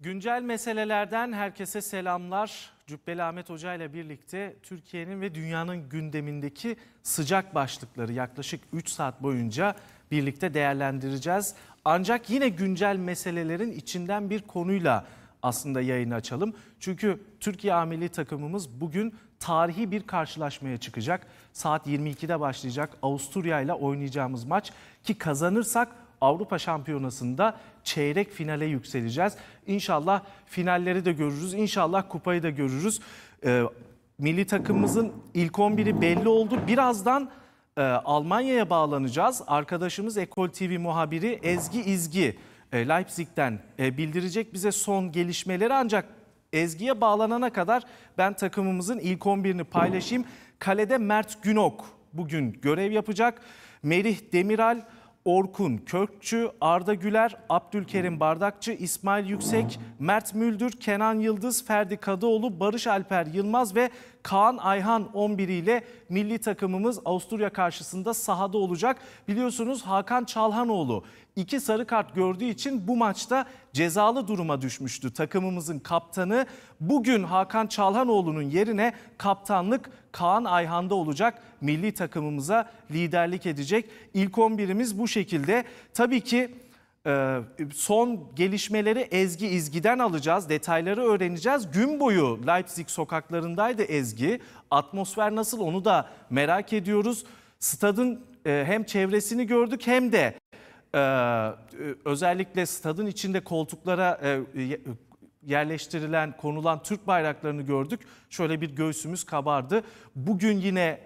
Güncel meselelerden herkese selamlar. Cübbeli Ahmet Hoca ile birlikte Türkiye'nin ve dünyanın gündemindeki sıcak başlıkları yaklaşık 3 saat boyunca birlikte değerlendireceğiz. Ancak yine güncel meselelerin içinden bir konuyla aslında yayını açalım. Çünkü Türkiye ameli takımımız bugün tarihi bir karşılaşmaya çıkacak. Saat 22'de başlayacak Avusturya ile oynayacağımız maç ki kazanırsak Avrupa Şampiyonası'nda çeyrek finale yükseleceğiz. İnşallah finalleri de görürüz. İnşallah kupayı da görürüz. E, milli takımımızın ilk 11'i belli oldu. Birazdan e, Almanya'ya bağlanacağız. Arkadaşımız Ekol TV muhabiri Ezgi İzgi e, Leipzig'ten e, bildirecek bize son gelişmeleri ancak Ezgi'ye bağlanana kadar ben takımımızın ilk 11'ini paylaşayım. Kalede Mert Günok bugün görev yapacak. Merih Demiral Orkun Kökçü, Arda Güler, Abdülkerim Bardakçı, İsmail Yüksek, Mert Müldür, Kenan Yıldız, Ferdi Kadıoğlu, Barış Alper Yılmaz ve Kaan Ayhan 11 ile milli takımımız Avusturya karşısında sahada olacak. Biliyorsunuz Hakan Çalhanoğlu iki sarı kart gördüğü için bu maçta cezalı duruma düşmüştü takımımızın kaptanı. Bugün Hakan Çalhanoğlu'nun yerine kaptanlık Kaan Ayhan'da olacak. Milli takımımıza liderlik edecek. İlk 11'imiz bu şekilde. Tabii ki ee, son gelişmeleri Ezgi İzgi'den alacağız. Detayları öğreneceğiz. Gün boyu Leipzig sokaklarındaydı Ezgi. Atmosfer nasıl onu da merak ediyoruz. Stadın e, hem çevresini gördük hem de e, özellikle stadın içinde koltuklara e, yerleştirilen, konulan Türk bayraklarını gördük. Şöyle bir göğsümüz kabardı. Bugün yine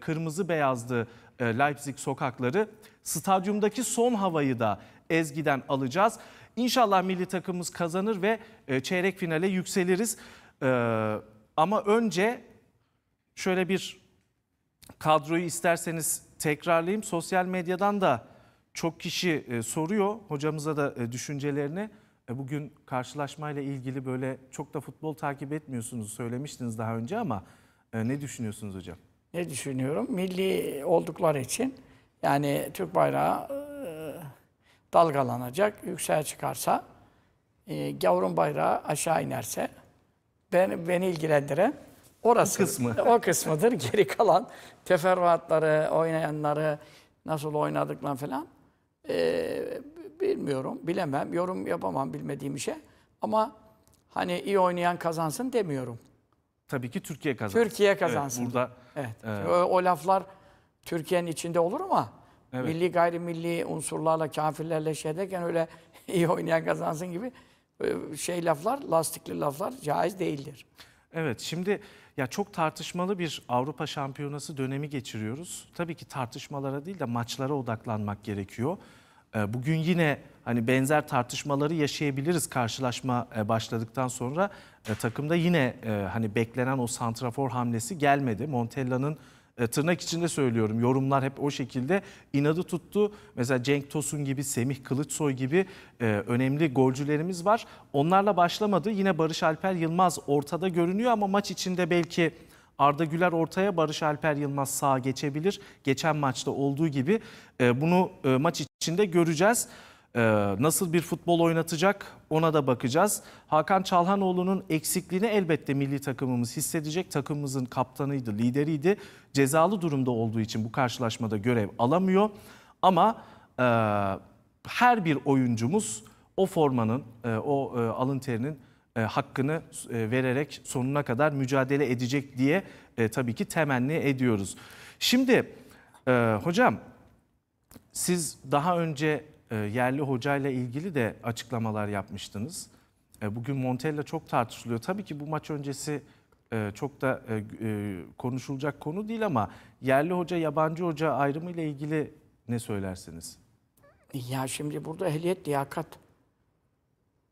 kırmızı beyazdı Leipzig sokakları. Stadyumdaki son havayı da Ezgi'den alacağız. İnşallah milli takımımız kazanır ve e, çeyrek finale yükseliriz. E, ama önce şöyle bir kadroyu isterseniz tekrarlayayım. Sosyal medyadan da çok kişi e, soruyor. Hocamıza da düşüncelerini. Bugün karşılaşmayla ilgili böyle çok da futbol takip etmiyorsunuz söylemiştiniz daha önce ama ne düşünüyorsunuz hocam? Ne düşünüyorum? Milli olduklar için yani Türk bayrağı dalgalanacak. Yükseğe çıkarsa, e, gavurun bayrağı aşağı inerse ben, beni ilgilendiren orası. O kısmı. O kısmıdır. Geri kalan teferruatları, oynayanları, nasıl oynadıklar falan e, bilmiyorum, bilemem, yorum yapamam bilmediğim şey. Ama hani iyi oynayan kazansın demiyorum. Tabii ki Türkiye kazansın. Türkiye kazansın. Evet, burada evet. E... O, o laflar Türkiye'nin içinde olur ama Evet. Milli gayrimilli unsurlarla, kafirlerle şeydeken öyle iyi oynayan kazansın gibi e, şey laflar, lastikli laflar caiz değildir. Evet şimdi ya çok tartışmalı bir Avrupa Şampiyonası dönemi geçiriyoruz. Tabii ki tartışmalara değil de maçlara odaklanmak gerekiyor. E, bugün yine hani benzer tartışmaları yaşayabiliriz karşılaşma e, başladıktan sonra takımda yine hani beklenen o santrafor hamlesi gelmedi. Montella'nın e, tırnak içinde söylüyorum yorumlar hep o şekilde inadı tuttu. Mesela Cenk Tosun gibi, Semih Kılıçsoy gibi e, önemli golcülerimiz var. Onlarla başlamadı. Yine Barış Alper Yılmaz ortada görünüyor ama maç içinde belki Arda Güler ortaya, Barış Alper Yılmaz sağa geçebilir. Geçen maçta olduğu gibi e, bunu e, maç içinde göreceğiz. Ee, nasıl bir futbol oynatacak ona da bakacağız. Hakan Çalhanoğlu'nun eksikliğini elbette milli takımımız hissedecek. Takımımızın kaptanıydı, lideriydi. Cezalı durumda olduğu için bu karşılaşmada görev alamıyor. Ama e, her bir oyuncumuz o formanın, e, o e, alın terinin e, hakkını e, vererek sonuna kadar mücadele edecek diye e, tabii ki temenni ediyoruz. Şimdi e, hocam siz daha önce e, yerli hocayla ilgili de açıklamalar yapmıştınız. E, bugün Montella çok tartışılıyor. Tabii ki bu maç öncesi e, çok da e, konuşulacak konu değil ama yerli hoca yabancı hoca ayrımı ile ilgili ne söylersiniz? Ya şimdi burada ehliyet liyakat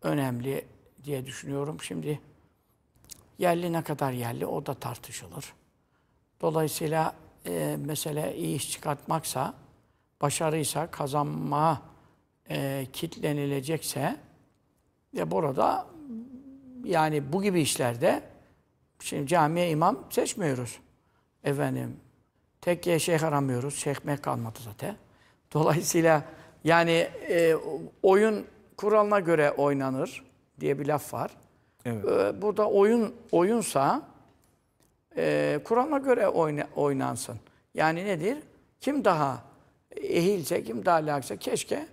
önemli diye düşünüyorum. Şimdi yerli ne kadar yerli o da tartışılır. Dolayısıyla e, mesele iyi iş çıkartmaksa, başarıysa, kazanma e, kitlenilecekse ya burada yani bu gibi işlerde şimdi camiye imam seçmiyoruz. Efendim tekkiye şeyh aramıyoruz. Şeyh mek kalmadı zaten. Dolayısıyla yani e, oyun kuralına göre oynanır diye bir laf var. Evet. E, burada oyun oyunsa e, kuralına göre oyna, oynansın. Yani nedir? Kim daha ehilse, kim daha layıksa keşke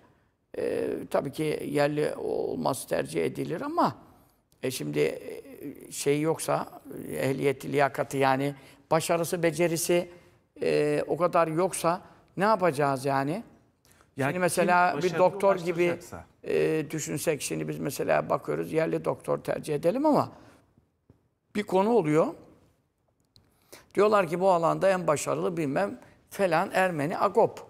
e, tabii ki yerli olması tercih edilir ama e şimdi e, şey yoksa ehliyeti, liyakati yani başarısı, becerisi e, o kadar yoksa ne yapacağız yani? Ya şimdi mesela bir doktor gibi e, düşünsek şimdi biz mesela bakıyoruz yerli doktor tercih edelim ama bir konu oluyor. Diyorlar ki bu alanda en başarılı bilmem falan Ermeni Agop.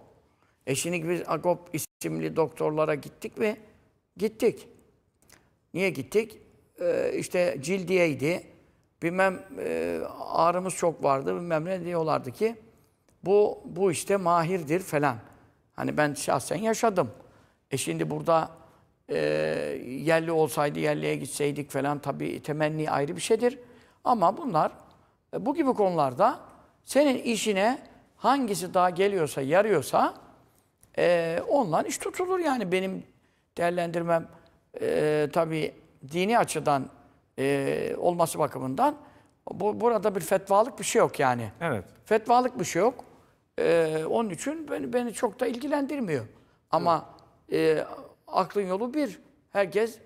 E şimdi biz Agop Simli doktorlara gittik mi? Gittik. Niye gittik? Ee, işte cildiyeydi. Bilmem e, ağrımız çok vardı. Bilmem ne diyorlardı ki bu, bu işte mahirdir falan. Hani ben şahsen yaşadım. E şimdi burada e, yerli olsaydı, yerliye gitseydik falan tabii temenni ayrı bir şeydir. Ama bunlar e, bu gibi konularda senin işine hangisi daha geliyorsa, yarıyorsa e, ondan iş tutulur yani benim değerlendirmem e, tabii dini açıdan e, olması bakımından bu, burada bir fetvalık bir şey yok yani. Evet. Fetvalık bir şey yok. E, onun için beni, beni çok da ilgilendirmiyor. Ama evet. e, aklın yolu bir. Herkes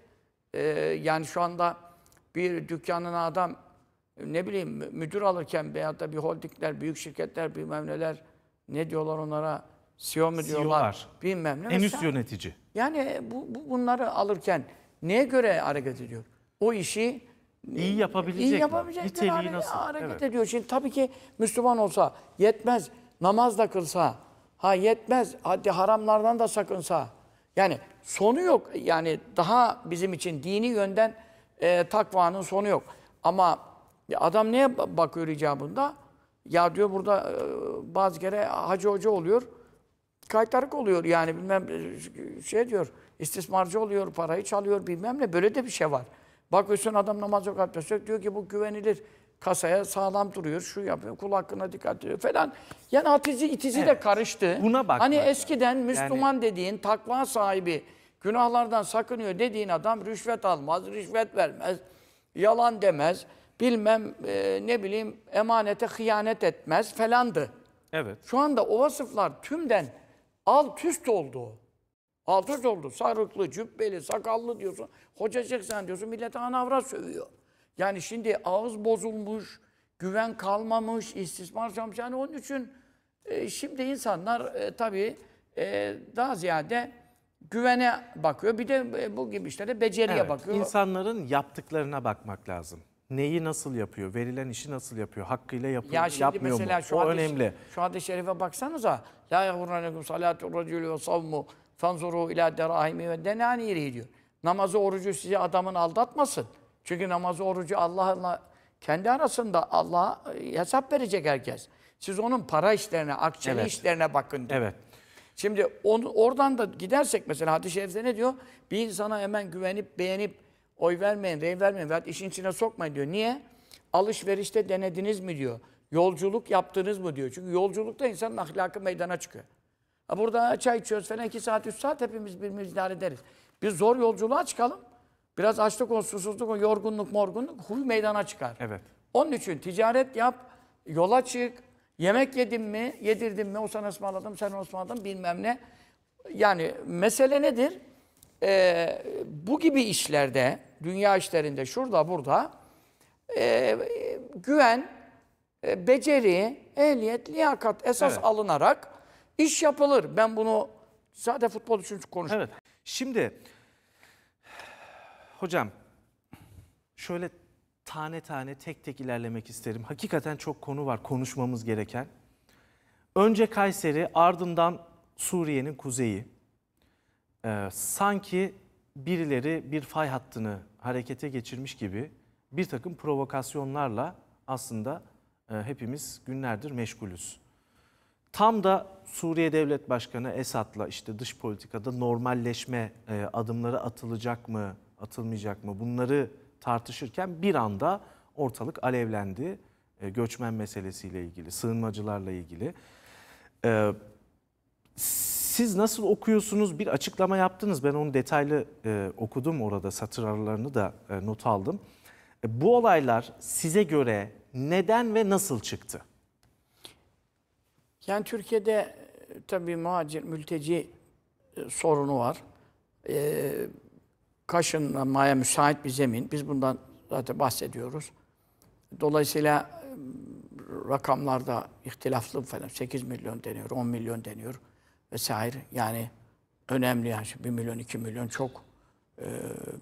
e, yani şu anda bir dükkanına adam ne bileyim müdür alırken veyahut da bir holdingler, büyük şirketler bilmem neler ne diyorlar onlara CEO mu diyorlar? CEO'lar. Bilmem ne. En üst Mesela- yönetici. Yani bu, bu- bunları alırken neye göre hareket ediyor? O işi iyi yapabilecek iyi mi? yapabilecek Niteliği hale- nasıl? hareket Evet. ediyor. Şimdi tabii ki Müslüman olsa yetmez. Namaz da kılsa. Ha yetmez. Hadi haramlardan da sakınsa. Yani sonu yok. Yani daha bizim için dini yönden e, takvanın sonu yok. Ama adam neye bakıyor icabında? Ya diyor burada e, bazı kere hacı hoca oluyor kaytarık oluyor yani bilmem e, şey diyor istismarcı oluyor parayı çalıyor bilmem ne böyle de bir şey var. Bakıyorsun adam namaz yok abdest yok diyor ki bu güvenilir kasaya sağlam duruyor şu yapıyor kul hakkına dikkat ediyor falan. Yani atizi itizi evet. de karıştı. Buna bak. Hani eskiden Müslüman yani... dediğin takva sahibi günahlardan sakınıyor dediğin adam rüşvet almaz rüşvet vermez yalan demez bilmem e, ne bileyim emanete hıyanet etmez falandı. Evet. Şu anda o vasıflar tümden alt üst oldu. Alt üst oldu. Sarıklı, cübbeli, sakallı diyorsun. Hoca sen diyorsun. Millete anavra sövüyor. Yani şimdi ağız bozulmuş, güven kalmamış, istismar çalmış. Yani onun için e, şimdi insanlar e, tabii e, daha ziyade güvene bakıyor. Bir de e, bu gibi işlere beceriye evet, bakıyor. İnsanların yaptıklarına bakmak lazım neyi nasıl yapıyor, verilen işi nasıl yapıyor, hakkıyla yapıyor, ya şimdi yapmıyor mesela mu? Şu o önemli. Şu hadis-i şerife baksanıza. La yahurranekum salatu racülü ve savmu fanzuru ila derahimi ve denaniri diyor. Namazı, orucu sizi adamın aldatmasın. Çünkü namazı, orucu Allah'la kendi arasında Allah'a e, hesap verecek herkes. Siz onun para işlerine, akçeli evet. işlerine bakın diyor. Evet. Şimdi on, oradan da gidersek mesela hadis-i şerifte ne diyor? Bir insana hemen güvenip, beğenip Oy vermeyin, rey vermeyin veyahut işin içine sokmayın diyor. Niye? Alışverişte denediniz mi diyor. Yolculuk yaptınız mı diyor. Çünkü yolculukta insanın ahlakı meydana çıkıyor. Ha burada çay içiyoruz falan iki saat, üç saat hepimiz birbirimizi idare ederiz. Biz zor yolculuğa çıkalım. Biraz açlık olsun, susuzluk olsun, yorgunluk, morgunluk, huy meydana çıkar. Evet. Onun için ticaret yap, yola çık, yemek yedin mi, yedirdin mi, o sana ısmarladım, sen ısmarladın bilmem ne. Yani mesele nedir? e, bu gibi işlerde, dünya işlerinde şurada burada e, güven, e, beceri, ehliyet, liyakat esas evet. alınarak iş yapılır. Ben bunu sadece futbol için konuştum. Evet. Şimdi hocam şöyle tane tane tek tek ilerlemek isterim. Hakikaten çok konu var konuşmamız gereken. Önce Kayseri, ardından Suriye'nin kuzeyi e, sanki birileri bir fay hattını harekete geçirmiş gibi bir takım provokasyonlarla aslında e, hepimiz günlerdir meşgulüz. Tam da Suriye Devlet Başkanı Esad'la işte dış politikada normalleşme e, adımları atılacak mı, atılmayacak mı bunları tartışırken bir anda ortalık alevlendi. E, göçmen meselesiyle ilgili, sığınmacılarla ilgili. E, siz nasıl okuyorsunuz? Bir açıklama yaptınız. Ben onu detaylı e, okudum orada satır aralarını da e, not aldım. E, bu olaylar size göre neden ve nasıl çıktı? Yani Türkiye'de e, tabii muhacir, mülteci e, sorunu var. E, kaşınmaya müsait bir zemin. Biz bundan zaten bahsediyoruz. Dolayısıyla e, rakamlarda ihtilaflı falan 8 milyon deniyor, 10 milyon deniyor vesaire. Yani önemli yani bir milyon iki milyon çok e,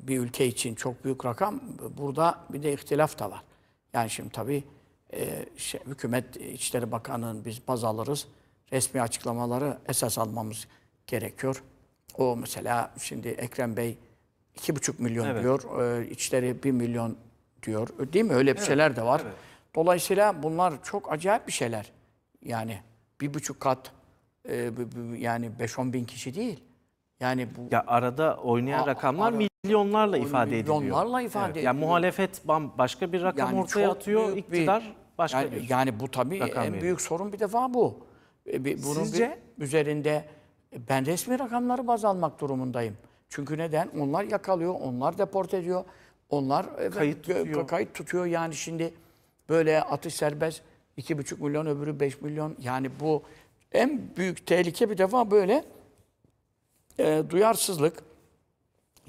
bir ülke için çok büyük rakam. Burada bir de ihtilaf da var. Yani şimdi tabii e, şey, hükümet İçişleri Bakanı'nın biz baz alırız. Resmi açıklamaları esas almamız gerekiyor. O mesela şimdi Ekrem Bey iki buçuk milyon evet. diyor. E, içleri bir milyon diyor. Değil mi? Öyle bir evet. şeyler de var. Evet. Dolayısıyla bunlar çok acayip bir şeyler. Yani bir buçuk kat ee, yani 5-10 bin kişi değil. Yani bu Ya arada oynayan rakamlar ara- milyonlarla ifade ediliyor. milyonlarla ifade ediliyor. Yani muhalefet bambaşka bir rakam Yani ortaya atıyor, büyük bir- başka yani, bir. yani bu tabii rakam en veriyor. büyük sorun bir defa bu. E, bir- bir Sizce? üzerinde e, ben resmi rakamları baz almak durumundayım. Çünkü neden? Onlar yakalıyor, onlar deport ediyor, onlar e, Kayıt tutuyor. kayıt tutuyor. Yani şimdi böyle atış serbest iki buçuk milyon öbürü 5 milyon. Yani bu en büyük tehlike bir defa böyle e, duyarsızlık,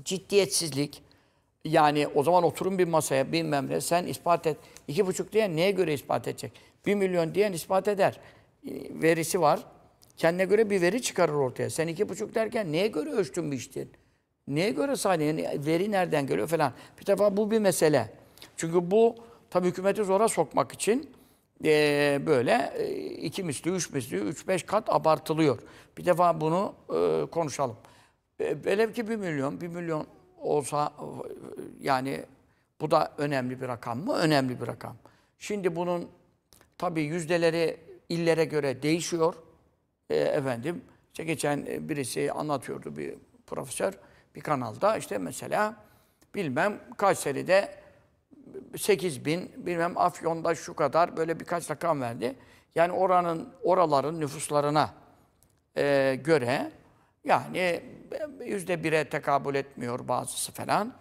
ciddiyetsizlik. Yani o zaman oturun bir masaya bilmem ne sen ispat et. İki buçuk diyen neye göre ispat edecek? Bir milyon diyen ispat eder. E, verisi var. Kendine göre bir veri çıkarır ortaya. Sen iki buçuk derken neye göre ölçtün bir iştin? Neye göre saniye? Veri nereden geliyor falan. Bir defa bu bir mesele. Çünkü bu tabii hükümeti zora sokmak için e, böyle e, iki misli, üç misli, üç beş kat abartılıyor. Bir defa bunu e, konuşalım. E, ki bir milyon, bir milyon olsa e, yani bu da önemli bir rakam mı? Önemli bir rakam. Şimdi bunun tabii yüzdeleri illere göre değişiyor. E, efendim, işte geçen e, birisi anlatıyordu bir profesör bir kanalda işte mesela bilmem kaç de. 8 bin, bilmem Afyon'da şu kadar böyle birkaç rakam verdi. Yani oranın, oraların nüfuslarına e, göre yani yüzde bire tekabül etmiyor bazısı falan.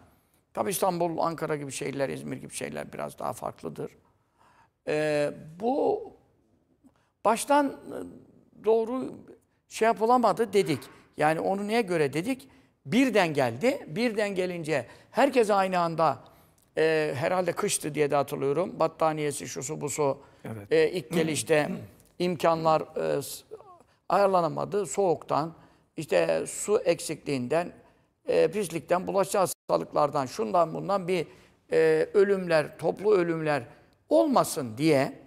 Tabi İstanbul, Ankara gibi şehirler, İzmir gibi şehirler biraz daha farklıdır. E, bu baştan doğru şey yapılamadı dedik. Yani onu neye göre dedik? Birden geldi. Birden gelince herkes aynı anda e, herhalde kıştı diye de hatırlıyorum. Battaniyesi, şusu, busu. Evet. E, ilk gelişte imkanlar e, ayarlanamadı. Soğuktan, işte su eksikliğinden, e, pislikten, bulaşıcı hastalıklardan, şundan bundan bir e, ölümler, toplu ölümler olmasın diye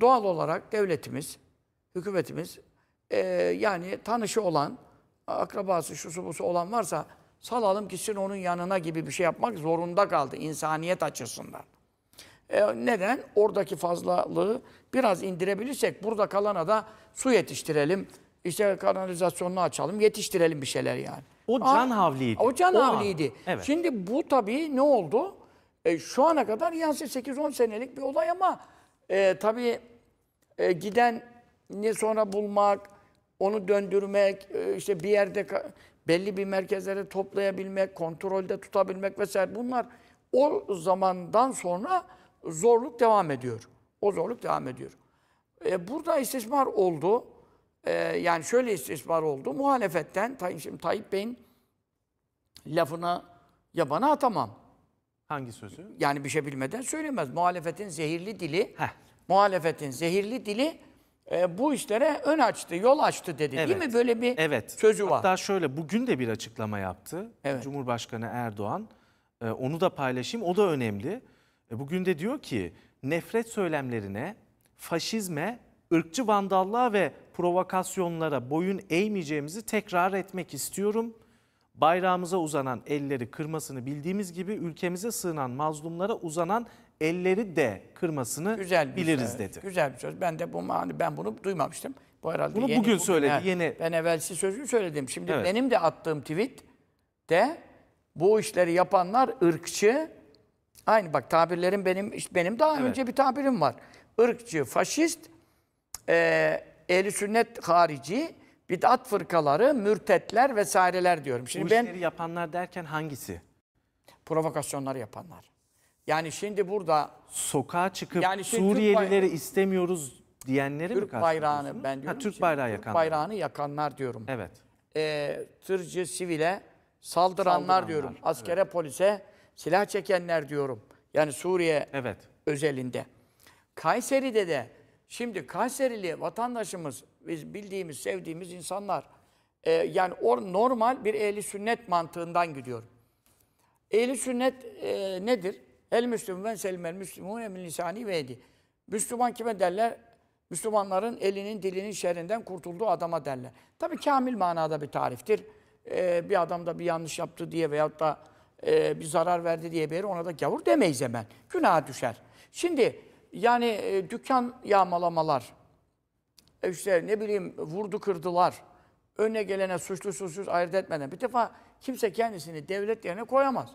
doğal olarak devletimiz, hükümetimiz e, yani tanışı olan, akrabası, şusu busu olan varsa Salalım gitsin onun yanına gibi bir şey yapmak zorunda kaldı insaniyet açısından. E, neden? Oradaki fazlalığı biraz indirebilirsek burada kalana da su yetiştirelim. İşte kanalizasyonunu açalım, yetiştirelim bir şeyler yani. O can Aa, havliydi. O can o havliydi. Evet. Şimdi bu tabii ne oldu? E, şu ana kadar yansı 8-10 senelik bir olay ama e, tabii e, giden ne sonra bulmak, onu döndürmek, e, işte bir yerde belli bir merkezlere toplayabilmek, kontrolde tutabilmek vesaire bunlar o zamandan sonra zorluk devam ediyor. O zorluk devam ediyor. E, burada istismar oldu. E, yani şöyle istismar oldu. Muhalefetten, şimdi Tayyip Bey'in lafına yabana atamam. Hangi sözü? Yani bir şey bilmeden söylemez. Muhalefetin zehirli dili, Heh. muhalefetin zehirli dili e, bu işlere ön açtı, yol açtı dedi evet. değil mi? Böyle bir evet. sözü Hatta var. Hatta şöyle bugün de bir açıklama yaptı evet. Cumhurbaşkanı Erdoğan. E, onu da paylaşayım, o da önemli. E, bugün de diyor ki nefret söylemlerine, faşizme, ırkçı vandallığa ve provokasyonlara boyun eğmeyeceğimizi tekrar etmek istiyorum. Bayrağımıza uzanan elleri kırmasını bildiğimiz gibi ülkemize sığınan mazlumlara uzanan elleri de kırmasını güzel biliriz söz, dedi. Güzel bir söz. Ben de bu mani ben bunu duymamıştım. Bu herhalde bunu yeni, bugün, bugün söyledi. yeni. Ben evvelsi sözünü söyledim. Şimdi evet. benim de attığım tweet de bu işleri yapanlar ırkçı. Aynı bak tabirlerim benim işte benim daha evet. önce bir tabirim var. Irkçı, faşist, e, ehli sünnet harici, bid'at fırkaları, mürtetler vesaireler diyorum. Şimdi bu işleri ben, yapanlar derken hangisi? Provokasyonları yapanlar. Yani şimdi burada sokağa çıkıp yani şimdi Suriyelileri bayrağı, istemiyoruz diyenleri Türk mi bayrağını ben diyorum. Ha, Türk bayrağı yakanlar. Türk bayrağını yakanlar diyorum. Evet. Ee, tırcı, sivile saldıranlar, saldıranlar diyorum. Askere, evet. polise silah çekenler diyorum. Yani Suriye evet. özelinde. Kayseri'de de şimdi Kayserili vatandaşımız biz bildiğimiz, sevdiğimiz insanlar. Ee, yani or, normal bir ehli sünnet mantığından gidiyor. Ehli sünnet e, nedir? El Müslüman selmel Müslümun emin lisani ve edi. Müslüman kime derler? Müslümanların elinin dilinin şerrinden kurtulduğu adama derler. Tabii kamil manada bir tariftir. Ee, bir adam da bir yanlış yaptı diye veyahut da e, bir zarar verdi diye bir ona da gavur demeyiz hemen. Günaha düşer. Şimdi yani e, dükkan yağmalamalar, e, işte ne bileyim vurdu kırdılar, önüne gelene suçlu suçsuz ayırt etmeden. Bir defa kimse kendisini devlet yerine koyamaz.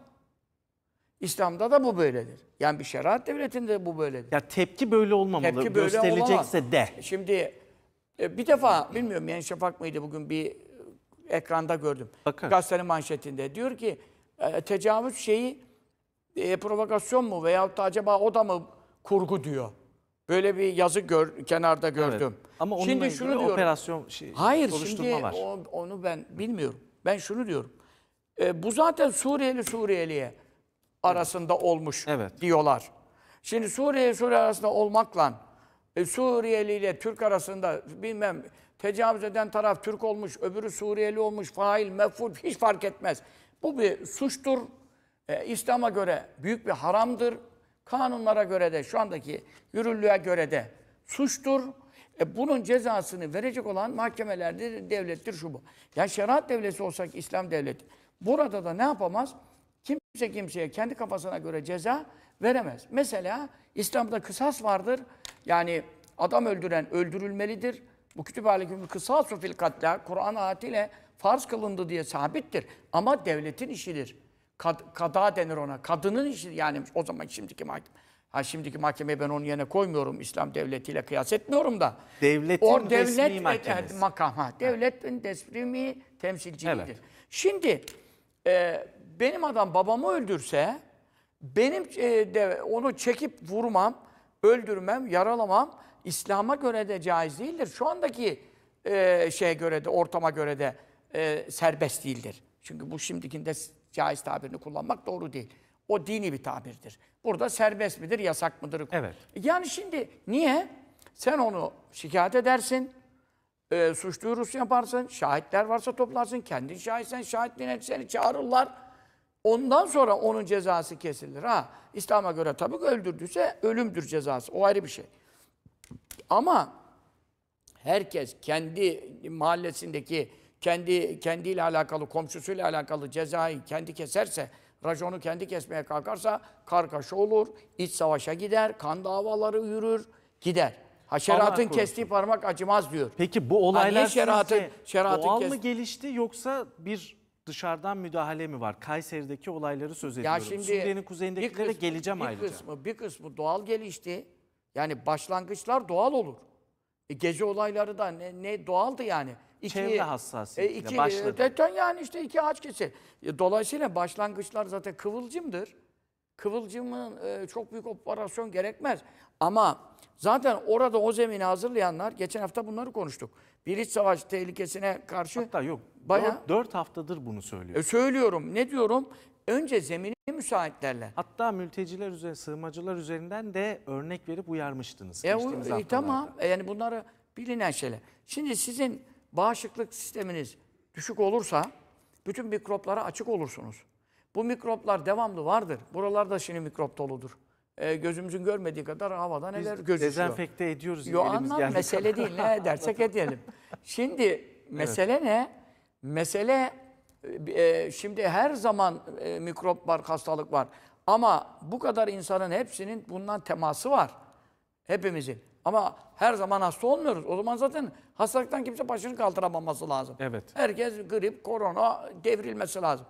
İslam'da da bu böyledir. Yani bir şeriat devletinde bu böyledir. Ya tepki böyle olmamalı. Tepki böyle Gösterilecekse olamaz. de. Şimdi e, bir defa bilmiyorum yani Şafak mıydı bugün bir e, ekranda gördüm. Bakın. Gazetenin manşetinde diyor ki e, tecavüz şeyi provokasyon mu veyahut da acaba o da mı kurgu diyor. Böyle bir yazı gör, kenarda gördüm. Evet. Ama onunla şimdi şunu diyorum. operasyon şey, Hayır şimdi var. O, onu ben bilmiyorum. Ben şunu diyorum. E, bu zaten Suriyeli Suriyeli'ye arasında olmuş evet. diyorlar. Şimdi Suriye Suriye arasında olmakla e, Suriyeli ile Türk arasında bilmem tecavüz eden taraf Türk olmuş, öbürü Suriyeli olmuş, fail, meful hiç fark etmez. Bu bir suçtur. E, İslam'a göre büyük bir haramdır. Kanunlara göre de şu andaki yürürlüğe göre de suçtur. E, bunun cezasını verecek olan mahkemelerdir, devlettir şu bu. Ya yani şeriat devleti olsak İslam devleti. Burada da ne yapamaz? Kimse kimseye kendi kafasına göre ceza veremez. Mesela İslam'da kısas vardır. Yani adam öldüren öldürülmelidir. Bu kütüphaneküm kısasu fil katla Kur'an ayetiyle farz kılındı diye sabittir. Ama devletin işidir. Kad, kada denir ona. Kadının işi yani o zaman şimdiki mahkeme. Ha şimdiki mahkemeye ben onun yerine koymuyorum. İslam devletiyle kıyas etmiyorum da. Devletin o devlet resmi mahkemesi. Makam, ha, devletin resmi temsilciliğidir. Evet. Şimdi e, benim adam babamı öldürse benim e, de onu çekip vurmam, öldürmem, yaralamam İslam'a göre de caiz değildir. Şu andaki e, şeye göre de, ortama göre de e, serbest değildir. Çünkü bu şimdikinde caiz tabirini kullanmak doğru değil. O dini bir tabirdir. Burada serbest midir, yasak mıdır? Evet. Yani şimdi niye? Sen onu şikayet edersin, e, suç duyurusu yaparsın, şahitler varsa toplarsın, kendin şahitsen şahitliğine seni çağırırlar. Ondan sonra onun cezası kesilir. Ha, İslam'a göre tabi öldürdüyse ölümdür cezası. O ayrı bir şey. Ama herkes kendi mahallesindeki kendi kendiyle alakalı, komşusuyla alakalı cezayı kendi keserse, raconu kendi kesmeye kalkarsa kargaşa olur, iç savaşa gider, kan davaları yürür, gider. Haşeratın kestiği parmak acımaz diyor. Peki bu hani olaylar ha, şeriatın, sizce şeriatın doğal kes... mı gelişti yoksa bir dışarıdan müdahale mi var? Kayseri'deki olayları söz ediyorum. Ya şimdi Suriye'nin kuzeyindekilere kısmı, geleceğim bir ayrıca. Kısmı, bir kısmı doğal gelişti. Yani başlangıçlar doğal olur. E, gece olayları da ne, ne doğaldı yani. İki, Çevre hassasiyetiyle e, e başladı. Zaten yani işte iki ağaç keser. E, dolayısıyla başlangıçlar zaten kıvılcımdır. Kıvılcımın e, çok büyük operasyon gerekmez. Ama zaten orada o zemini hazırlayanlar, geçen hafta bunları konuştuk. Bir iç savaş tehlikesine karşı... Hatta yok, Bayağı. 4, 4 haftadır bunu söylüyor. E, söylüyorum. Ne diyorum? Önce zemini müsaitlerle. Hatta mülteciler üzerine, sığmacılar üzerinden de örnek verip uyarmıştınız. E, o, e, tamam. E, yani bunları bilinen şeyler. Şimdi sizin bağışıklık sisteminiz düşük olursa bütün mikroplara açık olursunuz. Bu mikroplar devamlı vardır. Buralarda şimdi mikrop doludur. E, gözümüzün görmediği kadar havada neler Biz gözüküyor. dezenfekte ediyoruz. Yo, anlam mesele değil. Ne dersek edelim. Şimdi mesele evet. ne? mesele e, e, şimdi her zaman e, mikrop var, hastalık var. Ama bu kadar insanın hepsinin bundan teması var. Hepimizin. Ama her zaman hasta olmuyoruz. O zaman zaten hastalıktan kimse başını kaldıramaması lazım. Evet. Herkes grip, korona devrilmesi lazım.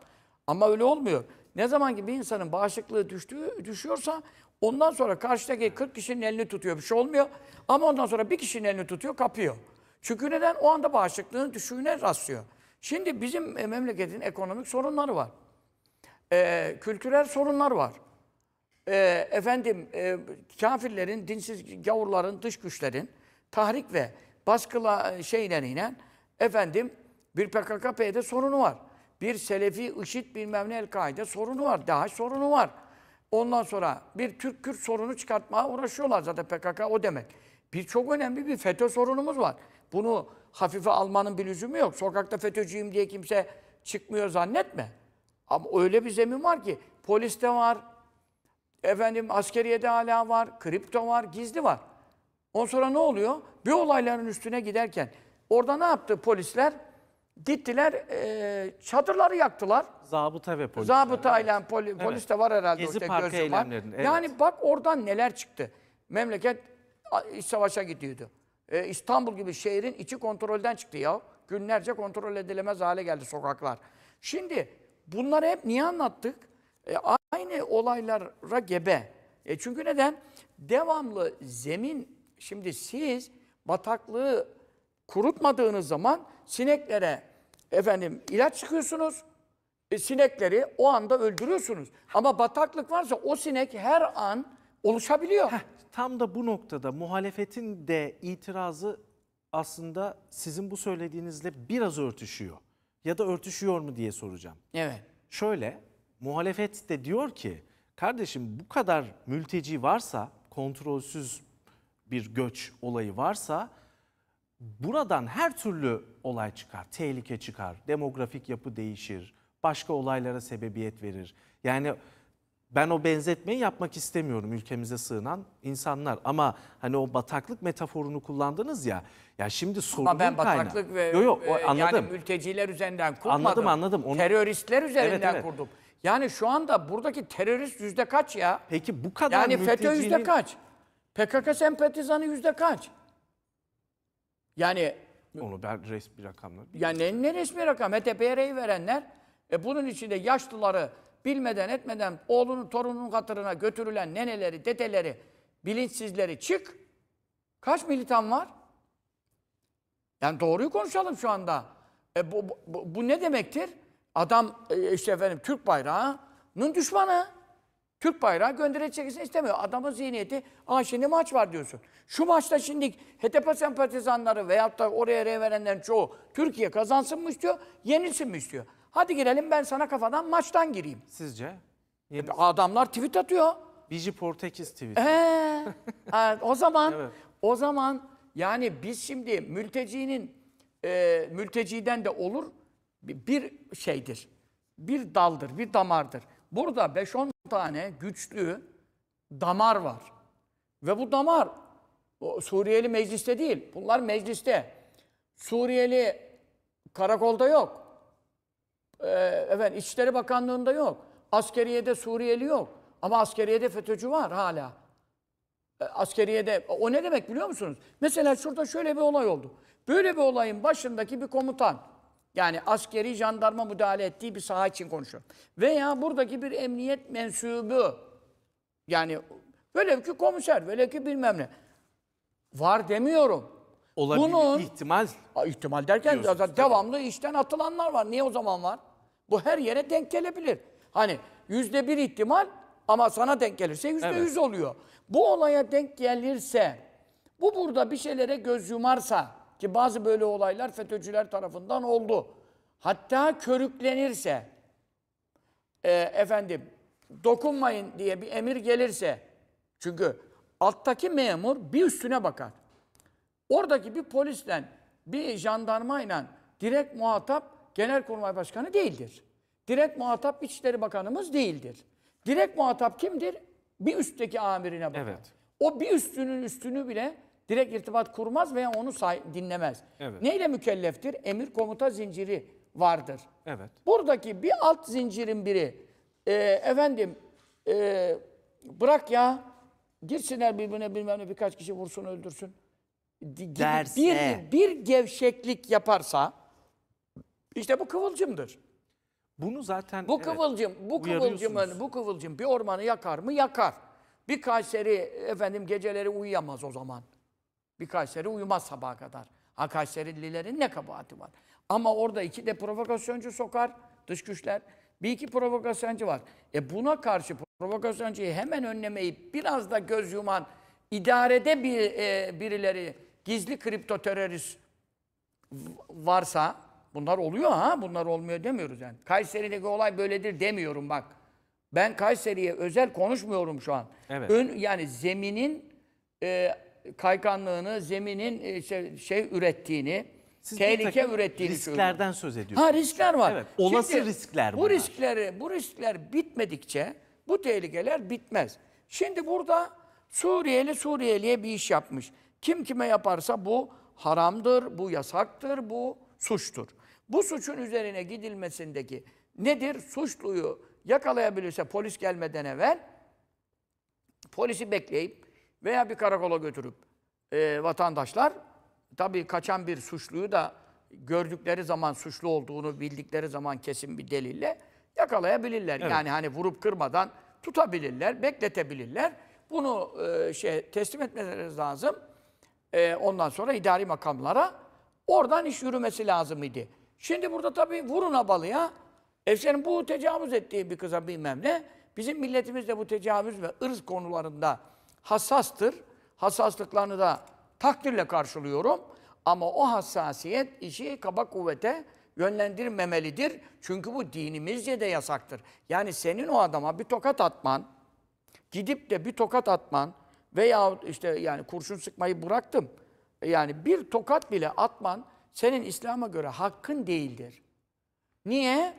Ama öyle olmuyor. Ne zaman ki bir insanın bağışıklığı düştüğü, düşüyorsa ondan sonra karşıdaki 40 kişinin elini tutuyor. Bir şey olmuyor. Ama ondan sonra bir kişinin elini tutuyor, kapıyor. Çünkü neden? O anda bağışıklığın düşüğüne rastlıyor. Şimdi bizim e, memleketin ekonomik sorunları var. Ee, kültürel sorunlar var. Ee, efendim e, kafirlerin, dinsiz gavurların, dış güçlerin tahrik ve baskıla e, şeyleriyle efendim bir PKK-PYD sorunu var. Bir Selefi, IŞİD bilmem ne El-Kaide sorunu var. daha sorunu var. Ondan sonra bir Türk-Kürt sorunu çıkartmaya uğraşıyorlar zaten PKK o demek. Bir çok önemli bir FETÖ sorunumuz var. Bunu hafife almanın bir lüzumu yok. Sokakta FETÖ'cüyüm diye kimse çıkmıyor zannetme. Ama öyle bir zemin var ki poliste var, efendim askeriyede hala var, kripto var, gizli var. Ondan sonra ne oluyor? Bir olayların üstüne giderken orada ne yaptı polisler? Gittiler, e, çadırları yaktılar. Zabıta ve polis. Zabıta ile evet. poli, evet. de var herhalde. Gezi Parkı gözüm Evet. Yani bak oradan neler çıktı. Memleket iç savaşa gidiyordu. Ee, İstanbul gibi şehrin içi kontrolden çıktı ya. Günlerce kontrol edilemez hale geldi sokaklar. Şimdi bunları hep niye anlattık? E, aynı olaylara gebe. E, çünkü neden? Devamlı zemin, şimdi siz bataklığı kurutmadığınız zaman sineklere efendim ilaç çıkıyorsunuz. E, sinekleri o anda öldürüyorsunuz. Ama bataklık varsa o sinek her an oluşabiliyor. Heh, tam da bu noktada muhalefetin de itirazı aslında sizin bu söylediğinizle biraz örtüşüyor. Ya da örtüşüyor mu diye soracağım. Evet. Şöyle muhalefet de diyor ki kardeşim bu kadar mülteci varsa kontrolsüz bir göç olayı varsa buradan her türlü olay çıkar, tehlike çıkar, demografik yapı değişir, başka olaylara sebebiyet verir. Yani ben o benzetmeyi yapmak istemiyorum ülkemize sığınan insanlar. Ama hani o bataklık metaforunu kullandınız ya. Ya şimdi sorunun Ama ben bataklık ve yo, yo, o, anladım. yani mülteciler üzerinden kurmadım. Anladım anladım. Onu... Teröristler üzerinden evet, evet. kurdum. Yani şu anda buradaki terörist yüzde kaç ya? Peki bu kadar yani mültecinin... FETÖ yüzde kaç? PKK sempatizanı yüzde kaç? Yani... Onu ben resmi rakamlar. Yani ne, ne resmi rakam? HDP'ye rey verenler, e, bunun içinde yaşlıları, bilmeden etmeden oğlunun torununun hatırına götürülen neneleri, dedeleri, bilinçsizleri çık. Kaç militan var? Yani doğruyu konuşalım şu anda. E bu, bu, bu ne demektir? Adam e, işte efendim Türk bayrağının düşmanı. Türk bayrağı göndereceksin istemiyor. Adamın zihniyeti, aa şimdi maç var diyorsun. Şu maçta şimdi HDP sempatizanları veyahut da oraya rey verenlerin çoğu Türkiye kazansın mı istiyor, yenilsin mi istiyor? Hadi girelim ben sana kafadan maçtan gireyim. Sizce? E, adamlar tweet atıyor. Bici Portekiz tweet. Ee, o zaman evet. o zaman yani biz şimdi mültecinin e, mülteciden de olur bir şeydir. Bir daldır, bir damardır. Burada 5-10 tane güçlü damar var. Ve bu damar Suriyeli mecliste değil. Bunlar mecliste. Suriyeli karakolda yok e, ee, efendim, İçişleri Bakanlığı'nda yok. Askeriyede Suriyeli yok. Ama askeriyede FETÖ'cü var hala. E, askeriyede o ne demek biliyor musunuz? Mesela şurada şöyle bir olay oldu. Böyle bir olayın başındaki bir komutan yani askeri jandarma müdahale ettiği bir saha için konuşuyorum. Veya buradaki bir emniyet mensubu yani velev ki komiser, velev ki bilmem ne. Var demiyorum. Olabilir, Bunun, ihtimal. İhtimal derken devamlı işten atılanlar var. Niye o zaman var? Bu her yere denk gelebilir. Hani yüzde bir ihtimal ama sana denk gelirse yüzde evet. yüz oluyor. Bu olaya denk gelirse, bu burada bir şeylere göz yumarsa ki bazı böyle olaylar FETÖ'cüler tarafından oldu. Hatta körüklenirse, e, efendim dokunmayın diye bir emir gelirse, çünkü alttaki memur bir üstüne bakar. Oradaki bir polisle, bir jandarmayla direkt muhatap Genelkurmay Başkanı değildir. Direkt muhatap İçişleri Bakanımız değildir. Direkt muhatap kimdir? Bir üstteki amirine bakar. Evet. O bir üstünün üstünü bile direkt irtibat kurmaz veya onu dinlemez. Evet. Neyle mükelleftir? Emir komuta zinciri vardır. Evet. Buradaki bir alt zincirin biri e, efendim e, bırak ya girsinler birbirine bilmem ne birkaç kişi vursun öldürsün. Derse. Bir, bir gevşeklik yaparsa işte bu kıvılcımdır. Bunu zaten Bu evet, kıvılcım, bu kıvılcımın, bu kıvılcım bir ormanı yakar mı? Yakar. Bir Kayseri efendim geceleri uyuyamaz o zaman. Bir Kayseri uyumaz sabaha kadar. Ha Kayserililerin ne kabahati var? Ama orada iki de provokasyoncu sokar dış güçler. Bir iki provokasyoncu var. E buna karşı provokasyoncuyu hemen önlemeyip biraz da göz yuman idarede bir e, birileri gizli kripto terörist varsa Bunlar oluyor ha. Bunlar olmuyor demiyoruz yani. Kayseri'deki olay böyledir demiyorum bak. Ben Kayseri'ye özel konuşmuyorum şu an. Evet. Ön, yani zeminin e, kaykanlığını, zeminin e, şey, şey ürettiğini, Siz tehlike ürettiğini risklerden söylüyorum. söz ediyorsunuz. Ha riskler var. Evet, olası Şimdi, riskler bu riskleri, bu riskler bitmedikçe bu tehlikeler bitmez. Şimdi burada Suriyeli Suriyeli'ye bir iş yapmış. Kim kime yaparsa bu haramdır, bu yasaktır, bu suçtur. Bu suçun üzerine gidilmesindeki nedir? Suçluyu yakalayabilirse polis gelmeden evvel polisi bekleyip veya bir karakola götürüp e, vatandaşlar tabii kaçan bir suçluyu da gördükleri zaman suçlu olduğunu bildikleri zaman kesin bir delille yakalayabilirler. Evet. Yani hani vurup kırmadan tutabilirler, bekletebilirler. Bunu e, şey teslim etmeleri lazım. E, ondan sonra idari makamlara oradan iş yürümesi lazım idi. Şimdi burada tabii vurun abalıya. Efsenin bu tecavüz ettiği bir kıza bilmem ne. Bizim milletimiz de bu tecavüz ve ırz konularında hassastır. Hassaslıklarını da takdirle karşılıyorum. Ama o hassasiyet işi kaba kuvvete yönlendirmemelidir. Çünkü bu dinimizce de yasaktır. Yani senin o adama bir tokat atman, gidip de bir tokat atman veya işte yani kurşun sıkmayı bıraktım. Yani bir tokat bile atman senin İslam'a göre hakkın değildir. Niye?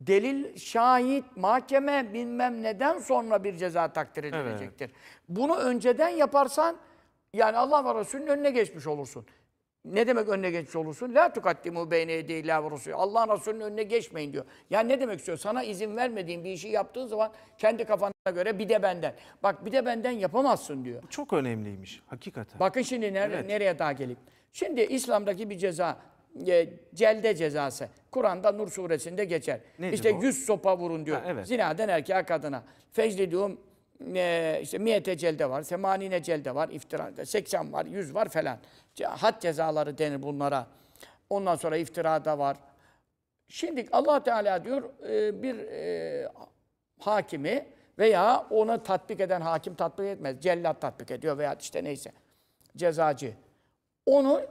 Delil, şahit, mahkeme bilmem neden sonra bir ceza takdir edilecektir. Evet. Bunu önceden yaparsan yani Allah ve Resulünün önüne geçmiş olursun. Ne demek önüne geçmiş olursun? La tukaddimu beyne yedey ve Resulü. Allah'ın Resulünün önüne geçmeyin diyor. Yani ne demek istiyor? Sana izin vermediğin bir işi yaptığın zaman kendi kafana göre bir de benden. Bak bir de benden yapamazsın diyor. Bu çok önemliymiş hakikaten. Bakın şimdi nere evet. nereye daha gelip. Şimdi İslam'daki bir ceza, e, celde cezası. Kur'an'da Nur suresinde geçer. Nedir işte bu? sopa vurun diyor. Ha, evet. Zinaden erkeğe kadına. Feclidûm e, işte miyete celde var, semanine celde var, iftira, 80 var, 100 var falan. Had cezaları denir bunlara. Ondan sonra iftira da var. Şimdi Allah Teala diyor e, bir e, hakimi veya ona tatbik eden hakim tatbik etmez. Cellat tatbik ediyor veya işte neyse cezacı. Onu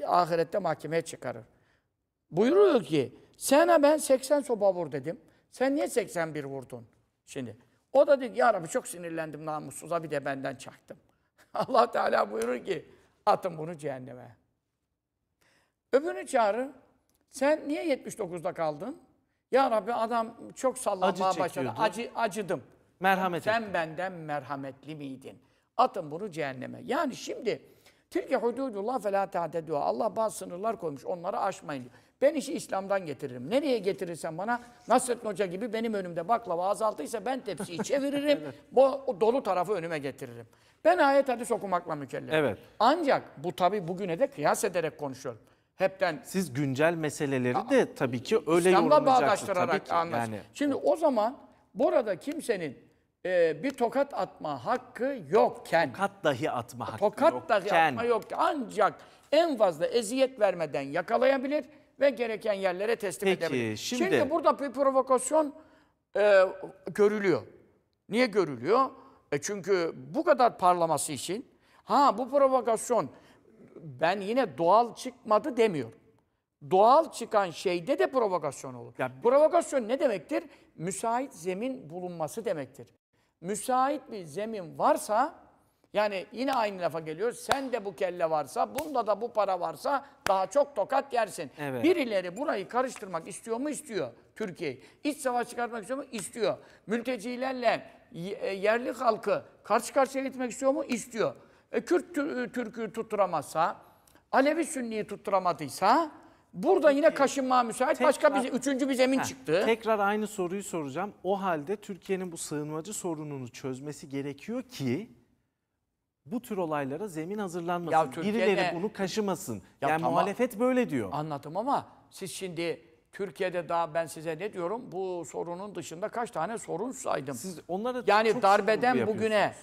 e, ahirette mahkemeye çıkarır. Buyuruyor ki sana ben 80 sopa vur dedim. Sen niye 81 vurdun? Şimdi o da diyor ki ya Rabbi çok sinirlendim namussuza bir de benden çaktım. Allah Teala buyurur ki atın bunu cehenneme. Öbürünü çağırır. Sen niye 79'da kaldın? Ya Rabbi adam çok sallanmaya Acı başladı. Acı, acıdım. Merhamet Sen etti. benden merhametli miydin? Atın bunu cehenneme. Yani şimdi Tilke hududullah felâ te'ateduha. Allah bazı sınırlar koymuş. Onları aşmayın diyor. Ben işi İslam'dan getiririm. Nereye getirirsen bana Nasrettin Hoca gibi benim önümde baklava azaltıysa ben tepsiyi çeviririm. bu, o dolu tarafı önüme getiririm. Ben ayet hadis okumakla mükellef. Evet. Ancak bu tabi bugüne de kıyas ederek konuşuyorum. Hepten Siz güncel meseleleri Aa, de tabii ki öyle İslam'la yorumlayacaksınız. bağdaştırarak tabii Yani. Şimdi o zaman burada kimsenin e, bir tokat atma hakkı yokken. Tokat dahi atma hakkı tokat yokken. Tokat dahi atma yok. Ancak en fazla eziyet vermeden yakalayabilir ve gereken yerlere teslim Peki, edebilir. Şimdi, şimdi burada bir provokasyon e, görülüyor. Niye görülüyor? E çünkü bu kadar parlaması için ha bu provokasyon ben yine doğal çıkmadı demiyorum. Doğal çıkan şeyde de provokasyon olur. Ya, provokasyon ne demektir? Müsait zemin bulunması demektir müsait bir zemin varsa yani yine aynı lafa geliyor. Sen de bu kelle varsa, bunda da bu para varsa daha çok tokat yersin. Evet. Birileri burayı karıştırmak istiyor mu? istiyor Türkiye İç savaş çıkartmak istiyor mu? istiyor. Mültecilerle e, yerli halkı karşı karşıya gitmek istiyor mu? istiyor. E, Kürt Türk'ü tutturamazsa, Alevi Sünni'yi tutturamadıysa Burada yine kaşınma müsait. Tekrar- Başka bir şey- üçüncü bir zemin çıktı. Tekrar aynı soruyu soracağım. O halde Türkiye'nin bu sığınmacı sorununu çözmesi gerekiyor ki bu tür olaylara zemin hazırlanmasın. Ya Birileri de- bunu kaşımasın. Ya yani tamam. muhalefet böyle diyor. Anladım ama siz şimdi Türkiye'de daha ben size ne diyorum? Bu sorunun dışında kaç tane sorun saydım. Siz onlara Yani çok sık vurgu darbeden bugüne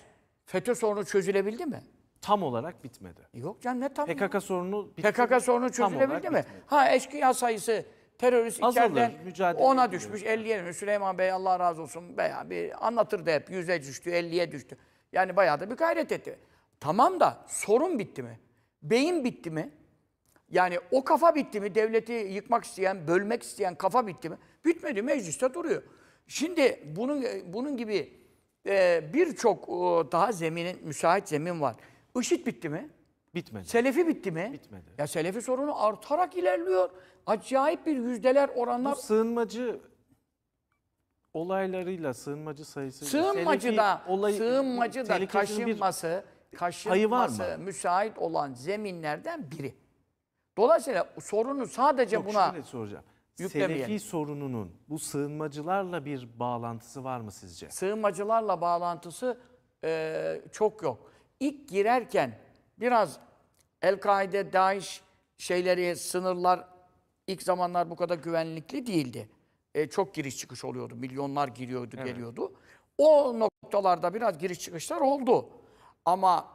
FETÖ sorunu çözülebildi mi? tam olarak bitmedi. Yok canım ne tam? PKK sorunu bitti. PKK sorunu çözülebildi mi? Bitmedi. Ha eşkıya sayısı terörist içeriden ona düşmüş 50'ye düşmüş. Süleyman Bey Allah razı olsun bayağı bir anlatırdı hep 100'e düştü 50'ye düştü. Yani bayağı da bir gayret etti. Tamam da sorun bitti mi? Beyin bitti mi? Yani o kafa bitti mi? Devleti yıkmak isteyen, bölmek isteyen kafa bitti mi? Bitmedi mecliste duruyor. Şimdi bunun bunun gibi e, birçok e, daha zeminin müsait zemin var. IŞİD bitti mi? Bitmedi. Selefi bitti mi? Bitmedi. Ya Selefi sorunu artarak ilerliyor. Acayip bir yüzdeler oranlar. Bu sığınmacı olaylarıyla sığınmacı sayısı sığınmacı da olay, sığınmacı da kaşınması kaşınması müsait olan zeminlerden biri. Dolayısıyla sorunu sadece Yok, buna soracağım. Selefi sorununun bu sığınmacılarla bir bağlantısı var mı sizce? Sığınmacılarla bağlantısı e, çok yok ilk girerken biraz El-Kaide, DAEŞ şeyleri, sınırlar ilk zamanlar bu kadar güvenlikli değildi. E, çok giriş çıkış oluyordu. Milyonlar giriyordu, evet. geliyordu. O noktalarda biraz giriş çıkışlar oldu. Ama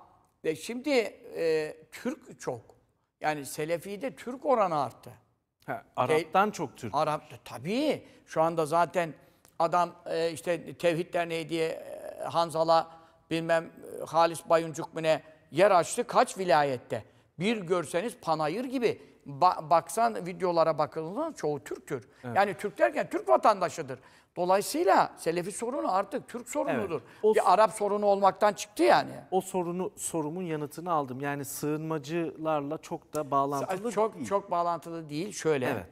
ve şimdi e, Türk çok. Yani Selefi'de Türk oranı arttı. Ha, e, Arap'tan Te çok Türk. Arap e, tabii. Şu anda zaten adam e, işte Tevhid Derneği diye e, Hanzala bilmem Halis Bayuncuk mu ne yer açtı kaç vilayette. Bir görseniz panayır gibi ba baksan videolara bakıldığında çoğu Türktür. Evet. Yani Türk derken Türk vatandaşıdır. Dolayısıyla Selefi sorunu artık Türk sorunudur. Evet. bir Arap sorunu olmaktan çıktı yani. O sorunu sorumun yanıtını aldım. Yani sığınmacılarla çok da bağlantılı çok, değil. Çok bağlantılı değil. Şöyle. Evet.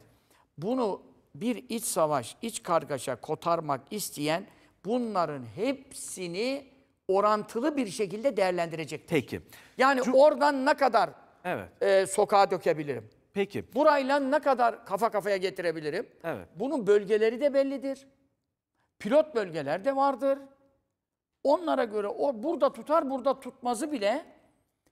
Bunu bir iç savaş, iç kargaşa kotarmak isteyen bunların hepsini orantılı bir şekilde değerlendirecek. Peki. Yani Cu oradan ne kadar evet. e, sokağa dökebilirim? Peki. Burayla ne kadar kafa kafaya getirebilirim? Evet. Bunun bölgeleri de bellidir. Pilot bölgeler de vardır. Onlara göre o burada tutar burada tutmazı bile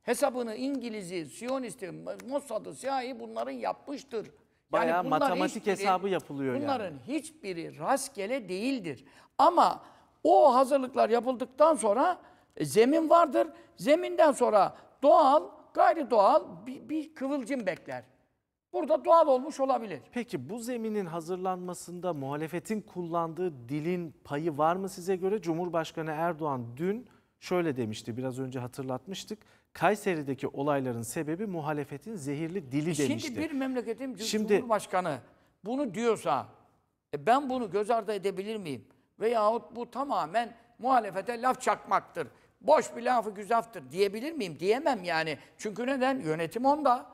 hesabını İngiliz'i, Siyonist'i, Mossad'ı, CIA'yı bunların yapmıştır. Bayağı yani bunlar matematik hesabı yapılıyor bunların yani. Bunların hiçbiri rastgele değildir. Ama o hazırlıklar yapıldıktan sonra e, zemin vardır. Zeminden sonra doğal, gayri doğal bir, bir kıvılcım bekler. Burada doğal olmuş olabilir. Peki bu zeminin hazırlanmasında muhalefetin kullandığı dilin payı var mı size göre? Cumhurbaşkanı Erdoğan dün şöyle demişti biraz önce hatırlatmıştık. Kayseri'deki olayların sebebi muhalefetin zehirli dili e, Şimdi demişti. Şimdi bir memleketin Şimdi, Cumhurbaşkanı bunu diyorsa e ben bunu göz ardı edebilir miyim? Veyahut bu tamamen muhalefete laf çakmaktır. Boş bir lafı güzaftır diyebilir miyim? Diyemem yani. Çünkü neden? Yönetim onda.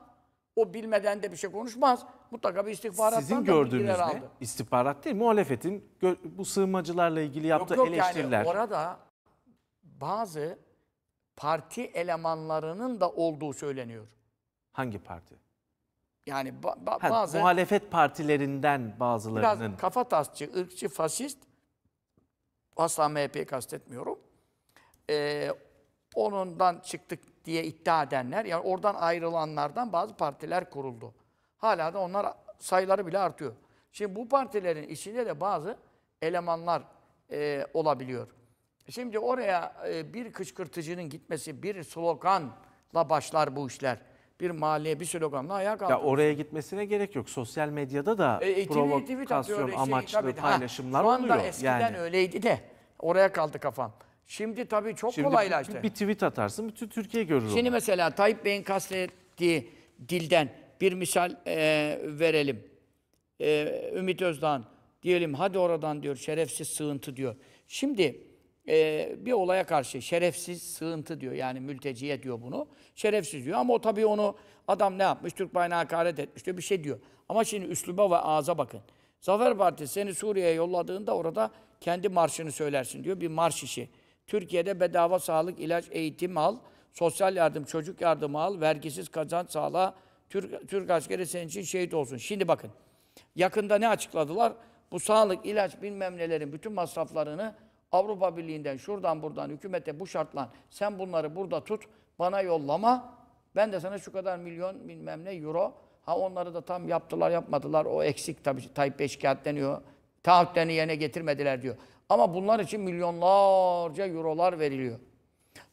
O bilmeden de bir şey konuşmaz. Mutlaka bir istihbarattan Sizin gördüğünüz ne? Aldı. İstihbarat değil, muhalefetin bu sığınmacılarla ilgili yaptığı yok, yok, eleştiriler. Yani orada bazı parti elemanlarının da olduğu söyleniyor. Hangi parti? Yani ba ba ha, bazı... Muhalefet partilerinden bazılarının... Biraz kafatasçı, ırkçı, faşist Asla MHP'yi kastetmiyorum. Ee, onundan çıktık diye iddia edenler, yani oradan ayrılanlardan bazı partiler kuruldu. Hala da onlar sayıları bile artıyor. Şimdi bu partilerin içinde de bazı elemanlar e, olabiliyor. Şimdi oraya e, bir kışkırtıcının gitmesi, bir sloganla başlar bu işler. Bir mahalleye bir sloganla ayağa kalkar. Ya oraya gitmesine gerek yok. Sosyal medyada da e, e, provokasyon tweet, şey, tweet amaçlı şey, paylaşımlar ha, oluyor. Şu anda eskiden yani. öyleydi de Oraya kaldı kafam. Şimdi tabii çok Şimdi kolaylaştı. Bir, bir tweet atarsın bütün Türkiye görür Şimdi onu. mesela Tayyip Bey'in kastettiği dilden bir misal e, verelim. E, Ümit Özdağ'ın diyelim hadi oradan diyor şerefsiz sığıntı diyor. Şimdi e, bir olaya karşı şerefsiz sığıntı diyor yani mülteciye diyor bunu. Şerefsiz diyor ama o tabii onu adam ne yapmış? Türk bayrağına hakaret etmiş diyor bir şey diyor. Ama şimdi üsluba ve ağza bakın. Zafer Partisi seni Suriye'ye yolladığında orada kendi marşını söylersin diyor. Bir marş işi. Türkiye'de bedava sağlık, ilaç, eğitim al, sosyal yardım, çocuk yardımı al, vergisiz kazanç sağla, Türk, Türk askeri senin için şehit olsun. Şimdi bakın, yakında ne açıkladılar? Bu sağlık, ilaç bilmem nelerin bütün masraflarını Avrupa Birliği'nden şuradan buradan hükümete bu şartla sen bunları burada tut, bana yollama, ben de sana şu kadar milyon bilmem ne euro Ha onları da tam yaptılar yapmadılar. O eksik tabii Tayyip Bey şikayetleniyor. Taahhütlerini yerine getirmediler diyor. Ama bunlar için milyonlarca eurolar veriliyor.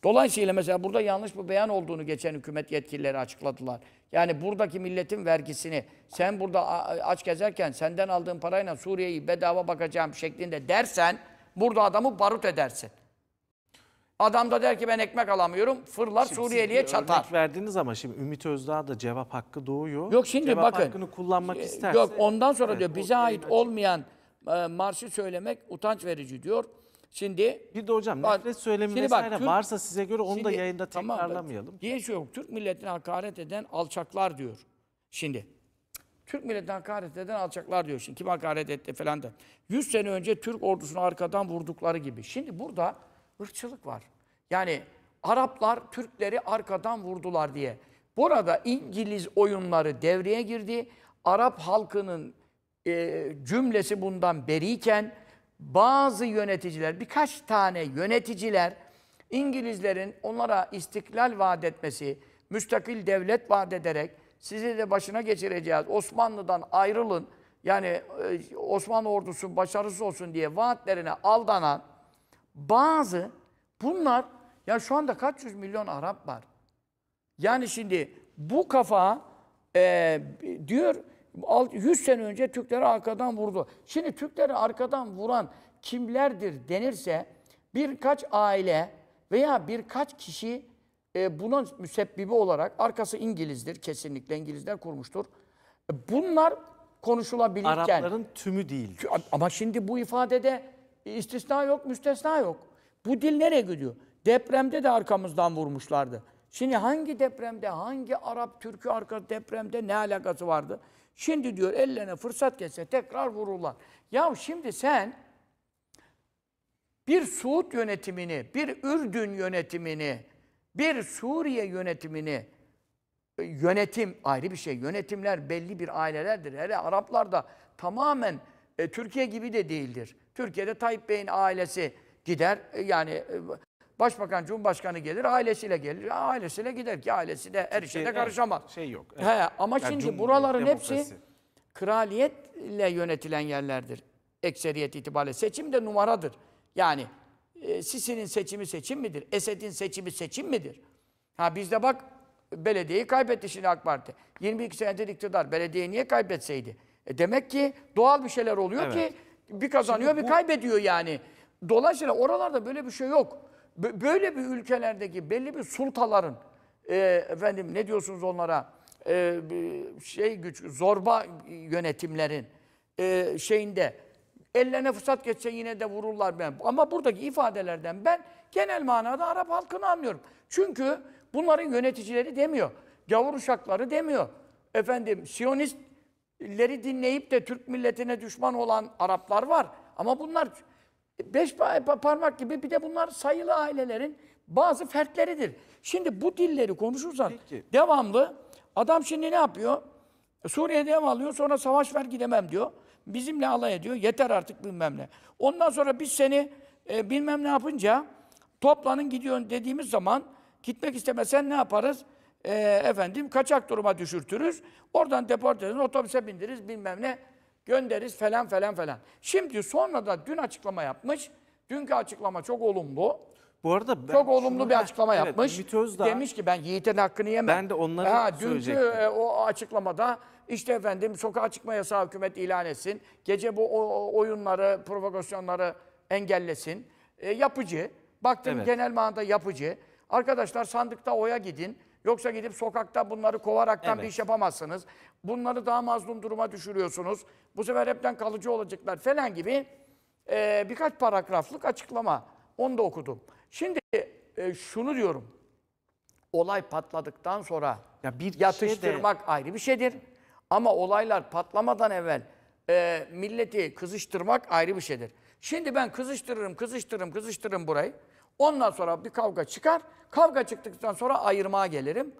Dolayısıyla mesela burada yanlış bir beyan olduğunu geçen hükümet yetkilileri açıkladılar. Yani buradaki milletin vergisini sen burada aç gezerken senden aldığın parayla Suriye'yi bedava bakacağım şeklinde dersen burada adamı barut edersin. Adam da der ki ben ekmek alamıyorum. Fırlar şimdi Suriyeli'ye çatar. Örnek verdiniz ama şimdi Ümit Özdağ da cevap hakkı doğuyor. Yok şimdi cevap bakın. Cevap hakkını kullanmak e, isterse. Yok ondan sonra evet, diyor bize ait açık. olmayan e, marşı söylemek utanç verici diyor. Şimdi bir de hocam bak, nefret söylemi şimdi vesaire bak, Türk, varsa size göre onu şimdi, da yayında tekrarlamayalım. Diye şey yok. Türk milletine hakaret eden alçaklar diyor. Şimdi Türk milletine hakaret eden alçaklar diyor. Şimdi kim hakaret etti falan da. 100 sene önce Türk ordusunu arkadan vurdukları gibi. Şimdi burada ırkçılık var. Yani Araplar Türkleri arkadan vurdular diye. Burada İngiliz oyunları devreye girdi. Arap halkının e, cümlesi bundan beriyken bazı yöneticiler, birkaç tane yöneticiler İngilizlerin onlara istiklal vaat etmesi, müstakil devlet vaat ederek sizi de başına geçireceğiz, Osmanlı'dan ayrılın, yani e, Osmanlı ordusu başarısız olsun diye vaatlerine aldanan bazı bunlar ya şu anda kaç yüz milyon Arap var. Yani şimdi bu kafa e, diyor 100 sene önce Türkleri arkadan vurdu. Şimdi Türkleri arkadan vuran kimlerdir denirse birkaç aile veya birkaç kişi e, buna müsebbibi olarak arkası İngiliz'dir kesinlikle İngilizler kurmuştur. Bunlar konuşulabilirken Arapların tümü değil. Ama şimdi bu ifadede İstisna yok, müstesna yok. Bu dil nereye gidiyor? Depremde de arkamızdan vurmuşlardı. Şimdi hangi depremde, hangi Arap Türk'ü arka depremde ne alakası vardı? Şimdi diyor ellerine fırsat geçse tekrar vururlar. Ya şimdi sen bir Suud yönetimini, bir Ürdün yönetimini, bir Suriye yönetimini e, yönetim ayrı bir şey. Yönetimler belli bir ailelerdir. Hele Araplar da tamamen e, Türkiye gibi de değildir. Türkiye'de Tayyip Bey'in ailesi gider. E, yani e, başbakan, cumhurbaşkanı gelir, ailesiyle gelir. Ailesiyle gider ki ailesi de her işe de karışamaz. Şey yok. Evet. He, ama yani şimdi buraların demokrasi. hepsi kraliyetle yönetilen yerlerdir. Ekseriyet itibariyle. Seçim de numaradır. Yani e, Sisi'nin seçimi seçim midir? Esed'in seçimi seçim midir? Ha bizde bak belediyeyi kaybetti şimdi AK Parti. 22 senedir iktidar. Belediye niye kaybetseydi? E demek ki doğal bir şeyler oluyor evet. ki bir kazanıyor bu... bir kaybediyor yani. Dolayısıyla oralarda böyle bir şey yok. Böyle bir ülkelerdeki belli bir sultaların e, efendim ne diyorsunuz onlara e, şey güç zorba yönetimlerin e, şeyinde ellerine fırsat geçse yine de vururlar ben. Ama buradaki ifadelerden ben genel manada Arap halkını anlıyorum. Çünkü bunların yöneticileri demiyor. Gavur uşakları demiyor. Efendim Siyonist leri dinleyip de Türk milletine düşman olan Araplar var. Ama bunlar beş parmak gibi bir de bunlar sayılı ailelerin bazı fertleridir. Şimdi bu dilleri konuşursan Peki. devamlı adam şimdi ne yapıyor? Suriye'de ev alıyor sonra savaş ver gidemem diyor. Bizimle alay ediyor. Yeter artık bilmem ne. Ondan sonra biz seni e, bilmem ne yapınca toplanın gidiyorsun dediğimiz zaman gitmek istemesen ne yaparız? e, efendim kaçak duruma düşürtürüz. Oradan deport ederiz, otobüse bindiririz bilmem ne göndeririz falan falan falan. Şimdi sonra da dün açıklama yapmış. Dünkü açıklama çok olumlu. Bu arada ben çok olumlu şunu, bir açıklama evet, yapmış. Mütözdağ, Demiş ki ben Yiğit'in hakkını yemem. Ben de onları ha, dünkü e, o açıklamada işte efendim sokağa çıkma yasağı hükümet ilan etsin. Gece bu o, oyunları, provokasyonları engellesin. E, yapıcı. Baktım evet. genel manada yapıcı. Arkadaşlar sandıkta oya gidin. Yoksa gidip sokakta bunları kovaraktan evet. bir iş yapamazsınız. Bunları daha mazlum duruma düşürüyorsunuz. Bu sefer hepten kalıcı olacaklar falan gibi e, birkaç paragraflık açıklama. Onu da okudum. Şimdi e, şunu diyorum. Olay patladıktan sonra ya bir şey yatıştırmak de... ayrı bir şeydir. Ama olaylar patlamadan evvel e, milleti kızıştırmak ayrı bir şeydir. Şimdi ben kızıştırırım, kızıştırırım, kızıştırırım burayı. Ondan sonra bir kavga çıkar. Kavga çıktıktan sonra ayırmaya gelirim.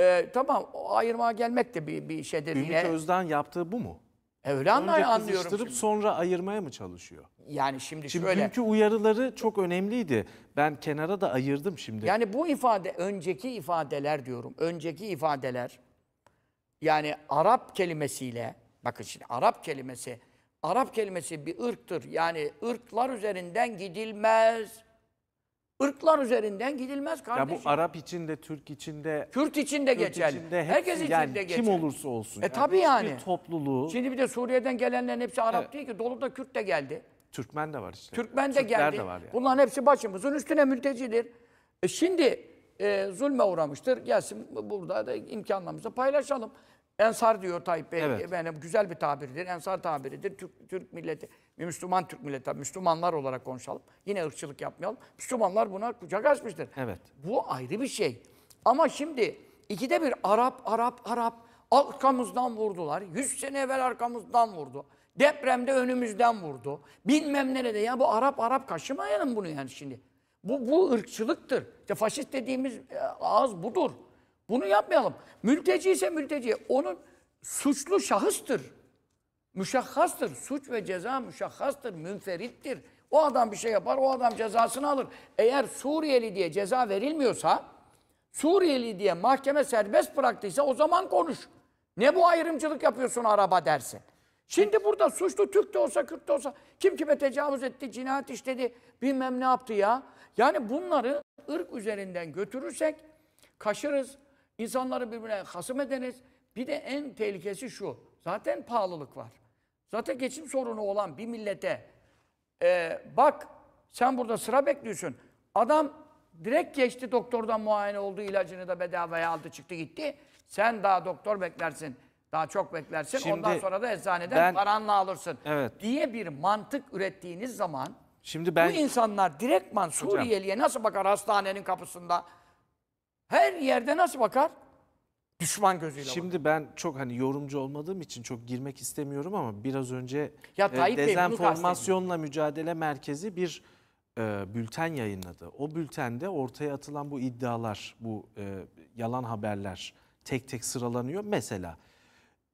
Ee, tamam o ayırmaya gelmek de bir, bir şeydir. Ümit yine... Özden yaptığı bu mu? E, öyle Önce anlıyorum. Önce sonra ayırmaya mı çalışıyor? Yani şimdi, şimdi şöyle. Çünkü uyarıları çok önemliydi. Ben kenara da ayırdım şimdi. Yani bu ifade, önceki ifadeler diyorum. Önceki ifadeler yani Arap kelimesiyle, bakın şimdi Arap kelimesi, Arap kelimesi bir ırktır. Yani ırklar üzerinden gidilmez Irklar üzerinden gidilmez kardeşim. Ya bu Arap içinde, Türk içinde, Kürt içinde Kürt geçerli. Içinde, hepsi, Herkes içinde yani, geçerli. Kim olursa olsun. E yani, tabii yani. Bir topluluğu. Şimdi bir de Suriye'den gelenlerin hepsi Arap evet. değil ki. Dolu da Kürt de geldi. Türkmen de var işte. Türkmen de Türkler geldi. De var yani. Bunların hepsi başımızın üstüne mültecidir. E şimdi e, zulme uğramıştır. Gelsin burada da imkanlarımızı paylaşalım. Ensar diyor Tayyip Bey. Evet. Efendim, güzel bir tabirdir. Ensar tabiridir. Türk, Türk milleti, Müslüman Türk milleti, Müslümanlar olarak konuşalım. Yine ırkçılık yapmayalım. Müslümanlar buna kucak açmıştır. Evet. Bu ayrı bir şey. Ama şimdi ikide bir Arap, Arap, Arap arkamızdan vurdular. Yüz sene evvel arkamızdan vurdu. Depremde önümüzden vurdu. Bilmem nerede. Ya bu Arap, Arap kaşımayalım bunu yani şimdi. Bu, bu ırkçılıktır. İşte faşist dediğimiz e, ağız budur. Bunu yapmayalım. Mülteci ise mülteci. Onun suçlu şahıstır. Müşahhastır. Suç ve ceza müşahhastır. Münferittir. O adam bir şey yapar, o adam cezasını alır. Eğer Suriyeli diye ceza verilmiyorsa, Suriyeli diye mahkeme serbest bıraktıysa o zaman konuş. Ne bu ayrımcılık yapıyorsun araba dersin. Şimdi burada suçlu Türk de olsa, Kürt de olsa kim kime tecavüz etti, cinayet işledi, bilmem ne yaptı ya. Yani bunları ırk üzerinden götürürsek kaşırız. İnsanları birbirine hasım edeniz. Bir de en tehlikesi şu. Zaten pahalılık var. Zaten geçim sorunu olan bir millete e, bak sen burada sıra bekliyorsun. Adam direkt geçti doktordan muayene oldu ilacını da bedavaya aldı çıktı gitti. Sen daha doktor beklersin. Daha çok beklersin. Şimdi Ondan sonra da eczaneden ben, paranla alırsın. Evet. Diye bir mantık ürettiğiniz zaman Şimdi ben, bu insanlar direktman Suriyeli'ye nasıl bakar hastanenin kapısında her yerde nasıl bakar? Düşman gözüyle Şimdi ben çok hani yorumcu olmadığım için çok girmek istemiyorum ama biraz önce ya, e, Tayyip e, dezenformasyonla mücadele merkezi bir e, bülten yayınladı. O bültende ortaya atılan bu iddialar, bu e, yalan haberler tek tek sıralanıyor. Mesela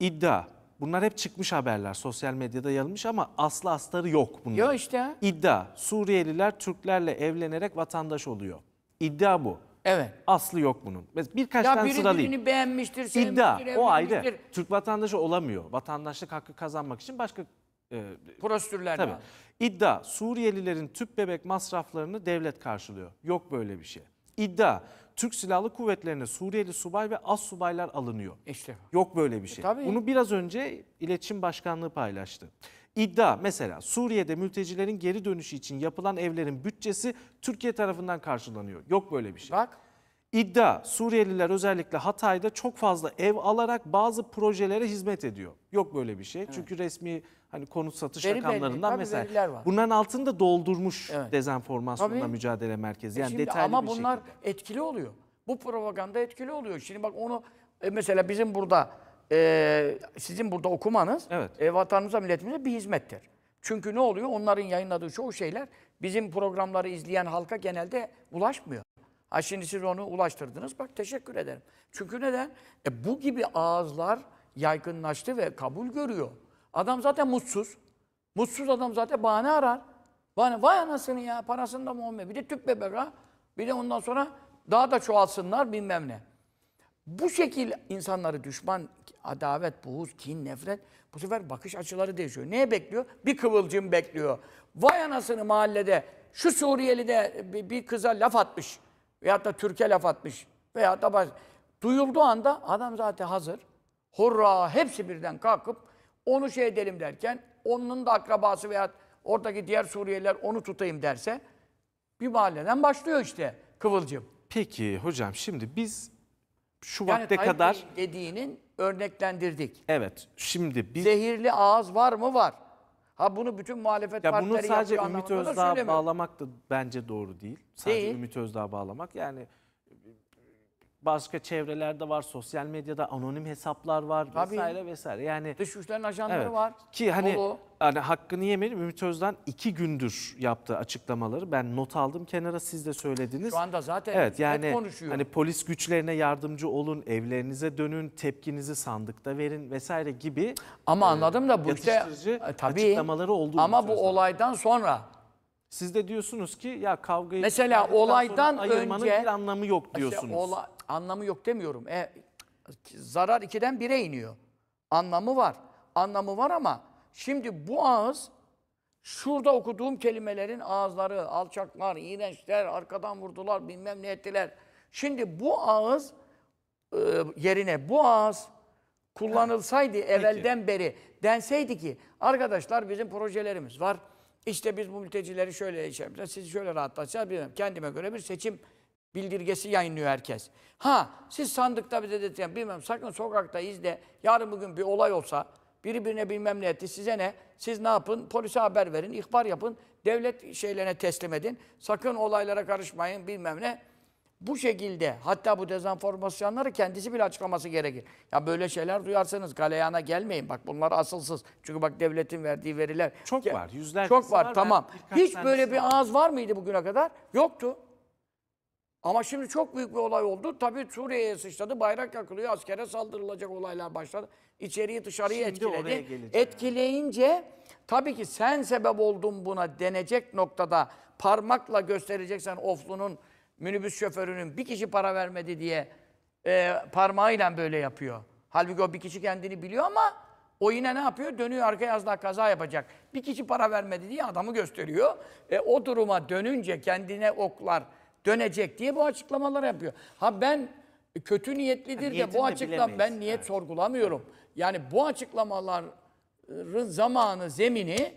iddia, bunlar hep çıkmış haberler sosyal medyada yayılmış ama aslı astarı yok bunlar. Yok işte. İddia, Suriyeliler Türklerle evlenerek vatandaş oluyor. İddia bu. Evet. Aslı yok bunun. Birkaç ya tane biri sıra değil. beğenmiştir, İddia o ayrı. Türk vatandaşı olamıyor. Vatandaşlık hakkı kazanmak için başka e, Prosedürler var. İddia Suriyelilerin tüp bebek masraflarını devlet karşılıyor. Yok böyle bir şey. İddia Türk Silahlı Kuvvetleri'ne Suriyeli subay ve az subaylar alınıyor. İşte. Yok böyle bir e, şey. tabii. Bunu biraz önce İletişim Başkanlığı paylaştı. İddia mesela Suriye'de mültecilerin geri dönüşü için yapılan evlerin bütçesi Türkiye tarafından karşılanıyor. Yok böyle bir şey. Bak İddia Suriyeliler özellikle Hatay'da çok fazla ev alarak bazı projelere hizmet ediyor. Yok böyle bir şey. Evet. Çünkü resmi hani konut satış Veri rakamlarından belli, mesela var. bunların altında doldurmuş evet. dezenformasyonla tabii. mücadele merkezi. E yani e şimdi, detaylı ama bir bunlar şekilde. etkili oluyor. Bu propaganda etkili oluyor. Şimdi bak onu e mesela bizim burada e, sizin burada okumanız evet. e, vatanımıza, milletimize bir hizmettir. Çünkü ne oluyor? Onların yayınladığı çoğu şeyler bizim programları izleyen halka genelde ulaşmıyor. Ha şimdi siz onu ulaştırdınız. Bak teşekkür ederim. Çünkü neden? E, bu gibi ağızlar yaygınlaştı ve kabul görüyor. Adam zaten mutsuz. Mutsuz adam zaten bahane arar. Bahane, vay anasını ya parasında mı olmuyor. Bir de tüp bebek ha. Bir de ondan sonra daha da çoğalsınlar bilmem ne. Bu şekil insanları düşman, adavet, buğuz, kin, nefret bu sefer bakış açıları değişiyor. Neye bekliyor? Bir kıvılcım bekliyor. Vay anasını mahallede şu Suriyeli de bir kıza laf atmış veyahut da Türk'e laf atmış veyahut da baş... duyulduğu anda adam zaten hazır. Hurra hepsi birden kalkıp onu şey edelim derken onun da akrabası veya oradaki diğer Suriyeliler onu tutayım derse bir mahalleden başlıyor işte kıvılcım. Peki hocam şimdi biz şu yani vakte kadar... dediğinin örneklendirdik. Evet. Şimdi bir... Zehirli ağız var mı? Var. Ha bunu bütün muhalefet ya partileri bunu sadece Ümit Özdağ'a bağlamak da bence doğru değil. Sadece değil. Ümit Özdağ bağlamak yani başka çevrelerde var, sosyal medyada anonim hesaplar var Tabii. vesaire vesaire. Yani dış güçlerin ajanları evet. var. Ki hani Bolu. hani hakkını yemeyelim Ümit Özden iki gündür yaptığı açıklamaları ben not aldım kenara siz de söylediniz. Şu anda zaten evet, yani konuşuyor. Hani polis güçlerine yardımcı olun, evlerinize dönün, tepkinizi sandıkta verin vesaire gibi. Ama e, anladım da bu işte e, tabii, açıklamaları oldu. Ama bu olaydan sonra siz de diyorsunuz ki ya kavgayı mesela olaydan önce bir anlamı yok diyorsunuz. Işte, ola, anlamı yok demiyorum. E, zarar ikiden bire iniyor. Anlamı var. Anlamı var ama şimdi bu ağız şurada okuduğum kelimelerin ağızları, alçaklar, iğrençler, arkadan vurdular, bilmem ne ettiler. Şimdi bu ağız e, yerine bu ağız kullanılsaydı ha, evvelden peki. beri denseydi ki arkadaşlar bizim projelerimiz var. İşte biz bu mültecileri şöyle şey yaşayacağız, sizi şöyle rahatlatacağız. Bilmem. Kendime göre bir seçim bildirgesi yayınlıyor herkes. Ha siz sandıkta bize dedikten bilmem sakın sokakta izle yarın bugün bir olay olsa biri birine bilmem ne etti size ne? Siz ne yapın? Polise haber verin, ihbar yapın, devlet şeylerine teslim edin. Sakın olaylara karışmayın bilmem ne. Bu şekilde hatta bu dezenformasyonları kendisi bile açıklaması gerekir. Ya böyle şeyler duyarsanız galeyana gelmeyin. Bak bunlar asılsız. Çünkü bak devletin verdiği veriler. Çok ya, var. yüzlerce. çok var. var. Tamam. Hiç böyle bir ağız var mıydı bugüne kadar? Yoktu. Ama şimdi çok büyük bir olay oldu. Tabii Suriye'ye sıçradı, bayrak yakılıyor, askere saldırılacak olaylar başladı. İçeriği dışarıyı şimdi etkiledi. Etkileyince tabii ki sen sebep oldun buna denecek noktada parmakla göstereceksen oflunun, minibüs şoförünün bir kişi para vermedi diye e, parmağıyla böyle yapıyor. Halbuki o bir kişi kendini biliyor ama o yine ne yapıyor? Dönüyor arka, az daha kaza yapacak. Bir kişi para vermedi diye adamı gösteriyor. E, o duruma dönünce kendine oklar dönecek diye bu açıklamalar yapıyor. Ha ben kötü niyetlidir yani de bu açıklam ben niyet yani. sorgulamıyorum. Yani bu açıklamaların zamanı, zemini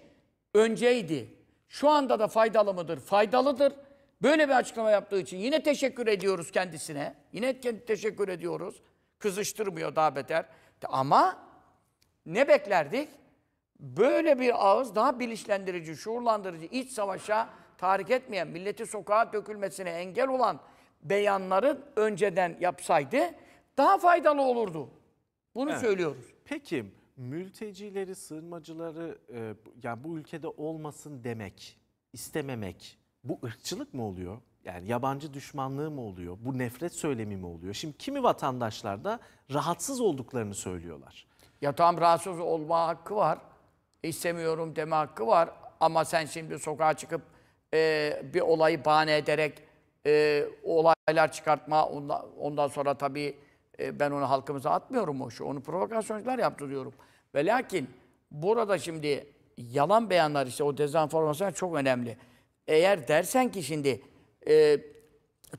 önceydi. Şu anda da faydalı mıdır? Faydalıdır. Böyle bir açıklama yaptığı için yine teşekkür ediyoruz kendisine. Yine teşekkür ediyoruz. Kızıştırmıyor daha beter. Ama ne beklerdik? Böyle bir ağız daha bilinçlendirici, şuurlandırıcı iç savaşa tahrik etmeyen, milleti sokağa dökülmesine engel olan beyanları önceden yapsaydı daha faydalı olurdu. Bunu evet. söylüyoruz. Peki mültecileri, sığınmacıları e, yani bu ülkede olmasın demek, istememek bu ırkçılık mı oluyor? Yani yabancı düşmanlığı mı oluyor? Bu nefret söylemi mi oluyor? Şimdi kimi vatandaşlar da rahatsız olduklarını söylüyorlar. Ya tam rahatsız olma hakkı var. İstemiyorum deme hakkı var. Ama sen şimdi sokağa çıkıp e, bir olayı bahane ederek e, olaylar çıkartma, ondan, ondan sonra tabii e, ben onu halkımıza atmıyorum hoş. Onu provokasyoncular yaptı diyorum. Ve lakin burada şimdi yalan beyanlar işte o dezenformasyon çok önemli. Eğer dersen ki şimdi e,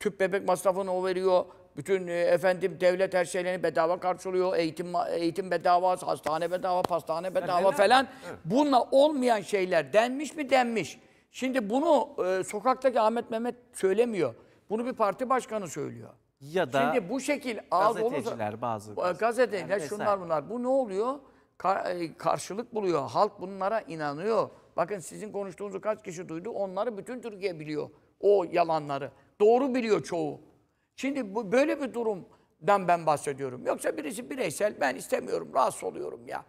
tüp bebek masrafını o veriyor, bütün e, efendim devlet her şeylerini bedava karşılıyor, eğitim eğitim bedava, hastane bedava, pastane bedava falan. Evet. Bununla olmayan şeyler denmiş mi denmiş. Şimdi bunu e, sokaktaki Ahmet Mehmet söylemiyor. Bunu bir parti başkanı söylüyor. Ya da Şimdi bu şekil gazeteciler olursa, bazı gazeteciler yani şunlar bunlar. Bu ne oluyor? Kar, e, karşılık buluyor. Halk bunlara inanıyor. Bakın sizin konuştuğunuzu kaç kişi duydu? Onları bütün Türkiye biliyor. O yalanları. Doğru biliyor çoğu. Şimdi bu, böyle bir durumdan ben bahsediyorum. Yoksa birisi bireysel ben istemiyorum, rahatsız oluyorum ya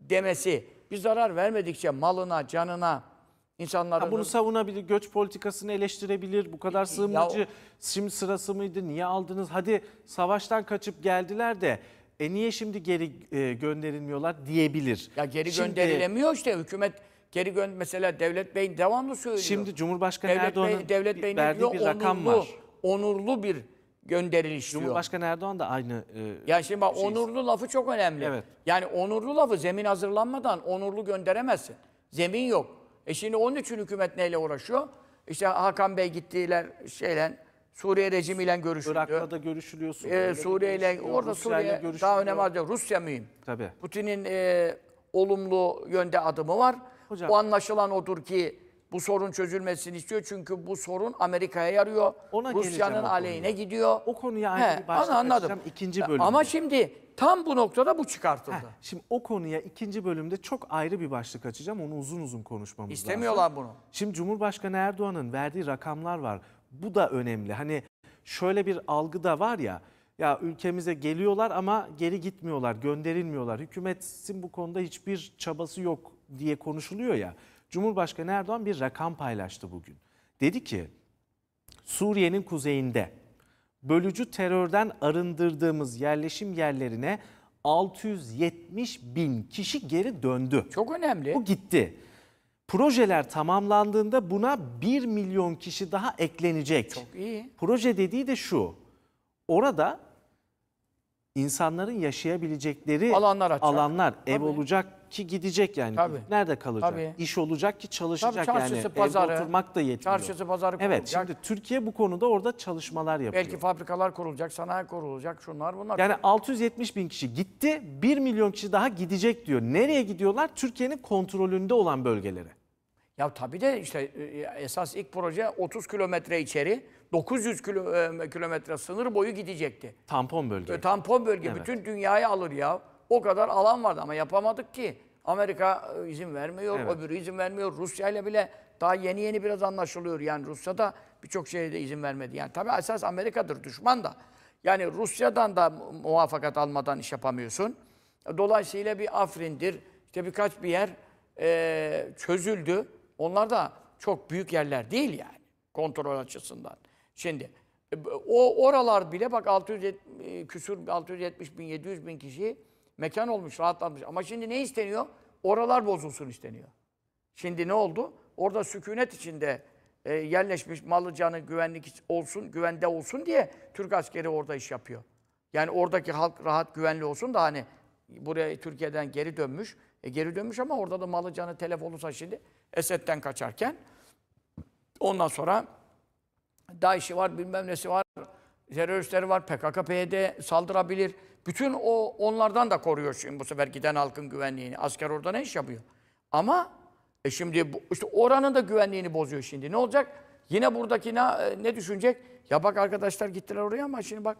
demesi. Bir zarar vermedikçe malına, canına, İnsanlar ha, bunu savunabilir, göç politikasını eleştirebilir. Bu kadar e, sığınmacı ya, şimdi sırası mıydı? Niye aldınız? Hadi savaştan kaçıp geldiler de e niye şimdi geri e, gönderilmiyorlar diyebilir. Ya geri şimdi, gönderilemiyor işte hükümet geri gönder mesela Devlet Bey'in devamlı söylüyor. Şimdi Cumhurbaşkanı Devlet Erdoğan'ın Bey, Devlet Bey'in verdiği diyor, bir rakam onurlu, var. Onurlu bir gönderiliş diyor. Cumhurbaşkanı Erdoğan da aynı e, Yani şimdi bak şey onurlu lafı çok önemli. Evet. Yani onurlu lafı zemin hazırlanmadan onurlu gönderemezsin. Zemin yok. E şimdi onun için hükümet neyle uğraşıyor? İşte Hakan Bey gittiler şeyle Suriye rejimiyle görüşülüyor. Irak'la da görüşülüyor. E, Suriye ee, Suriye ile orada Suriye daha önemli acaba Rusya mıyım? Tabii. Putin'in e, olumlu yönde adımı var. Hocam. O anlaşılan odur ki bu sorun çözülmesini istiyor. Çünkü bu sorun Amerika'ya yarıyor. Ona Rusya'nın aleyhine gidiyor. O konuya ayrı bir başlık anladım. İkinci e, bölümde. Ama şimdi tam bu noktada bu çıkartıldı. Heh, şimdi o konuya ikinci bölümde çok ayrı bir başlık açacağım. Onu uzun uzun konuşmamız İstemiyorlar lazım. İstemiyorlar bunu. Şimdi Cumhurbaşkanı Erdoğan'ın verdiği rakamlar var. Bu da önemli. Hani şöyle bir algı da var ya ya ülkemize geliyorlar ama geri gitmiyorlar, gönderilmiyorlar. Hükümetin bu konuda hiçbir çabası yok diye konuşuluyor ya. Cumhurbaşkanı Erdoğan bir rakam paylaştı bugün. Dedi ki Suriye'nin kuzeyinde bölücü terörden arındırdığımız yerleşim yerlerine 670 bin kişi geri döndü. Çok önemli. Bu gitti. Projeler tamamlandığında buna 1 milyon kişi daha eklenecek. Çok iyi. Proje dediği de şu. Orada insanların yaşayabilecekleri alanlar, alanlar ev Tabii. olacak, ki gidecek yani. Tabii. Nerede kalacak? Tabii. İş olacak ki çalışacak Tabii, yani. Pazarı, Evde oturmak da yetmiyor. Çarşısı pazarı kurulacak. Evet şimdi Türkiye bu konuda orada çalışmalar yapıyor. Belki fabrikalar kurulacak, sanayi kurulacak, şunlar bunlar. Yani 670 bin kişi gitti, 1 milyon kişi daha gidecek diyor. Nereye gidiyorlar? Türkiye'nin kontrolünde olan bölgelere. Ya tabii de işte e, e, esas ilk proje 30 kilometre içeri 900 e, kilometre sınır boyu gidecekti. Tampon bölge. Tampon bölge evet. bütün dünyayı alır ya. O kadar alan vardı ama yapamadık ki. Amerika e, izin vermiyor, evet. öbürü izin vermiyor. Rusya ile bile daha yeni yeni biraz anlaşılıyor. Yani Rusya da birçok şeye de izin vermedi. Yani tabii esas Amerika'dır, düşman da. Yani Rusya'dan da muvaffakat almadan iş yapamıyorsun. Dolayısıyla bir Afrin'dir, işte birkaç bir yer e, çözüldü. Onlar da çok büyük yerler değil yani kontrol açısından. Şimdi e, o oralar bile bak 600 küsur 670 bin 700 bin kişi mekan olmuş, rahatlanmış. Ama şimdi ne isteniyor? Oralar bozulsun isteniyor. Şimdi ne oldu? Orada sükunet içinde e, yerleşmiş malı canı güvenlik olsun, güvende olsun diye Türk askeri orada iş yapıyor. Yani oradaki halk rahat, güvenli olsun da hani buraya Türkiye'den geri dönmüş. E, geri dönmüş ama orada da malı canı telef olursa şimdi Esed'den kaçarken ondan sonra DAEŞ'i var, bilmem nesi var, teröristleri var. PKK, PYD saldırabilir. Bütün o onlardan da koruyor şimdi bu sefer giden halkın güvenliğini. Asker orada ne iş yapıyor? Ama e şimdi bu, işte oranın da güvenliğini bozuyor şimdi. Ne olacak? Yine buradaki ne, ne düşünecek? Ya bak arkadaşlar gittiler oraya ama şimdi bak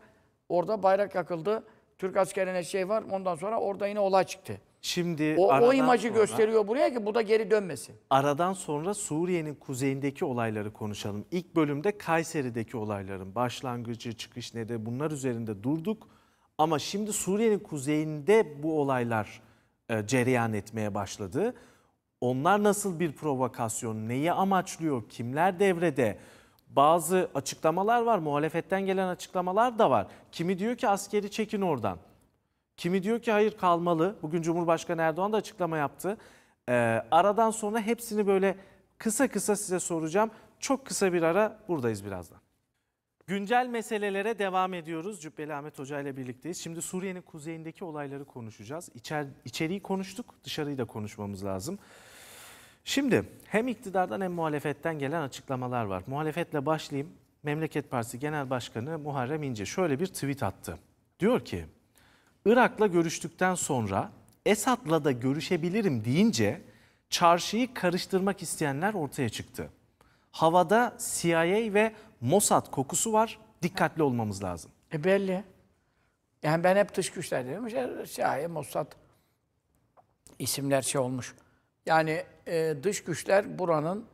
orada bayrak yakıldı. Türk askerine şey var. Ondan sonra orada yine olay çıktı. Şimdi o, o imajı sonra, gösteriyor buraya ki bu da geri dönmesin. Aradan sonra Suriye'nin kuzeyindeki olayları konuşalım. İlk bölümde Kayseri'deki olayların başlangıcı, çıkış ne de bunlar üzerinde durduk. Ama şimdi Suriye'nin kuzeyinde bu olaylar e, cereyan etmeye başladı. Onlar nasıl bir provokasyon, neyi amaçlıyor, kimler devrede? Bazı açıklamalar var, muhalefetten gelen açıklamalar da var. Kimi diyor ki askeri çekin oradan. Kimi diyor ki hayır kalmalı. Bugün Cumhurbaşkanı Erdoğan da açıklama yaptı. Ee, aradan sonra hepsini böyle kısa kısa size soracağım. Çok kısa bir ara buradayız birazdan. Güncel meselelere devam ediyoruz. Cübbeli Ahmet Hoca ile birlikteyiz. Şimdi Suriye'nin kuzeyindeki olayları konuşacağız. İçer, içeriği konuştuk, dışarıyı da konuşmamız lazım. Şimdi hem iktidardan hem muhalefetten gelen açıklamalar var. Muhalefetle başlayayım. Memleket Partisi Genel Başkanı Muharrem İnce şöyle bir tweet attı. Diyor ki Irak'la görüştükten sonra Esad'la da görüşebilirim deyince çarşıyı karıştırmak isteyenler ortaya çıktı. Havada CIA ve Mossad kokusu var. Dikkatli olmamız lazım. E belli. Yani ben hep dış güçler dedim. CIA, Mossad isimler şey olmuş. Yani e, dış güçler buranın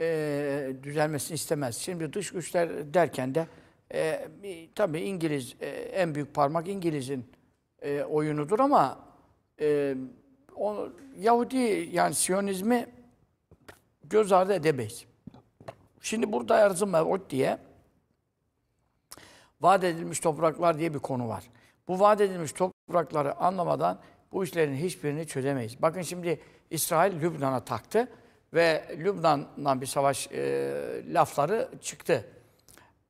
e, düzelmesini istemez. Şimdi dış güçler derken de e, tabii İngiliz e, en büyük parmak İngiliz'in e, oyunudur ama e, o, Yahudi yani Siyonizmi göz ardı edemeyiz. Şimdi burada erzı mev'ud diye vaat edilmiş topraklar diye bir konu var. Bu vaat edilmiş toprakları anlamadan bu işlerin hiçbirini çözemeyiz. Bakın şimdi İsrail Lübnan'a taktı ve Lübnan'dan bir savaş e, lafları çıktı.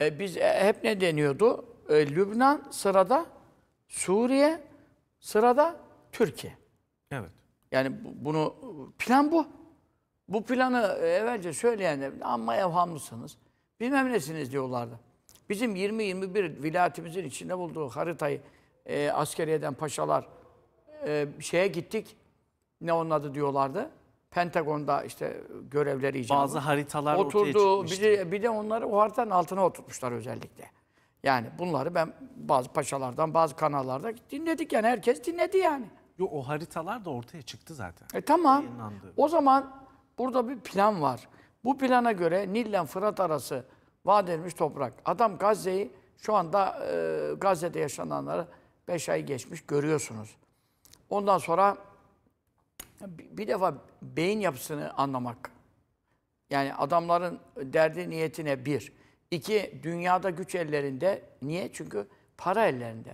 E, biz e, hep ne deniyordu? E, Lübnan sırada Suriye, sırada Türkiye. Evet. Yani bunu plan bu. Bu planı e, evvelce söyleyenler amma evhamlısınız. Bilmem nesiniz diyorlardı. Bizim 20-21 vilayetimizin içinde bulduğu haritayı e, askeriyeden paşalar e, şeye gittik. Ne onun adı diyorlardı. Pentagon'da işte görevleri icabı. Bazı haritalar Oturdu, ortaya çıkmıştı. Bir de, bir de onları o haritanın altına oturtmuşlar özellikle. Yani bunları ben bazı paşalardan, bazı kanallarda dinledik yani herkes dinledi yani. Yo, o haritalar da ortaya çıktı zaten. E tamam. Yayınlandı. O zaman burada bir plan var. Bu plana göre Nil ile Fırat arası vaat edilmiş toprak. Adam Gazze'yi şu anda e, Gazze'de yaşananları 5 ay geçmiş görüyorsunuz. Ondan sonra bir defa beyin yapısını anlamak. Yani adamların derdi niyetine bir. İki, dünyada güç ellerinde. Niye? Çünkü para ellerinde,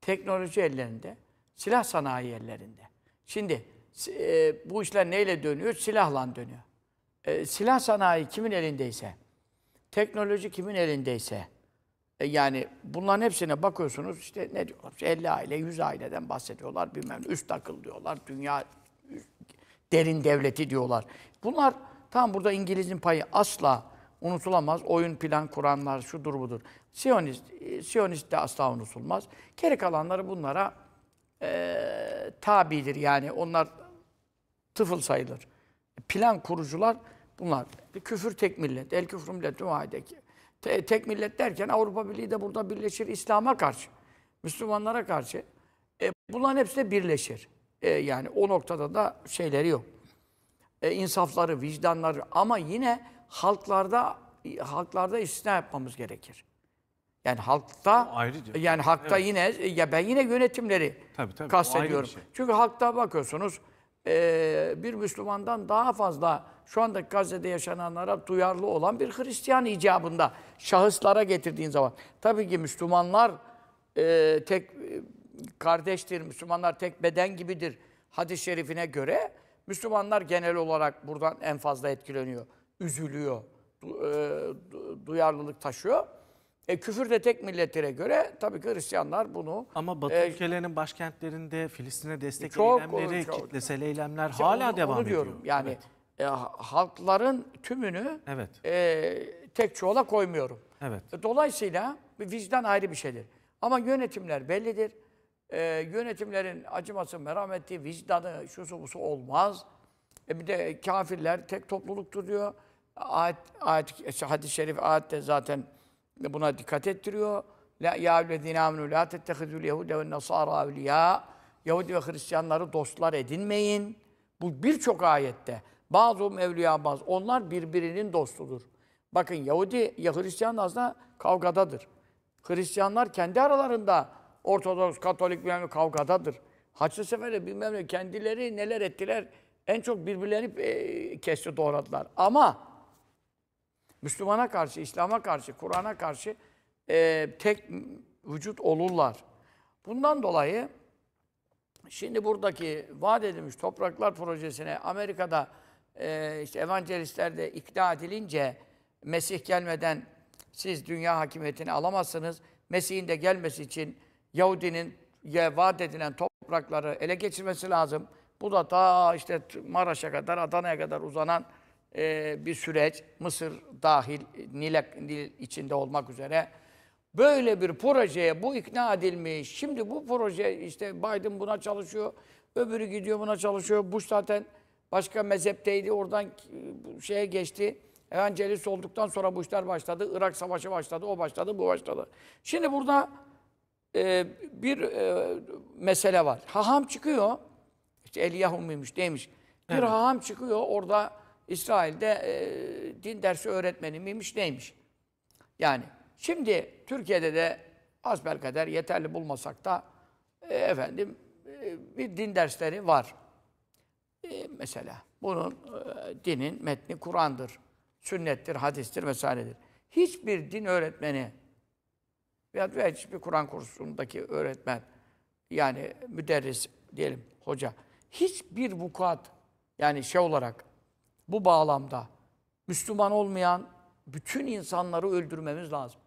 teknoloji ellerinde, silah sanayi ellerinde. Şimdi e, bu işler neyle dönüyor? Silahla dönüyor. E, silah sanayi kimin elindeyse, teknoloji kimin elindeyse, e, yani bunların hepsine bakıyorsunuz işte ne diyorlar? İşte 50 aile, 100 aileden bahsediyorlar bilmem üst akıl diyorlar, dünya derin devleti diyorlar. Bunlar tam burada İngiliz'in payı asla unutulamaz. Oyun plan kuranlar şudur budur. Siyonist, e, Siyonist de asla unutulmaz. Geri kalanları bunlara e, tabidir yani. Onlar tıfıl sayılır. Plan kurucular bunlar. Küfür tek millet. El küfrü milletü vahideki. Te, tek millet derken Avrupa Birliği de burada birleşir İslam'a karşı. Müslümanlara karşı. E, bunların hepsi de birleşir. E, yani o noktada da şeyleri yok. E, insafları, vicdanları ama yine halklarda halklarda istisna yapmamız gerekir. Yani halkta o yani halkta evet. yine ya ben yine yönetimleri tabii, tabii, kastediyorum. Şey. Çünkü halkta bakıyorsunuz e, bir Müslümandan daha fazla şu anda Gazze'de yaşananlara duyarlı olan bir Hristiyan icabında şahıslara getirdiğin zaman. Tabii ki Müslümanlar e, tek e, kardeştir, Müslümanlar tek beden gibidir hadis-i şerifine göre. Müslümanlar genel olarak buradan en fazla etkileniyor üzülüyor, e, duyarlılık taşıyor. E, küfür de tek milletlere göre tabii ki Hristiyanlar bunu... Ama Batı e, ülkelerinin başkentlerinde Filistin'e destek çok, eylemleri, çok, kitlesel eylemler işte hala onu, devam onu ediyor. Yani evet. e, halkların tümünü evet. e, tek çoğula koymuyorum. Evet. E, dolayısıyla vicdan ayrı bir şeydir. Ama yönetimler bellidir. E, yönetimlerin acıması, merhameti, vicdanı, şusu busu olmaz. E, bir de kafirler tek topluluktur diyor. Ayet, ayet, hadis-i şerif ayette zaten buna dikkat ettiriyor. La ya ellezine amenu la tettehizul yehude ve nasara evliya. Yahudi ve Hristiyanları dostlar edinmeyin. Bu birçok ayette. Bazı um evliya bazı. Onlar birbirinin dostudur. Bakın Yahudi ya Hristiyan aslında kavgadadır. Hristiyanlar kendi aralarında Ortodoks, Katolik bilmem ne kavgadadır. Haçlı Seferi bilmem ne kendileri neler ettiler. En çok birbirlerini e, kesti doğradılar. Ama Müslümana karşı, İslam'a karşı, Kur'an'a karşı e, tek vücut olurlar. Bundan dolayı şimdi buradaki vaat edilmiş topraklar projesine Amerika'da e, işte evangelistler de ikna edilince Mesih gelmeden siz dünya hakimiyetini alamazsınız. Mesih'in de gelmesi için Yahudinin ya vaat edilen toprakları ele geçirmesi lazım. Bu da ta işte Maraş'a kadar, Adana'ya kadar uzanan e, bir süreç. Mısır dahil, Nil, Nil içinde olmak üzere. Böyle bir projeye bu ikna edilmiş. Şimdi bu proje işte Biden buna çalışıyor. Öbürü gidiyor buna çalışıyor. Bush zaten başka mezhepteydi. Oradan şeye geçti. Evangelist olduktan sonra bu işler başladı. Irak Savaşı başladı. O başladı, bu başladı. Şimdi burada e, bir e, mesele var. Haham çıkıyor. İşte Eliyahu muymuş, neymiş? Bir evet. haham çıkıyor orada İsrail'de e, din dersi öğretmeni miymiş neymiş? Yani şimdi Türkiye'de de asbel kader yeterli bulmasak da e, efendim e, bir din dersleri var. E, mesela bunun e, dinin metni Kur'an'dır, sünnettir, hadistir vesairedir. Hiçbir din öğretmeni veya hiçbir Kur'an kursundaki öğretmen yani müderris diyelim hoca hiçbir vukuat yani şey olarak bu bağlamda Müslüman olmayan bütün insanları öldürmemiz lazım.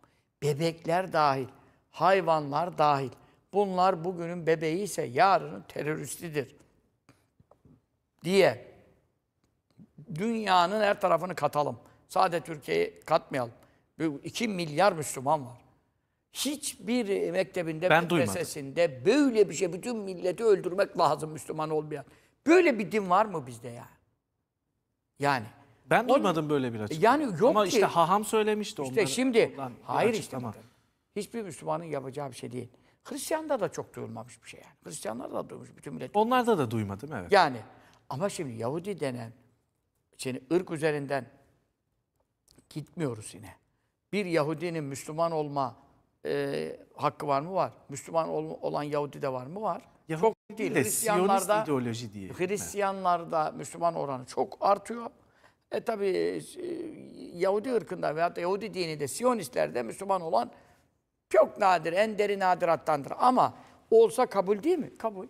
Bebekler dahil, hayvanlar dahil. Bunlar bugünün bebeği ise yarının teröristidir diye dünyanın her tarafını katalım. Sadece Türkiye'yi katmayalım. 2 milyar Müslüman var. Hiçbir mektebinde, ben medresesinde duymadım. böyle bir şey, bütün milleti öldürmek lazım Müslüman olmayan. Böyle bir din var mı bizde yani? Yani ben duymadım böyle bir açıklama. Yani yok Ama ki. işte haham söylemişti işte onları. İşte şimdi hayır işte Hiçbir Müslümanın yapacağı bir şey değil. Hristiyanlar da çok duyulmamış bir şey yani. Hristiyanlar da duymuş bütün millet. Onlar da duymadım evet. Yani ama şimdi Yahudi denen şimdi ırk üzerinden gitmiyoruz yine. Bir Yahudinin Müslüman olma e, hakkı var mı? Var. Müslüman ol, olan Yahudi de var mı? Var. Yahudi çok değil. De, Hristiyanlarda, ideoloji diye. Hristiyanlarda Müslüman oranı çok artıyor. E tabi e, Yahudi ırkında veya da Yahudi dini de Siyonistlerde Müslüman olan çok nadir, en deri nadirattandır. Ama olsa kabul değil mi? Kabul.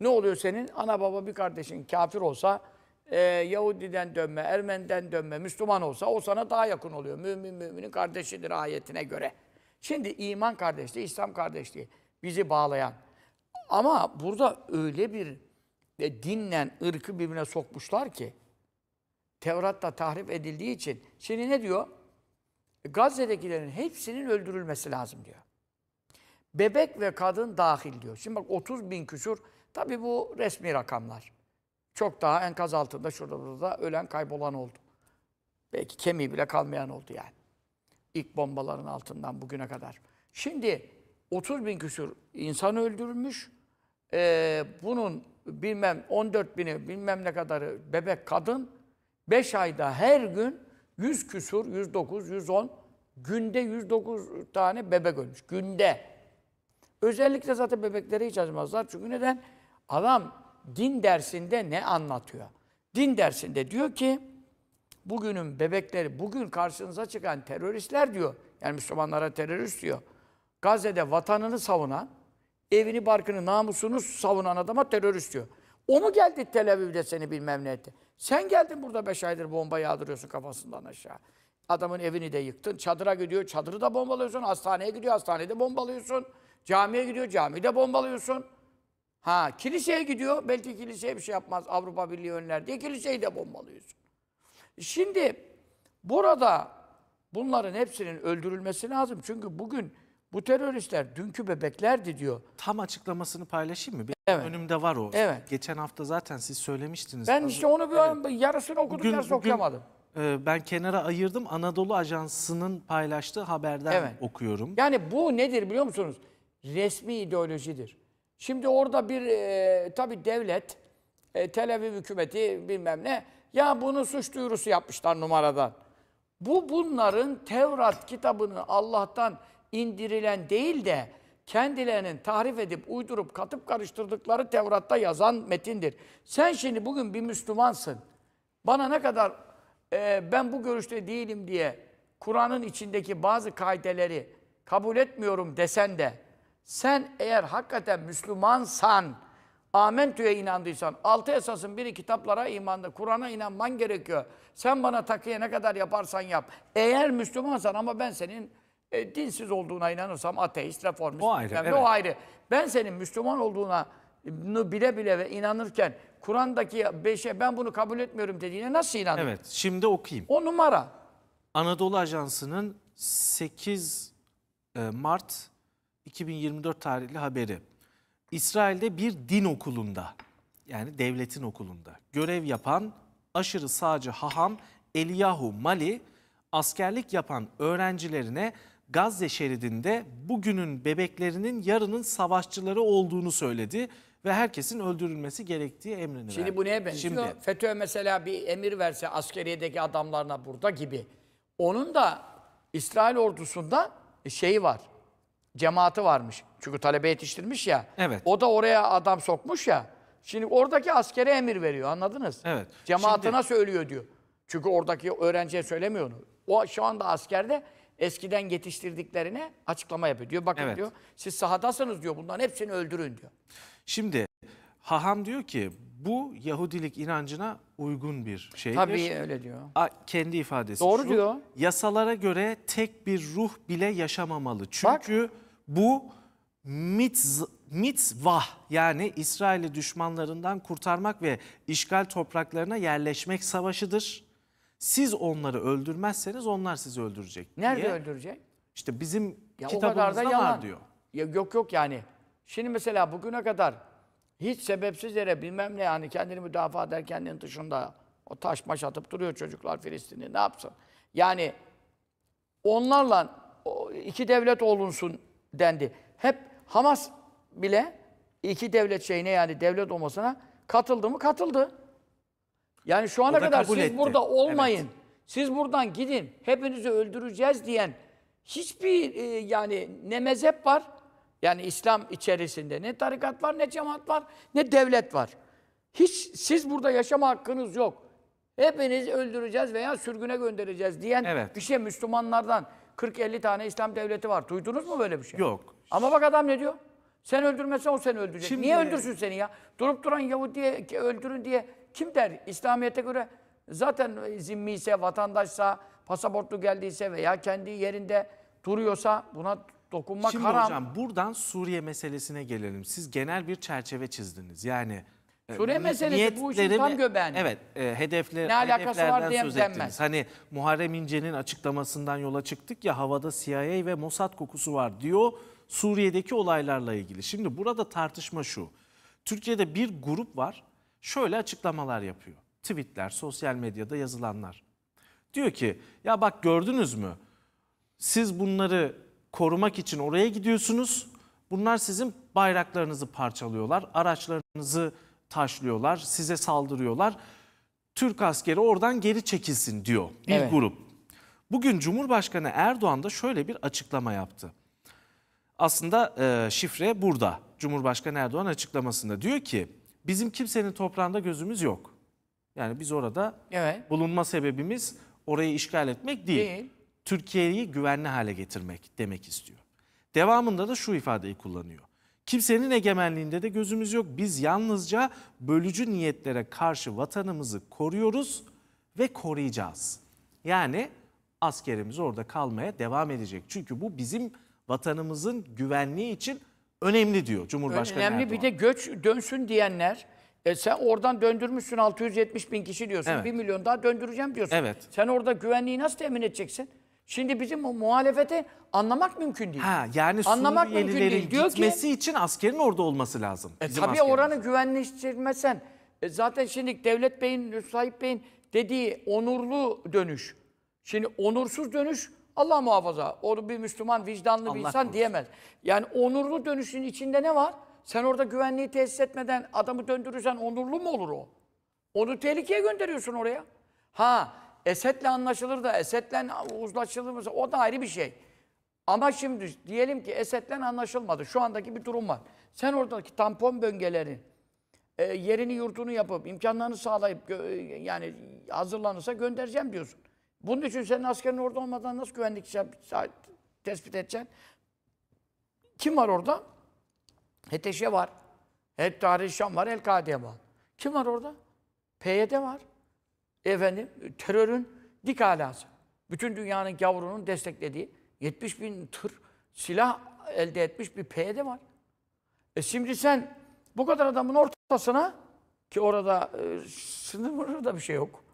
Ne oluyor senin? Ana baba bir kardeşin kafir olsa, e, Yahudi'den dönme, Ermeniden dönme, Müslüman olsa o sana daha yakın oluyor. Mümin müminin kardeşidir ayetine göre. Şimdi iman kardeşliği, İslam kardeşliği bizi bağlayan. Ama burada öyle bir e, dinle ırkı birbirine sokmuşlar ki da tahrip edildiği için. Şimdi ne diyor? E, Gazze'dekilerin hepsinin öldürülmesi lazım diyor. Bebek ve kadın dahil diyor. Şimdi bak 30 bin küsur. Tabii bu resmi rakamlar. Çok daha enkaz altında şurada burada ölen kaybolan oldu. Belki kemiği bile kalmayan oldu yani ilk bombaların altından bugüne kadar. Şimdi 30 bin küsur insan öldürülmüş. Ee, bunun bilmem 14 bini bilmem ne kadarı bebek kadın. 5 ayda her gün 100 küsur, 109, 110 günde 109 tane bebek ölmüş. Günde. Özellikle zaten bebeklere hiç acımazlar. Çünkü neden? Adam din dersinde ne anlatıyor? Din dersinde diyor ki bugünün bebekleri, bugün karşınıza çıkan teröristler diyor. Yani Müslümanlara terörist diyor. Gazze'de vatanını savunan, evini, barkını, namusunu savunan adama terörist diyor. O mu geldi Tel Aviv'de seni bilmem ne etti? Sen geldin burada beş aydır bomba yağdırıyorsun kafasından aşağı. Adamın evini de yıktın. Çadıra gidiyor, çadırı da bombalıyorsun. Hastaneye gidiyor, hastanede bombalıyorsun. Camiye gidiyor, camide bombalıyorsun. Ha, kiliseye gidiyor. Belki kiliseye bir şey yapmaz. Avrupa Birliği önler diye kiliseyi de bombalıyorsun. Şimdi burada bunların hepsinin öldürülmesi lazım. Çünkü bugün bu teröristler dünkü bebeklerdi diyor. Tam açıklamasını paylaşayım mı? Benim evet. önümde var o. Evet. Geçen hafta zaten siz söylemiştiniz. Ben işte onu bir evet. yarısını okudum bugün, okuyamadım. E, ben kenara ayırdım. Anadolu Ajansı'nın paylaştığı haberden evet. okuyorum. Yani bu nedir biliyor musunuz? Resmi ideolojidir. Şimdi orada bir e, tabii devlet, e, Tel Aviv hükümeti bilmem ne ya bunu suç duyurusu yapmışlar numaradan. Bu bunların Tevrat kitabını Allah'tan indirilen değil de kendilerinin tahrif edip, uydurup, katıp karıştırdıkları Tevrat'ta yazan metindir. Sen şimdi bugün bir Müslümansın. Bana ne kadar e, ben bu görüşte değilim diye Kur'an'ın içindeki bazı kaideleri kabul etmiyorum desen de sen eğer hakikaten Müslümansan Amentü'ye inandıysan, altı esasın biri kitaplara imandı, Kur'an'a inanman gerekiyor. Sen bana takıya ne kadar yaparsan yap. Eğer Müslümansan ama ben senin e, dinsiz olduğuna inanırsam ateist, reformist, o ayrı, evet. o ayrı. Ben senin Müslüman olduğuna e, bile bile ve inanırken Kur'an'daki beşe ben bunu kabul etmiyorum dediğine nasıl inanırım? Evet, şimdi okuyayım. O numara. Anadolu Ajansı'nın 8 e, Mart 2024 tarihli haberi. İsrail'de bir din okulunda yani devletin okulunda görev yapan aşırı sağcı haham Eliyahu Mali askerlik yapan öğrencilerine Gazze şeridinde bugünün bebeklerinin yarının savaşçıları olduğunu söyledi ve herkesin öldürülmesi gerektiği emrini Şimdi verdi. Şimdi bu neye benziyor? Şimdi, FETÖ mesela bir emir verse askeriyedeki adamlarına burada gibi. Onun da İsrail ordusunda şeyi var, cemaati varmış. Çünkü talebe yetiştirmiş ya. Evet. O da oraya adam sokmuş ya. Şimdi oradaki askere emir veriyor anladınız? Evet. Cemaatına Şimdi... söylüyor diyor. Çünkü oradaki öğrenciye söylemiyor onu. O şu anda askerde eskiden yetiştirdiklerine açıklama yapıyor. Diyor bakın evet. diyor siz sahadasınız diyor bunların hepsini öldürün diyor. Şimdi haham diyor ki bu Yahudilik inancına uygun bir şeydir. Tabii öyle diyor. A, kendi ifadesi Doğru şu, diyor. Yasalara göre tek bir ruh bile yaşamamalı. Çünkü Bak. bu mitz, mitzvah yani İsrail'i düşmanlarından kurtarmak ve işgal topraklarına yerleşmek savaşıdır. Siz onları öldürmezseniz onlar sizi öldürecek. Nerede diye. öldürecek? İşte bizim ya kitabımızda var yalan. diyor. Ya yok yok yani. Şimdi mesela bugüne kadar hiç sebepsiz yere bilmem ne yani kendini müdafaa eder kendinin dışında o taş maş atıp duruyor çocuklar Filistin'i ne yapsın? Yani onlarla iki devlet olunsun dendi. Hep Hamas bile iki devlet şeyine yani devlet olmasına katıldı mı? Katıldı. Yani şu ana kadar siz etti. burada olmayın. Evet. Siz buradan gidin. Hepinizi öldüreceğiz diyen hiçbir e, yani ne mezhep var. Yani İslam içerisinde ne tarikat var, ne cemaat var, ne devlet var. Hiç siz burada yaşama hakkınız yok. Hepinizi öldüreceğiz veya sürgüne göndereceğiz diyen evet. bir şey Müslümanlardan 40-50 tane İslam devleti var. Duydunuz mu böyle bir şey? Yok. Ama bak adam ne diyor? Sen öldürmesen o seni öldürecek. Şimdi... Niye öldürsün seni ya? Durup duran Yahudi'ye öldürün diye kim der? İslamiyet'e göre zaten zimmiyse, vatandaşsa, pasaportlu geldiyse veya kendi yerinde duruyorsa buna dokunmak Şimdi haram. Şimdi hocam buradan Suriye meselesine gelelim. Siz genel bir çerçeve çizdiniz. Yani e, Suriye meselesi bu işin tam göbeğinde. Evet, e, hedefler, ne hedeflerden var söz ettiniz. Hani Muharrem İnce'nin açıklamasından yola çıktık ya havada CIA ve Mossad kokusu var diyor. Suriye'deki olaylarla ilgili. Şimdi burada tartışma şu. Türkiye'de bir grup var. Şöyle açıklamalar yapıyor. Tweetler, sosyal medyada yazılanlar. Diyor ki ya bak gördünüz mü? Siz bunları korumak için oraya gidiyorsunuz. Bunlar sizin bayraklarınızı parçalıyorlar, araçlarınızı taşlıyorlar, size saldırıyorlar. Türk askeri oradan geri çekilsin diyor bir evet. grup. Bugün Cumhurbaşkanı Erdoğan da şöyle bir açıklama yaptı aslında e, şifre burada. Cumhurbaşkanı Erdoğan açıklamasında diyor ki bizim kimsenin toprağında gözümüz yok. Yani biz orada evet. bulunma sebebimiz orayı işgal etmek değil. değil. Türkiye'yi güvenli hale getirmek demek istiyor. Devamında da şu ifadeyi kullanıyor. Kimsenin egemenliğinde de gözümüz yok. Biz yalnızca bölücü niyetlere karşı vatanımızı koruyoruz ve koruyacağız. Yani askerimiz orada kalmaya devam edecek. Çünkü bu bizim vatanımızın güvenliği için önemli diyor Cumhurbaşkanı önemli Erdoğan. bir de göç dönsün diyenler. E sen oradan döndürmüşsün 670 bin kişi diyorsun. Evet. 1 milyon daha döndüreceğim diyorsun. Evet. Sen orada güvenliği nasıl temin edeceksin? Şimdi bizim o muhalefeti anlamak mümkün değil. Ha, yani anlamak mümkün değil. Diyor gitmesi ki, için askerin orada olması lazım. E, tabii askerimiz. oranı güvenleştirmesen. E, zaten şimdi Devlet Bey'in, Sahip Bey'in dediği onurlu dönüş. Şimdi onursuz dönüş Allah muhafaza. Onu bir Müslüman vicdanlı bir insan korusun. diyemez. Yani onurlu dönüşün içinde ne var? Sen orada güvenliği tesis etmeden adamı döndürürsen onurlu mu olur o? Onu tehlikeye gönderiyorsun oraya. Ha Esed'le anlaşılır da Esed'le uzlaşılır mı? O da ayrı bir şey. Ama şimdi diyelim ki Esed'le anlaşılmadı. Şu andaki bir durum var. Sen oradaki tampon bölgelerin e, yerini yurtunu yapıp imkanlarını sağlayıp e, yani hazırlanırsa göndereceğim diyorsun. Bunun için senin askerin orada olmadan nasıl güvenlik tespit edeceksin? Kim var orada? Heteşe var. Het Tarih Şam var, El Kadiye var. Kim var orada? PYD var. Efendim, terörün dik alası. Bütün dünyanın gavrunun desteklediği 70 bin tır silah elde etmiş bir PYD var. E şimdi sen bu kadar adamın ortasına ki orada e, sınırı da bir şey yok.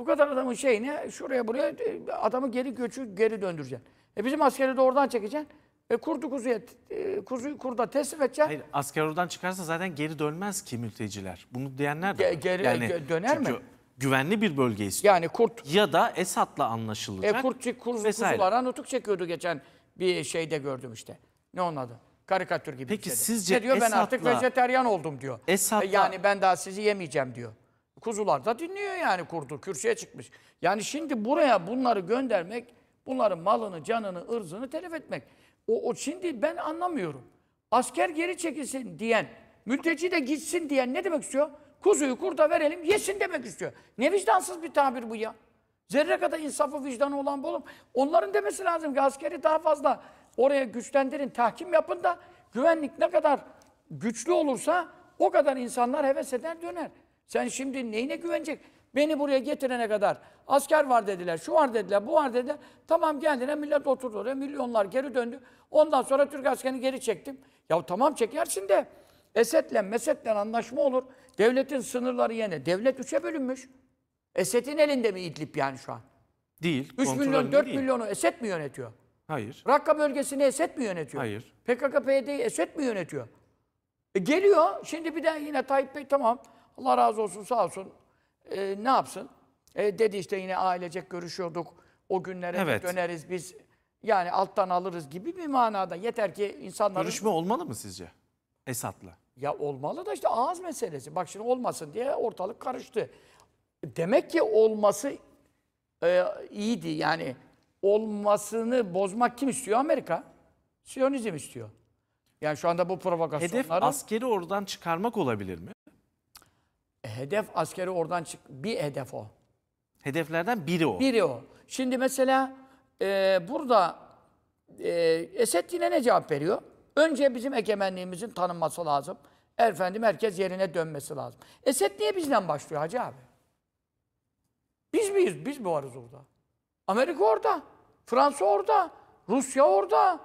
Bu kadar adamın şeyini şuraya buraya e, adamı geri göçü geri döndüreceksin. E bizim askeri de oradan çekeceksin. E kurdu kuzuya, e, kuzuyu kurda teslim edeceksin. Hayır, asker oradan çıkarsa zaten geri dönmez ki mülteciler. Bunu diyenler de. Ge geri yani, döner mi? güvenli bir bölge istiyor. Yani kurt. Ya da esatla anlaşılacak. E kurt, kurt kuzulara nutuk çekiyordu geçen bir şeyde gördüm işte. Ne onun adı? Karikatür gibi. Peki bir şeyde. sizce ne diyor, Esad'la... Ben artık vejeteryan oldum diyor. Esad'la... E, yani ben daha sizi yemeyeceğim diyor. Kuzular da dinliyor yani kurdu. Kürsüye çıkmış. Yani şimdi buraya bunları göndermek, bunların malını, canını, ırzını telef etmek. O, o şimdi ben anlamıyorum. Asker geri çekilsin diyen, mülteci de gitsin diyen ne demek istiyor? Kuzuyu kurda verelim, yesin demek istiyor. Ne vicdansız bir tabir bu ya. Zerre kadar insafı vicdanı olan bu oğlum. Onların demesi lazım ki askeri daha fazla oraya güçlendirin, tahkim yapın da güvenlik ne kadar güçlü olursa o kadar insanlar heves eder döner. Sen şimdi neyine güvenecek? Beni buraya getirene kadar asker var dediler, şu var dediler, bu var dediler. Tamam geldiler, millet oturdu oraya, milyonlar geri döndü. Ondan sonra Türk askerini geri çektim. Ya tamam çekersin de Esed'le Mesed'le anlaşma olur. Devletin sınırları yine. Devlet üçe bölünmüş. Esed'in elinde mi İdlib yani şu an? Değil. 3 milyon, 4 değil. milyonu Esed mi yönetiyor? Hayır. Rakka bölgesini Esed mi yönetiyor? Hayır. PKK, PYD'yi Esed mi yönetiyor? E geliyor, şimdi bir de yine Tayyip Bey tamam Allah razı olsun sağ olsun e, ne yapsın? E, dedi işte yine ailecek görüşüyorduk. O günlere evet. döneriz biz. Yani alttan alırız gibi bir manada. Yeter ki insanların... Görüşme olmalı mı sizce Esat'la? Ya olmalı da işte ağız meselesi. Bak şimdi olmasın diye ortalık karıştı. Demek ki olması e, iyiydi. Yani olmasını bozmak kim istiyor? Amerika. Siyonizm istiyor. Yani şu anda bu provokasyonları... Hedef askeri oradan çıkarmak olabilir mi? hedef askeri oradan çık bir hedef o. Hedeflerden biri o. Biri o. Şimdi mesela e, burada e, Esed yine ne cevap veriyor? Önce bizim egemenliğimizin tanınması lazım. Efendim herkes yerine dönmesi lazım. Esed niye bizden başlıyor hacı abi? Biz miyiz? Biz mi varız orada? Amerika orada. Fransa orada. Rusya orada.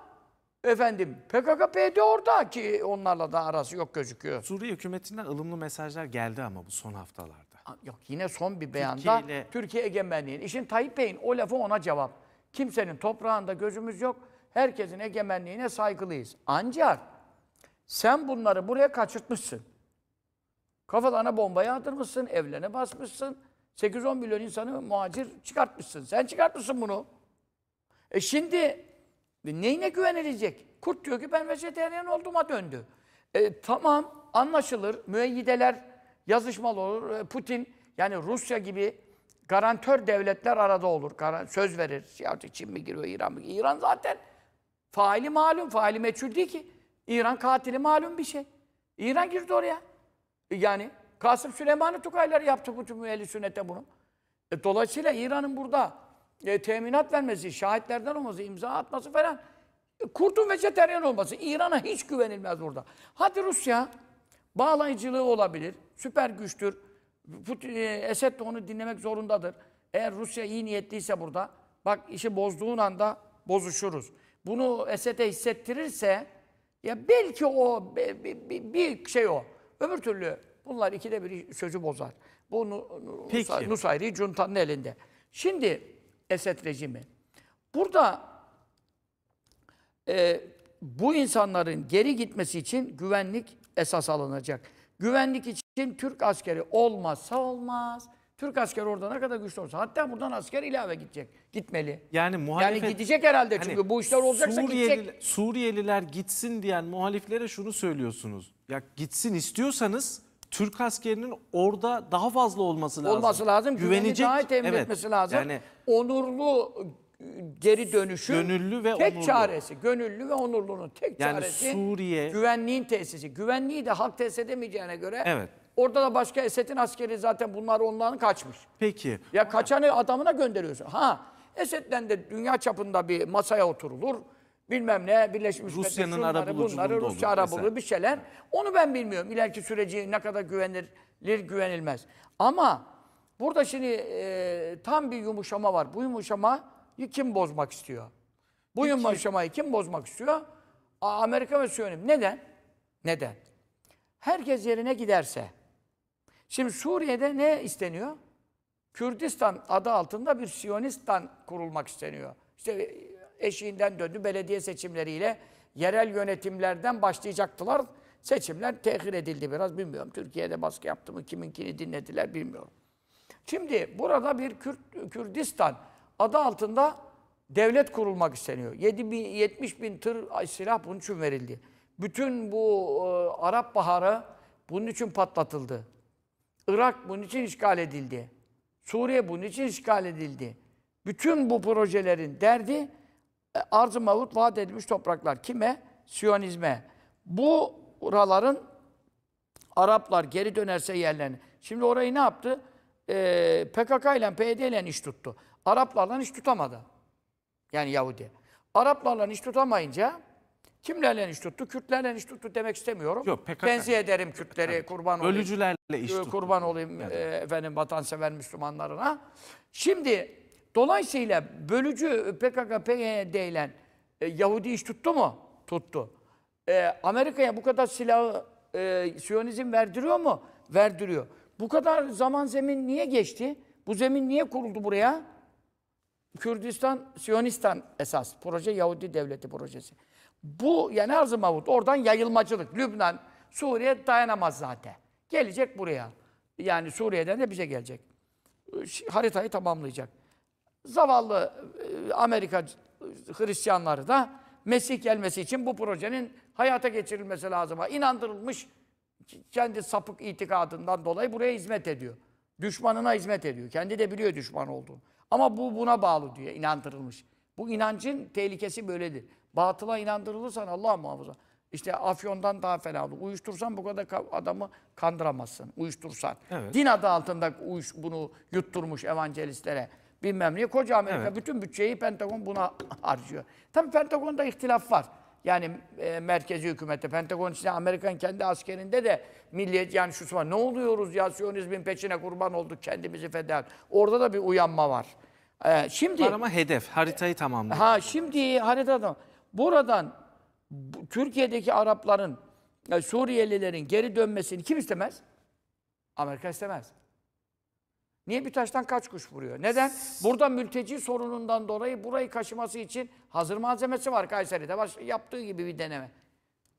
Efendim PKK-PYD orada ki onlarla da arası yok gözüküyor. Suriye hükümetinden ılımlı mesajlar geldi ama bu son haftalarda. Yok yine son bir beyanda Türkiye, ile... Türkiye egemenliğin. İşin Tayyip Bey'in o lafı ona cevap. Kimsenin toprağında gözümüz yok. Herkesin egemenliğine saygılıyız. Ancak sen bunları buraya kaçırtmışsın. Kafalarına bomba yağdırmışsın, evlerine basmışsın. 8-10 milyon insanı muhacir çıkartmışsın. Sen çıkartmışsın bunu. E şimdi Neyine güvenilecek? Kurt diyor ki ben vejeteryan olduğuma döndü. E, tamam anlaşılır. Müeyyideler yazışmalı olur. E, Putin yani Rusya gibi garantör devletler arada olur. Söz verir. Artık Çin mi giriyor, İran mı? İran zaten faili malum, faili meçhul değil ki. İran katili malum bir şey. İran girdi oraya. E, yani Kasım Süleyman'ı Tukaylar yaptı bütün müelli sünnete bunu. E, dolayısıyla İran'ın burada e, teminat vermesi, şahitlerden olması, imza atması falan. E, kurtun vejeteryan olması. İran'a hiç güvenilmez burada. Hadi Rusya bağlayıcılığı olabilir. Süper güçtür. Putin, e, Esed de onu dinlemek zorundadır. Eğer Rusya iyi niyetliyse burada, bak işi bozduğun anda bozuşuruz. Bunu Esed'e hissettirirse, ya belki o bir, bir şey o. Öbür türlü bunlar ikide bir sözü bozar. Bu Nusayri Cunta'nın elinde. Şimdi Esed rejimi. Burada e, bu insanların geri gitmesi için güvenlik esas alınacak. Güvenlik için Türk askeri olmazsa olmaz. Türk askeri orada ne kadar güçlü olsa hatta buradan asker ilave gidecek. Gitmeli. Yani muhalefet Yani gidecek herhalde hani çünkü hani bu işler olacaksa Suriyeli, gidecek. Suriyeliler gitsin diyen muhaliflere şunu söylüyorsunuz. Ya gitsin istiyorsanız Türk askerinin orada daha fazla olması lazım. Olması lazım. Güvenecek. Güveni daha temin evet. etmesi lazım. Yani, Onurlu geri dönüşü gönüllü ve tek onurlu. çaresi. Gönüllü ve onurlunun tek yani çaresi Suriye güvenliğin tesisi. Güvenliği de halk tesis edemeyeceğine göre evet. orada da başka Esed'in askeri zaten bunlar onların kaçmış. Peki. Ya kaçanı adamına gönderiyorsun. Ha Esed'den de dünya çapında bir masaya oturulur bilmem ne Birleşmiş Rusya'nın arabuluculuğunda bunları Rusya arabulucu bir şeyler. Onu ben bilmiyorum. İleriki süreci ne kadar güvenilir güvenilmez. Ama burada şimdi e, tam bir yumuşama var. Bu yumuşamayı kim bozmak istiyor? Bu Peki. yumuşamayı kim bozmak istiyor? Amerika ve Siyonim. Neden? Neden? Herkes yerine giderse. Şimdi Suriye'de ne isteniyor? Kürdistan adı altında bir Siyonistan kurulmak isteniyor. İşte eşiğinden döndü. Belediye seçimleriyle yerel yönetimlerden başlayacaktılar. Seçimler tehir edildi biraz bilmiyorum. Türkiye'de baskı yaptı mı, kiminkini dinlediler bilmiyorum. Şimdi burada bir Kürt, Kürdistan adı altında devlet kurulmak isteniyor. 7 bin, 70 bin tır silah bunun için verildi. Bütün bu e, Arap Baharı bunun için patlatıldı. Irak bunun için işgal edildi. Suriye bunun için işgal edildi. Bütün bu projelerin derdi arz-ı mevut vaat edilmiş topraklar. Kime? Siyonizme. Bu oraların Araplar geri dönerse yerlerini. Şimdi orayı ne yaptı? Ee, PKK ile PYD ile iş tuttu. Araplarla iş tutamadı. Yani Yahudi. Araplarla iş tutamayınca kimlerle iş tuttu? Kürtlerle iş tuttu demek istemiyorum. Yok, PKK. Tenzih ederim Kürtleri, evet. kurban olayım. Ölücülerle iş tuttu. Kurban olayım evet. efendim vatansever Müslümanlarına. Şimdi Dolayısıyla bölücü e, PKK, PYD ile e, Yahudi iş tuttu mu? Tuttu. E, Amerika'ya bu kadar silahı e, Siyonizm verdiriyor mu? Verdiriyor. Bu kadar zaman zemin niye geçti? Bu zemin niye kuruldu buraya? Kürdistan, Siyonistan esas proje, Yahudi devleti projesi. Bu yani Arzı Mavut, oradan yayılmacılık. Lübnan, Suriye dayanamaz zaten. Gelecek buraya. Yani Suriye'den de bize gelecek. Haritayı tamamlayacak. Zavallı e, Amerika e, Hristiyanları da Mesih gelmesi için bu projenin hayata geçirilmesi lazım. İnandırılmış kendi sapık itikadından dolayı buraya hizmet ediyor. Düşmanına hizmet ediyor. Kendi de biliyor düşman olduğunu. Ama bu buna bağlı diye inandırılmış. Bu inancın tehlikesi böyledir. Batıla inandırılırsan Allah muhafaza. İşte afyondan daha fena olur. Uyuştursan bu kadar adamı kandıramazsın. Uyuştursan. Evet. Din adı altında uyuş, bunu yutturmuş evangelistlere bilmem ne. Koca Amerika evet. bütün bütçeyi Pentagon buna harcıyor. Tabii Pentagon'da ihtilaf var. Yani e, merkezi hükümette, Pentagon içinde Amerikan kendi askerinde de milliyet yani şu zaman ne oluyoruz ya Siyonizmin peçine kurban olduk kendimizi feda. Orada da bir uyanma var. Ee, şimdi var ama hedef haritayı tamamlıyor. Ha şimdi haritada buradan Türkiye'deki Arapların, e, Suriyelilerin geri dönmesini kim istemez? Amerika istemez. Niye bir taştan kaç kuş vuruyor? Neden? Burada mülteci sorunundan dolayı burayı kaşıması için hazır malzemesi var Kayseri'de. Var, şey yaptığı gibi bir deneme.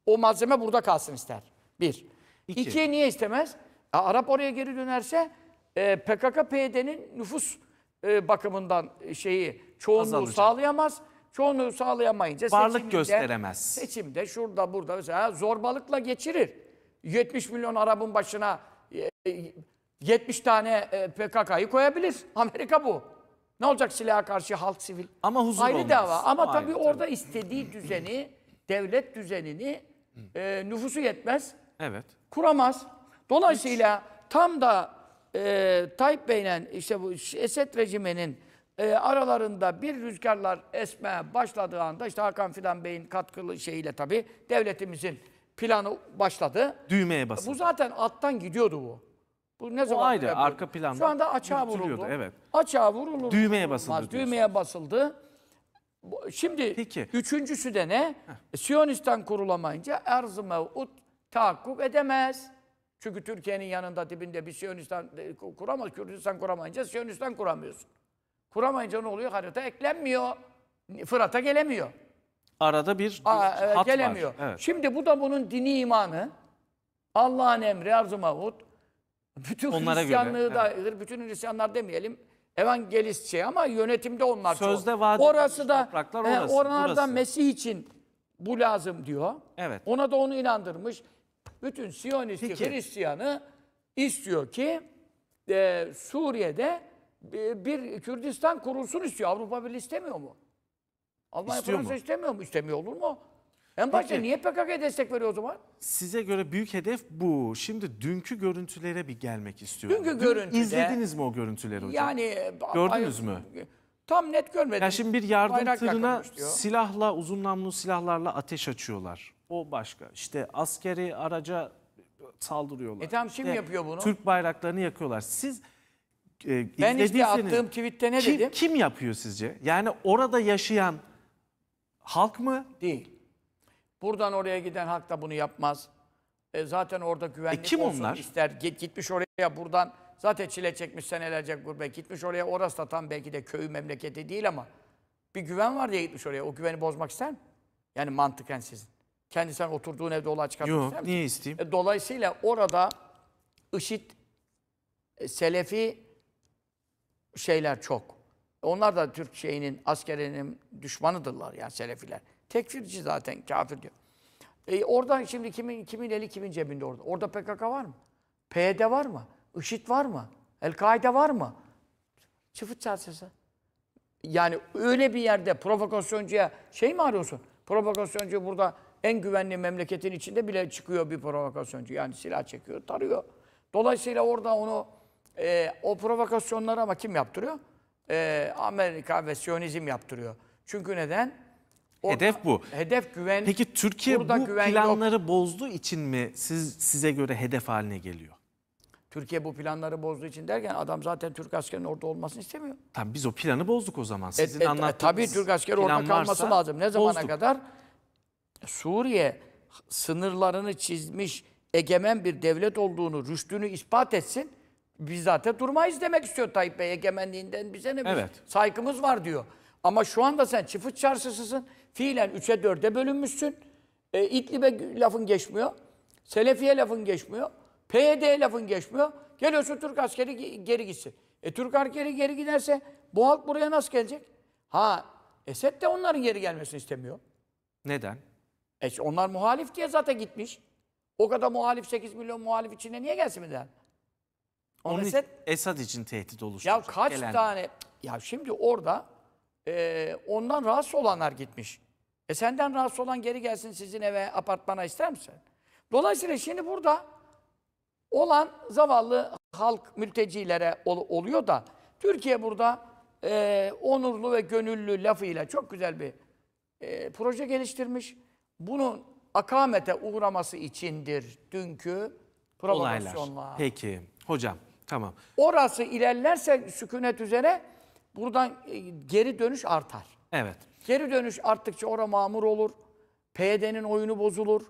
O malzeme burada kalsın ister. Bir. İki. İkiye niye istemez? A, Arap oraya geri dönerse e, PKK-PYD'nin nüfus e, bakımından şeyi çoğunluğu Azalacak. sağlayamaz. Çoğunluğu sağlayamayınca varlık gösteremez. Seçimde şurada burada mesela zorbalıkla geçirir. 70 milyon Arap'ın başına e, e 70 tane e, PKK'yı koyabilir. Amerika bu. Ne olacak silaha karşı halk sivil? Ama huzur Ayrı olmaz. dava. Ama Ayrı, tabii, tabii orada istediği düzeni, devlet düzenini e, nüfusu yetmez. Evet. Kuramaz. Dolayısıyla Hiç. tam da e, Tayyip Bey'le işte bu Esed rejiminin e, aralarında bir rüzgarlar esmeye başladığı anda işte Hakan Fidan Bey'in katkılı şeyiyle tabii devletimizin planı başladı. Düğmeye basıldı. Bu zaten alttan gidiyordu bu. Bu ne zaman? O ayrı, yapıldı? arka planda Şu anda açığa yürütülüyordu, vuruldu. evet. Açığa vurulur. Düğmeye basıldı diyorsun. Düğmeye basıldı. Şimdi Peki. üçüncüsü de ne? Siyonistan kurulamayınca arz-ı takip edemez. Çünkü Türkiye'nin yanında dibinde bir Siyonistan e, kuramaz. Kürdistan kuramayınca Siyonistan kuramıyorsun. Kuramayınca ne oluyor? Harita eklenmiyor. Fırat'a gelemiyor. Arada bir Aa, hat gelemiyor. var. Evet. Şimdi bu da bunun dini imanı. Allah'ın emri Arzu Mahut bütün Onlara Hristiyanlığı göre, dair, bütün Hristiyanlar demeyelim. Evangelist şey ama yönetimde onlar Sözde çok. vaat Orası da topraklar e, orası, oralarda burası. Mesih için bu lazım diyor. Evet. Ona da onu inandırmış. Bütün Siyonisti Hristiyanı istiyor ki e, Suriye'de e, bir Kürdistan kurulsun istiyor. Avrupa Birliği istemiyor mu? Almanya İstiyor Fransa mu? istemiyor mu? İstemiyor olur mu? En başta Peki. niye PKK'ya destek veriyor o zaman? Size göre büyük hedef bu. Şimdi dünkü görüntülere bir gelmek istiyorum. Dünkü Dün görüntüde. İzlediniz mi o görüntüleri hocam? Yani gördünüz mü? Tam net görmedim. Ya şimdi bir yardım Bayrak tırına silahla, uzun namlu silahlarla ateş açıyorlar. O başka. İşte askeri araca saldırıyorlar. E tamam kim işte yapıyor bunu? Türk bayraklarını yakıyorlar. Siz e, ben işte attığım tweette ne kim, dedim? Kim yapıyor sizce? Yani orada yaşayan halk mı? Değil. Buradan oraya giden halk da bunu yapmaz. E zaten orada güvenlik e kim olsun onlar? ister. Git, gitmiş oraya buradan zaten çile çekmiş senelerce gurbet. Gitmiş oraya orası da tam belki de köyü memleketi değil ama bir güven var diye gitmiş oraya. O güveni bozmak ister mi? Yani mantıken sizin. Kendi sen oturduğun evde olay çıkartmak Yok, ister niye isteyeyim? E, dolayısıyla orada IŞİD, e, Selefi şeyler çok. Onlar da Türk şeyinin, askerinin düşmanıdırlar yani Selefiler. Tekfirci zaten kafir diyor. E oradan şimdi kimin kimin eli kimin cebinde orada? Orada PKK var mı? PYD var mı? IŞİD var mı? El-Kaide var mı? Çıfıt çarşısı. Yani öyle bir yerde provokasyoncuya şey mi arıyorsun? Provokasyoncu burada en güvenli memleketin içinde bile çıkıyor bir provokasyoncu. Yani silah çekiyor, tarıyor. Dolayısıyla orada onu e, o provokasyonları ama kim yaptırıyor? E, Amerika ve Siyonizm yaptırıyor. Çünkü neden? hedef bu. Hedef güven. Peki Türkiye bu güven planları yok. bozduğu için mi siz size göre hedef haline geliyor? Türkiye bu planları bozduğu için derken adam zaten Türk askerinin orada olmasını istemiyor. Tabii biz o planı bozduk o zaman. E, Sizin e, e, Tabii Türk askeri orada kalması lazım. Ne zamana bozduk. kadar? Suriye sınırlarını çizmiş egemen bir devlet olduğunu, rüştünü ispat etsin. Biz zaten durmayız demek istiyor Tayyip Bey. Egemenliğinden bize ne? Evet. Saygımız var diyor. Ama şu anda sen çift çarşısısın. Fiilen üçe dörde bölünmüşsün. E, İdlib'e lafın geçmiyor. Selefiye lafın geçmiyor. PYD lafın geçmiyor. Geliyorsun Türk askeri geri gitsin. E Türk askeri geri giderse bu halk buraya nasıl gelecek? Ha Esed de onların geri gelmesini istemiyor. Neden? E onlar muhalif diye zaten gitmiş. O kadar muhalif 8 milyon muhalif içinde niye gelsin mi der? Onun Esed, Esad için tehdit oluşturacak. Ya kaç gelen... tane? Ya şimdi orada e, ondan rahatsız olanlar gitmiş. E senden rahatsız olan geri gelsin sizin eve, apartmana ister misin? Dolayısıyla şimdi burada olan zavallı halk mültecilere ol, oluyor da Türkiye burada e, onurlu ve gönüllü lafıyla çok güzel bir e, proje geliştirmiş. Bunun akamete uğraması içindir dünkü provokasyonlar. Peki hocam tamam. Orası ilerlerse sükunet üzere buradan e, geri dönüş artar. Evet. Geri dönüş arttıkça orada mamur olur. PYD'nin oyunu bozulur.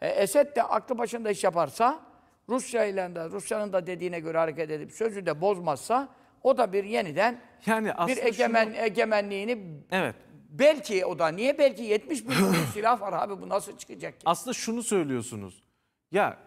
E, Esed de aklı başında iş yaparsa Rusya ile de Rusya'nın da dediğine göre hareket edip sözü de bozmazsa o da bir yeniden yani bir egemen şunu... egemenliğini evet. belki o da niye belki 70 bin silah var abi bu nasıl çıkacak ki? Aslında şunu söylüyorsunuz. Ya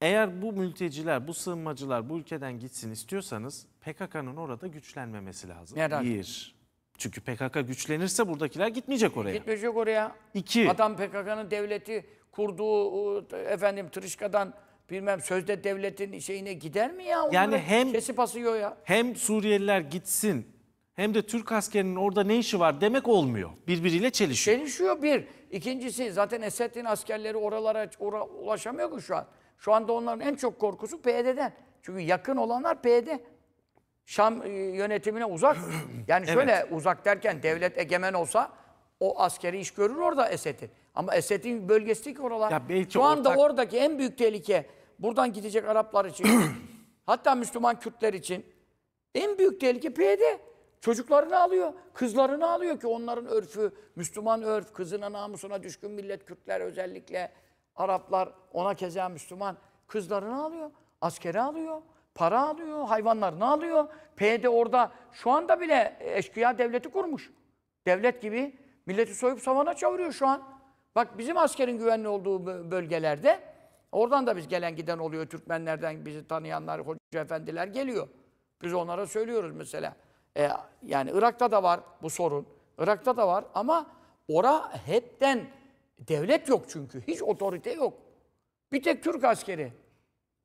eğer bu mülteciler, bu sığınmacılar bu ülkeden gitsin istiyorsanız PKK'nın orada güçlenmemesi lazım. Herhalde. Bir. Çünkü PKK güçlenirse buradakiler gitmeyecek oraya. Gitmeyecek oraya. İki. Adam PKK'nın devleti kurduğu e, efendim Tırışka'dan bilmem sözde devletin şeyine gider mi ya? Onu yani hem kesip asıyor ya. Hem Suriyeliler gitsin hem de Türk askerinin orada ne işi var demek olmuyor. Birbiriyle çelişiyor. Çelişiyor bir. İkincisi zaten Esed'in askerleri oralara ora, ulaşamıyor ki şu an. Şu anda onların en çok korkusu PYD'den. Çünkü yakın olanlar PYD. Şam e, yönetimine uzak. Yani şöyle evet. uzak derken devlet egemen olsa o askeri iş görür orada Esed'i. Ama Esed'in bölgesi ki oralar. Ya Şu anda ortak... oradaki en büyük tehlike buradan gidecek Araplar için. hatta Müslüman Kürtler için. En büyük tehlike PYD. Çocuklarını alıyor, kızlarını alıyor ki onların örfü, Müslüman örf, kızına namusuna düşkün millet Kürtler özellikle Araplar, ona keza Müslüman kızlarını alıyor, Askeri alıyor. Para alıyor, hayvanlarını alıyor. PD orada şu anda bile eşkıya devleti kurmuş. Devlet gibi milleti soyup savana çavuruyor şu an. Bak bizim askerin güvenli olduğu bölgelerde oradan da biz gelen giden oluyor. Türkmenlerden bizi tanıyanlar, hoca efendiler geliyor. Biz onlara söylüyoruz mesela. E, yani Irak'ta da var bu sorun. Irak'ta da var ama ora hepten devlet yok çünkü. Hiç otorite yok. Bir tek Türk askeri.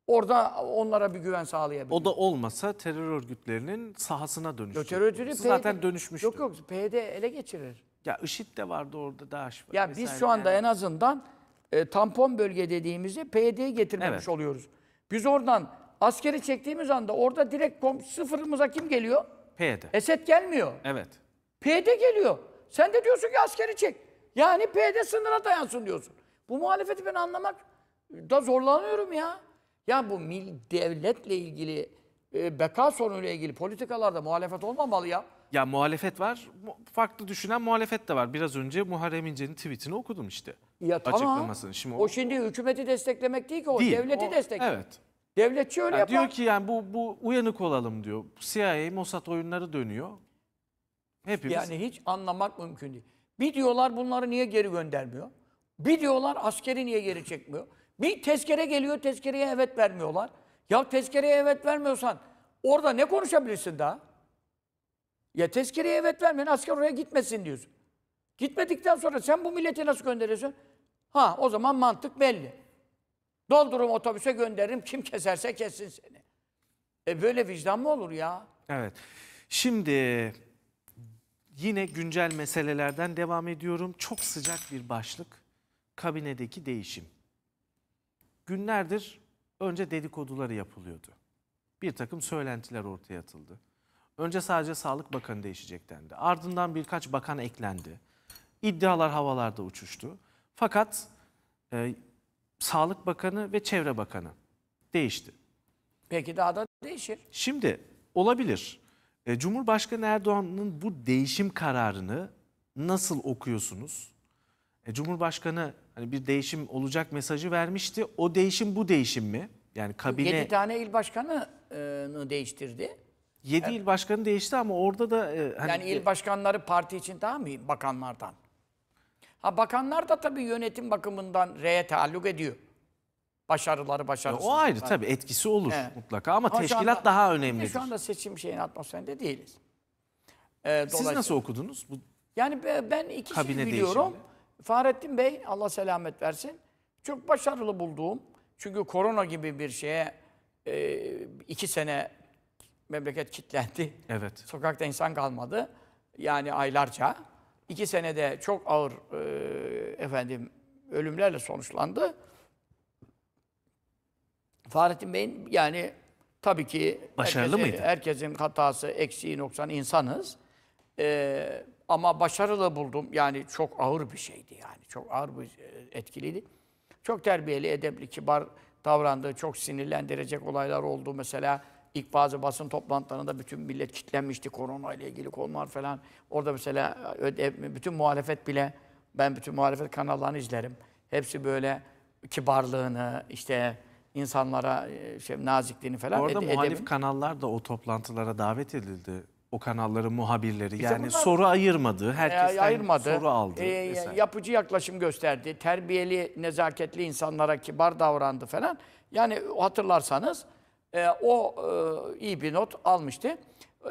Orada onlara bir güven sağlayabilir. O da olmasa terör örgütlerinin sahasına dönüşür. Terör örgütü zaten dönüşmüştü. Yok yok PYD ele geçirir. Ya IŞİD de vardı orada DAEŞ var. Ya biz şu anda yani. en azından e, tampon bölge dediğimizi PYD'ye getirmemiş evet. oluyoruz. Biz oradan askeri çektiğimiz anda orada direkt sıfırımıza kim geliyor? PYD. Esed gelmiyor. Evet. PYD geliyor. Sen de diyorsun ki askeri çek. Yani PYD sınıra dayansın diyorsun. Bu muhalefeti ben anlamak da zorlanıyorum ya. Ya bu mil, devletle ilgili e, beka sorunuyla ilgili politikalarda muhalefet olmamalı ya. Ya muhalefet var, farklı düşünen muhalefet de var. Biraz önce Muharrem İnce'nin tweetini okudum işte. Ya tamam. Açıklamasını. Şimdi o, o şimdi hükümeti desteklemek değil ki o değil, devleti o, desteklemek. Evet. Devletçi öyle yani yapar. Diyor ki yani bu, bu uyanık olalım diyor. CIA, Mossad oyunları dönüyor. Hepimiz. Yani hiç anlamak mümkün değil. Bir diyorlar bunları niye geri göndermiyor? Bir diyorlar askeri niye geri çekmiyor? Bir tezkere geliyor, tezkereye evet vermiyorlar. Ya tezkereye evet vermiyorsan orada ne konuşabilirsin daha? Ya tezkereye evet vermeyen asker oraya gitmesin diyorsun. Gitmedikten sonra sen bu milleti nasıl gönderiyorsun? Ha o zaman mantık belli. Doldurum otobüse gönderirim kim keserse kessin seni. E böyle vicdan mı olur ya? Evet. Şimdi yine güncel meselelerden devam ediyorum. Çok sıcak bir başlık. Kabinedeki değişim günlerdir önce dedikoduları yapılıyordu. Bir takım söylentiler ortaya atıldı. Önce sadece Sağlık Bakanı değişecek dendi. Ardından birkaç bakan eklendi. İddialar havalarda uçuştu. Fakat e, Sağlık Bakanı ve Çevre Bakanı değişti. Peki daha da değişir. Şimdi olabilir. E, Cumhurbaşkanı Erdoğan'ın bu değişim kararını nasıl okuyorsunuz? E, Cumhurbaşkanı hani bir değişim olacak mesajı vermişti. O değişim bu değişim mi? Yani kabine... 7 tane il başkanını değiştirdi. 7 Evet. il başkanı değişti ama orada da... E, hani Yani il e- başkanları parti için daha mı bakanlardan? Ha bakanlar da tabii yönetim bakımından R'ye taalluk ediyor. Başarıları başarısızlıkları. o ayrı tabii etkisi olur Evet. mutlaka ama, şu teşkilat anda- daha önemli. Şu anda seçim şeyin atmosferinde değiliz. Ee, Siz nasıl okudunuz? Bu Yani ben iki şey biliyorum. değişimi. Fahrettin Bey, Allah selamet versin, çok başarılı bulduğum, çünkü korona gibi bir şeye e, iki sene memleket kilitlendi. Evet. Sokakta insan kalmadı. Yani aylarca. İki senede çok ağır e, efendim ölümlerle sonuçlandı. Fahrettin Bey'in yani tabii ki Başarılı herkesi, mıydı? herkesin hatası, eksiği, noksan insanız. Ee, ama başarılı buldum. Yani çok ağır bir şeydi yani. Çok ağır bir e, etkiliydi. Çok terbiyeli, edepli, kibar davrandığı, çok sinirlendirecek olaylar oldu. Mesela ilk bazı basın toplantılarında bütün millet kitlenmişti korona ile ilgili konular falan. Orada mesela e, bütün muhalefet bile, ben bütün muhalefet kanallarını izlerim. Hepsi böyle kibarlığını, işte insanlara e, şey, nazikliğini falan. Orada ed- muhalif kanallar da o toplantılara davet edildi o kanalların muhabirleri. İşte yani soru ayırmadı, herkesten ayırmadı. soru aldı. E, yapıcı yaklaşım gösterdi, terbiyeli, nezaketli insanlara kibar davrandı falan. Yani hatırlarsanız e, o e, iyi bir not almıştı.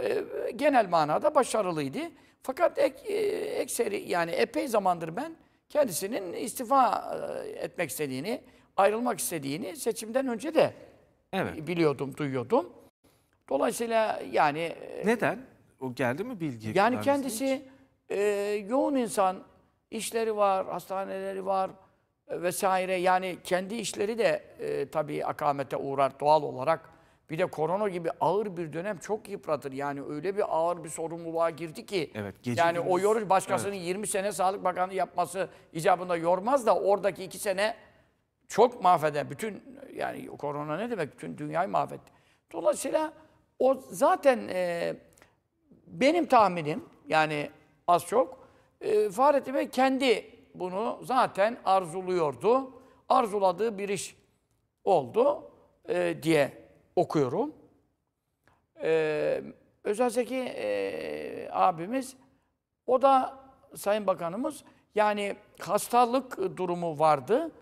E, genel manada başarılıydı. Fakat ek, e, ekseri yani epey zamandır ben kendisinin istifa e, etmek istediğini, ayrılmak istediğini seçimden önce de evet. biliyordum, duyuyordum. Dolayısıyla yani... E, Neden? O geldi mi bilgi? Yani kendisi e, yoğun insan, işleri var, hastaneleri var e, vesaire. Yani kendi işleri de e, tabii akamete uğrar doğal olarak. Bir de korona gibi ağır bir dönem çok yıpratır. Yani öyle bir ağır bir sorumluluğa girdi ki. Evet, gece yani gündüz. o yorur başkasının evet. 20 sene Sağlık Bakanı yapması icabında yormaz da oradaki 2 sene çok mahveder. Bütün yani korona ne demek? Bütün dünyayı mahvetti. Dolayısıyla o zaten e, benim tahminim yani az çok e, Fahrettin Bey kendi bunu zaten arzuluyordu. Arzuladığı bir iş oldu e, diye okuyorum. E, Özel Zeki e, abimiz o da Sayın Bakanımız yani hastalık durumu vardı.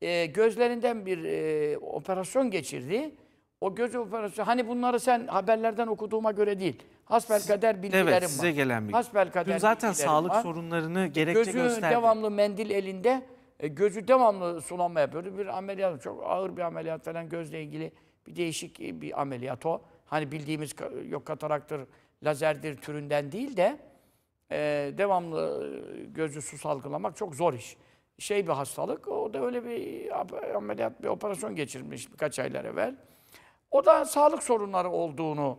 E, gözlerinden bir e, operasyon geçirdi o göz operasyonu hani bunları sen haberlerden okuduğuma göre değil. Hasbel kader bilgilerim evet, size var. gelen bir. Hasbel kader zaten sağlık var. sorunlarını e, gerekçe Gözü gösterdi. devamlı mendil elinde e, gözü devamlı sulanma yapıyordu. Bir ameliyat çok ağır bir ameliyat falan gözle ilgili bir değişik e, bir ameliyat o. Hani bildiğimiz yok kataraktır, lazerdir türünden değil de devamlı gözü su salgılamak çok zor iş. Şey bir hastalık. O da öyle bir ameliyat, bir operasyon geçirmiş birkaç aylar evvel. O da sağlık sorunları olduğunu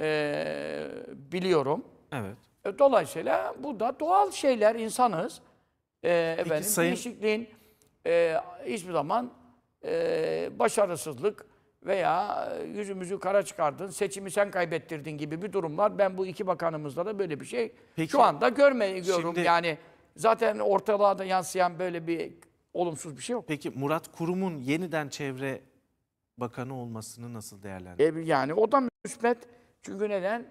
e, biliyorum. Evet. E, dolayısıyla bu da doğal şeyler, insanız. E, Peki efendim, sayın- Değişikliğin e, hiçbir zaman e, başarısızlık veya yüzümüzü kara çıkardın, seçimi sen kaybettirdin gibi bir durum var. Ben bu iki bakanımızda da böyle bir şey Peki- şu anda görmüyorum. Şimdi- yani zaten ortalığa da yansıyan böyle bir olumsuz bir şey yok. Peki Murat Kurum'un yeniden çevre Bakanı olmasını nasıl değerlendiriyorsunuz? E, yani o da müsbet. Çünkü neden?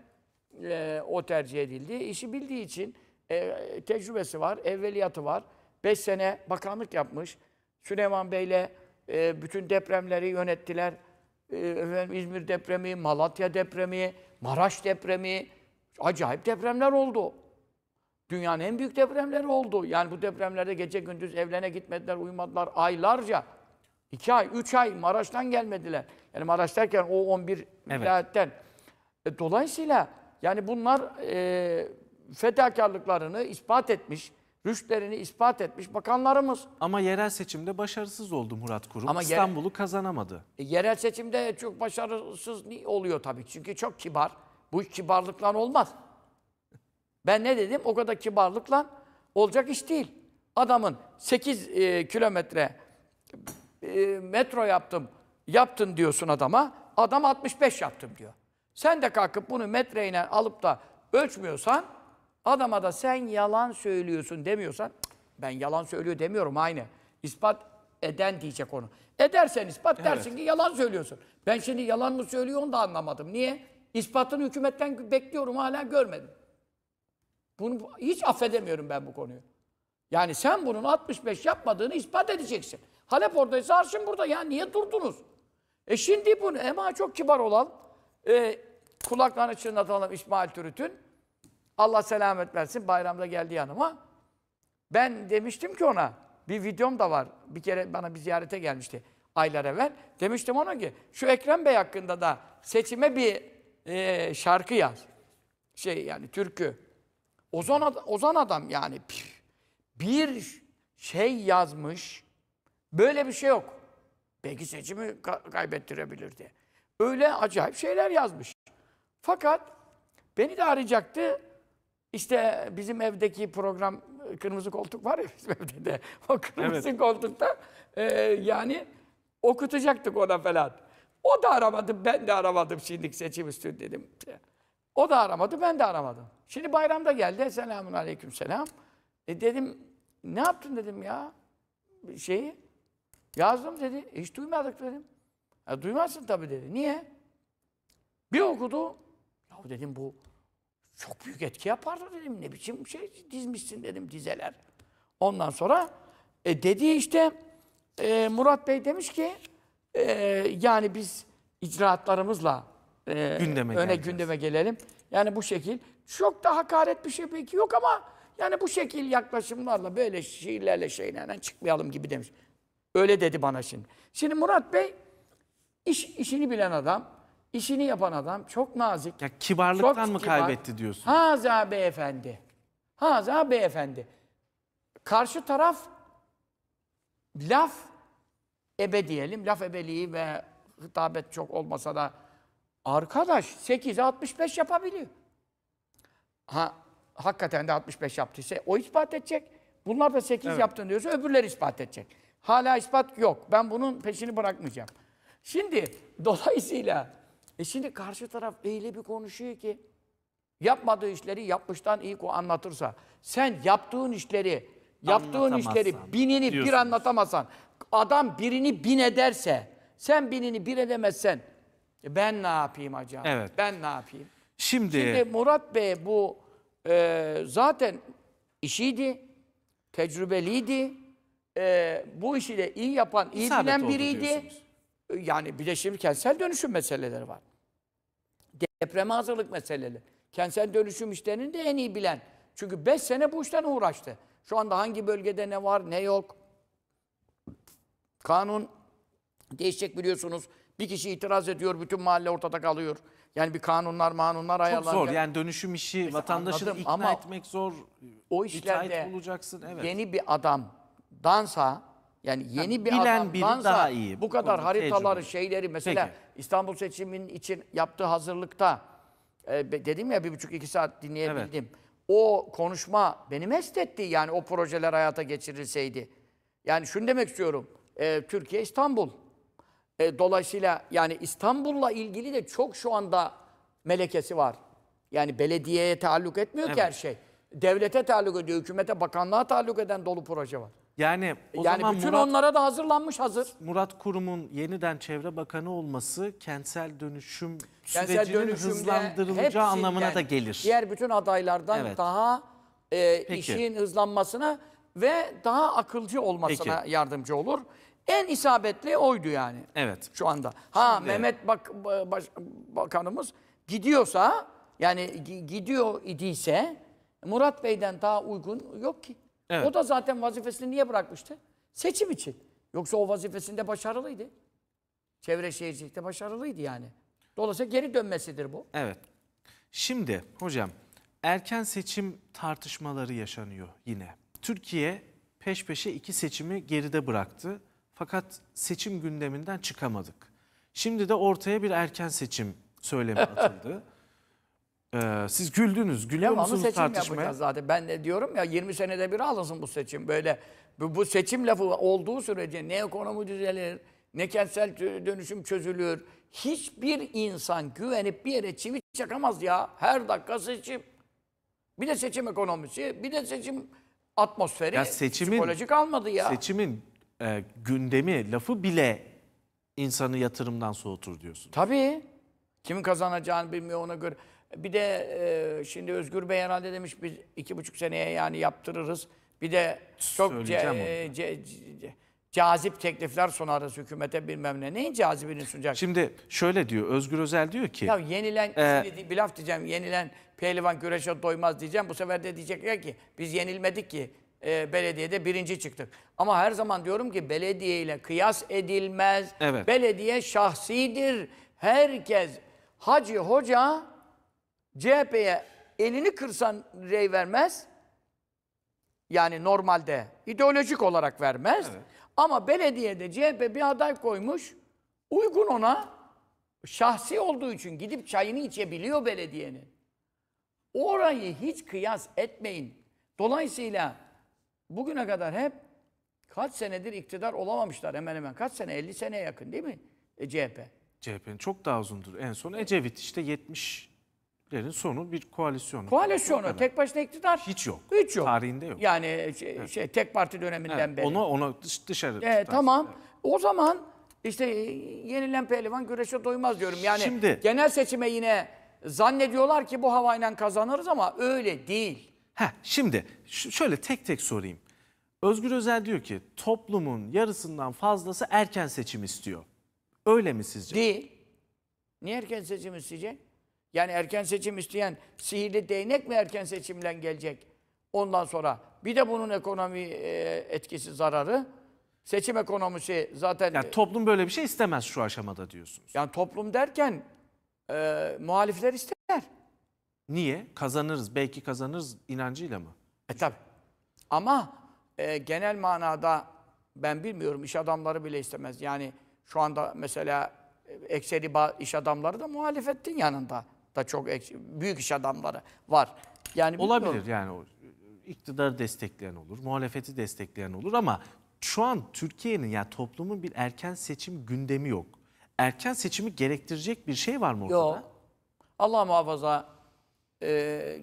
E, o tercih edildi. İşi bildiği için e, tecrübesi var, evveliyatı var. 5 sene bakanlık yapmış. Süleyman Bey'le e, bütün depremleri yönettiler. E, efendim, İzmir depremi, Malatya depremi, Maraş depremi. Acayip depremler oldu. Dünyanın en büyük depremleri oldu. Yani bu depremlerde gece gündüz evlerine gitmediler, uyumadılar aylarca. 2 ay, 3 ay Maraş'tan gelmediler. Yani Maraş derken o 11 evet. E, dolayısıyla yani bunlar e, fedakarlıklarını ispat etmiş, rüştlerini ispat etmiş bakanlarımız. Ama yerel seçimde başarısız oldu Murat Kurum. Ama İstanbul'u kazanamadı. E, yerel seçimde çok başarısız oluyor tabii. Çünkü çok kibar. Bu kibarlıklar olmaz. Ben ne dedim? O kadar kibarlıkla olacak iş değil. Adamın 8 e, kilometre e, metro yaptım, yaptın diyorsun adama. Adam 65 yaptım diyor. Sen de kalkıp bunu metreyle alıp da ölçmüyorsan, adama da sen yalan söylüyorsun demiyorsan, ben yalan söylüyor demiyorum aynı. İspat eden diyecek onu. Edersen ispat evet. dersin ki yalan söylüyorsun. Ben şimdi yalan mı söylüyor onu da anlamadım. Niye? İspatını hükümetten bekliyorum hala görmedim. Bunu hiç affedemiyorum ben bu konuyu. Yani sen bunun 65 yapmadığını ispat edeceksin. Halep oradaysa Arşın burada. Ya niye durdunuz? E şimdi bunu ema çok kibar olalım, e, kulaklarını çınlatalım İsmail Türüt'ün. Allah selamet versin bayramda geldi yanıma. Ben demiştim ki ona bir videom da var. Bir kere bana bir ziyarete gelmişti aylar evvel. Demiştim ona ki şu Ekrem Bey hakkında da seçime bir e, şarkı yaz. Şey yani türkü. Ozan, Ozan adam yani bir şey yazmış Böyle bir şey yok. Belki seçimi kaybettirebilirdi. Öyle acayip şeyler yazmış. Fakat beni de arayacaktı. İşte bizim evdeki program kırmızı koltuk var ya bizim evde de. O kırmızı evet. koltukta e, yani okutacaktık ona falan. O da aramadı, ben de aramadım şimdi seçim üstü dedim. O da aramadı, ben de aramadım. Şimdi bayramda geldi, selamun aleyküm selam. E dedim, ne yaptın dedim ya şeyi. Yazdım dedi. Hiç duymadık dedim. Ya duymazsın tabii dedi. Niye? Bir okudu. Ya dedim bu çok büyük etki yapardı dedim. Ne biçim şey dizmişsin dedim dizeler. Ondan sonra e, dedi işte e, Murat Bey demiş ki e, yani biz icraatlarımızla e, gündeme öne geleceğiz. gündeme gelelim. Yani bu şekil çok da hakaret bir şey peki yok ama yani bu şekil yaklaşımlarla böyle şiirlerle şeylerle çıkmayalım gibi demiş. Öyle dedi bana şimdi. Şimdi Murat Bey iş, işini bilen adam, işini yapan adam çok nazik. Ya kibarlıktan çok mı kibar. kaybetti diyorsun? Haza beyefendi. Haza beyefendi. Karşı taraf laf ebe diyelim. Laf ebeliği ve hitabet çok olmasa da arkadaş 8'e 65 yapabiliyor. Ha, hakikaten de 65 yaptıysa o ispat edecek. Bunlar da 8 evet. yaptın diyorsa öbürleri ispat edecek. Hala ispat yok. Ben bunun peşini bırakmayacağım. Şimdi dolayısıyla e şimdi karşı taraf öyle bir konuşuyor ki yapmadığı işleri yapmıştan iyi anlatırsa sen yaptığın işleri yaptığın işleri binini diyorsunuz. bir anlatamasan adam birini bin ederse sen binini bir edemezsen e ben ne yapayım acaba? Evet. Ben ne yapayım? Şimdi, Şimdi Murat Bey bu e, zaten işiydi, tecrübeliydi e, bu işi de iyi yapan, iyi İsabet bilen biriydi. Yani bir de şimdi kentsel dönüşüm meseleleri var. Depreme hazırlık meseleleri. Kentsel dönüşüm işlerini de en iyi bilen. Çünkü 5 sene bu işten uğraştı. Şu anda hangi bölgede ne var, ne yok. Kanun değişecek biliyorsunuz. Bir kişi itiraz ediyor, bütün mahalle ortada kalıyor. Yani bir kanunlar, manunlar Çok ayarlanacak. zor yani dönüşüm işi vatandaşı da anladım ikna ama etmek zor. O işlerde bulacaksın evet. Yeni bir adam dansa yani yeni yani bir adam biri dansa daha iyi. bu kadar Onu haritaları, tecrübe. şeyleri mesela Peki. İstanbul seçiminin için yaptığı hazırlıkta e, dedim ya bir buçuk iki saat dinleyebildim. Evet. O konuşma beni mest etti yani o projeler hayata geçirilseydi. Yani şunu demek istiyorum. E, Türkiye İstanbul. E, dolayısıyla yani İstanbul'la ilgili de çok şu anda melekesi var. Yani belediyeye taalluk etmiyor evet. ki her şey. Devlete taalluk ediyor, hükümete, bakanlığa taalluk eden dolu proje var. Yani o yani zaman bütün Murat, onlara da hazırlanmış hazır. Murat Kurum'un yeniden Çevre Bakanı olması kentsel dönüşüm kentsel sürecinin hızlandırılacağı anlamına da gelir. Diğer bütün adaylardan evet. daha e, işin hızlanmasına ve daha akılcı olmasına Peki. yardımcı olur. En isabetli oydu yani. Evet. Şu anda. Ha Şimdi, Mehmet Bak Baş Bakanımız gidiyorsa yani gidiyor idiyse Murat Bey'den daha uygun yok ki. Evet. O da zaten vazifesini niye bırakmıştı? Seçim için. Yoksa o vazifesinde başarılıydı. Çevre şehircilikte başarılıydı yani. Dolayısıyla geri dönmesidir bu. Evet. Şimdi hocam erken seçim tartışmaları yaşanıyor yine. Türkiye peş peşe iki seçimi geride bıraktı. Fakat seçim gündeminden çıkamadık. Şimdi de ortaya bir erken seçim söylemi atıldı. Ee, siz güldünüz. Gülüyor Devamlı musunuz seçim tartışmaya? yapacağız zaten. Ben de diyorum ya 20 senede bir alınsın bu seçim. Böyle bu, bu seçim lafı olduğu sürece ne ekonomi düzelir, ne kentsel dönüşüm çözülür. Hiçbir insan güvenip bir yere çivi çakamaz ya. Her dakika seçim. Bir de seçim ekonomisi, bir de seçim atmosferi. Ya seçimin- psikolojik almadı ya. Seçimin e, gündemi, lafı bile insanı yatırımdan soğutur diyorsun. Tabii. Kimin kazanacağını bilmiyor ona göre. Bir de e, şimdi Özgür Bey herhalde demiş biz iki buçuk seneye yani yaptırırız. Bir de çok ce, onu. ce, ce, cazip teklifler sunarız hükümete bilmem ne. Neyin cazibini sunacak? Şimdi şöyle diyor Özgür Özel diyor ki. Ya yenilen e, şimdi bir laf diyeceğim yenilen pehlivan güreşe doymaz diyeceğim. Bu sefer de diyecekler ki biz yenilmedik ki e, belediyede birinci çıktık. Ama her zaman diyorum ki belediye ile kıyas edilmez. Evet. Belediye şahsidir. Herkes hacı hoca CHP'ye elini kırsan rey vermez. Yani normalde ideolojik olarak vermez. Evet. Ama belediyede CHP bir aday koymuş. Uygun ona şahsi olduğu için gidip çayını içebiliyor belediyenin. Orayı hiç kıyas etmeyin. Dolayısıyla bugüne kadar hep kaç senedir iktidar olamamışlar hemen hemen. Kaç sene? 50 sene yakın değil mi? E, CHP. CHP'nin çok daha uzundur. En son Ecevit işte 70 Lerin sonu bir koalisyonu. Koalisyonu. Evet. Tek başına iktidar. Hiç yok. Hiç yok. Tarihinde yok. Yani e, şey, evet. şey tek parti döneminden evet. beri. Ona onu dışarı e, tutar. tamam. Evet. O zaman işte e, yenilen pehlivan güreşe doymaz diyorum. Yani Şimdi, genel seçime yine zannediyorlar ki bu havayla kazanırız ama öyle değil. Heh, şimdi şöyle tek tek sorayım. Özgür Özel diyor ki toplumun yarısından fazlası erken seçim istiyor. Öyle mi sizce? Değil. Niye erken seçim isteyecek? Yani erken seçim isteyen sihirli değnek mi erken seçimle gelecek? Ondan sonra bir de bunun ekonomi e, etkisi zararı. Seçim ekonomisi zaten... Yani e, toplum böyle bir şey istemez şu aşamada diyorsunuz. Yani toplum derken e, muhalifler ister. Niye? Kazanırız, belki kazanırız inancıyla mı? E tabi. Ama e, genel manada ben bilmiyorum iş adamları bile istemez. Yani şu anda mesela e, ekseri iş adamları da muhalefetin yanında da çok büyük iş adamları var. Yani bilmiyorum. olabilir yani iktidarı destekleyen olur, muhalefeti destekleyen olur ama şu an Türkiye'nin ya yani toplumun bir erken seçim gündemi yok. Erken seçimi gerektirecek bir şey var mı ortada? Yok. Allah muhafaza e,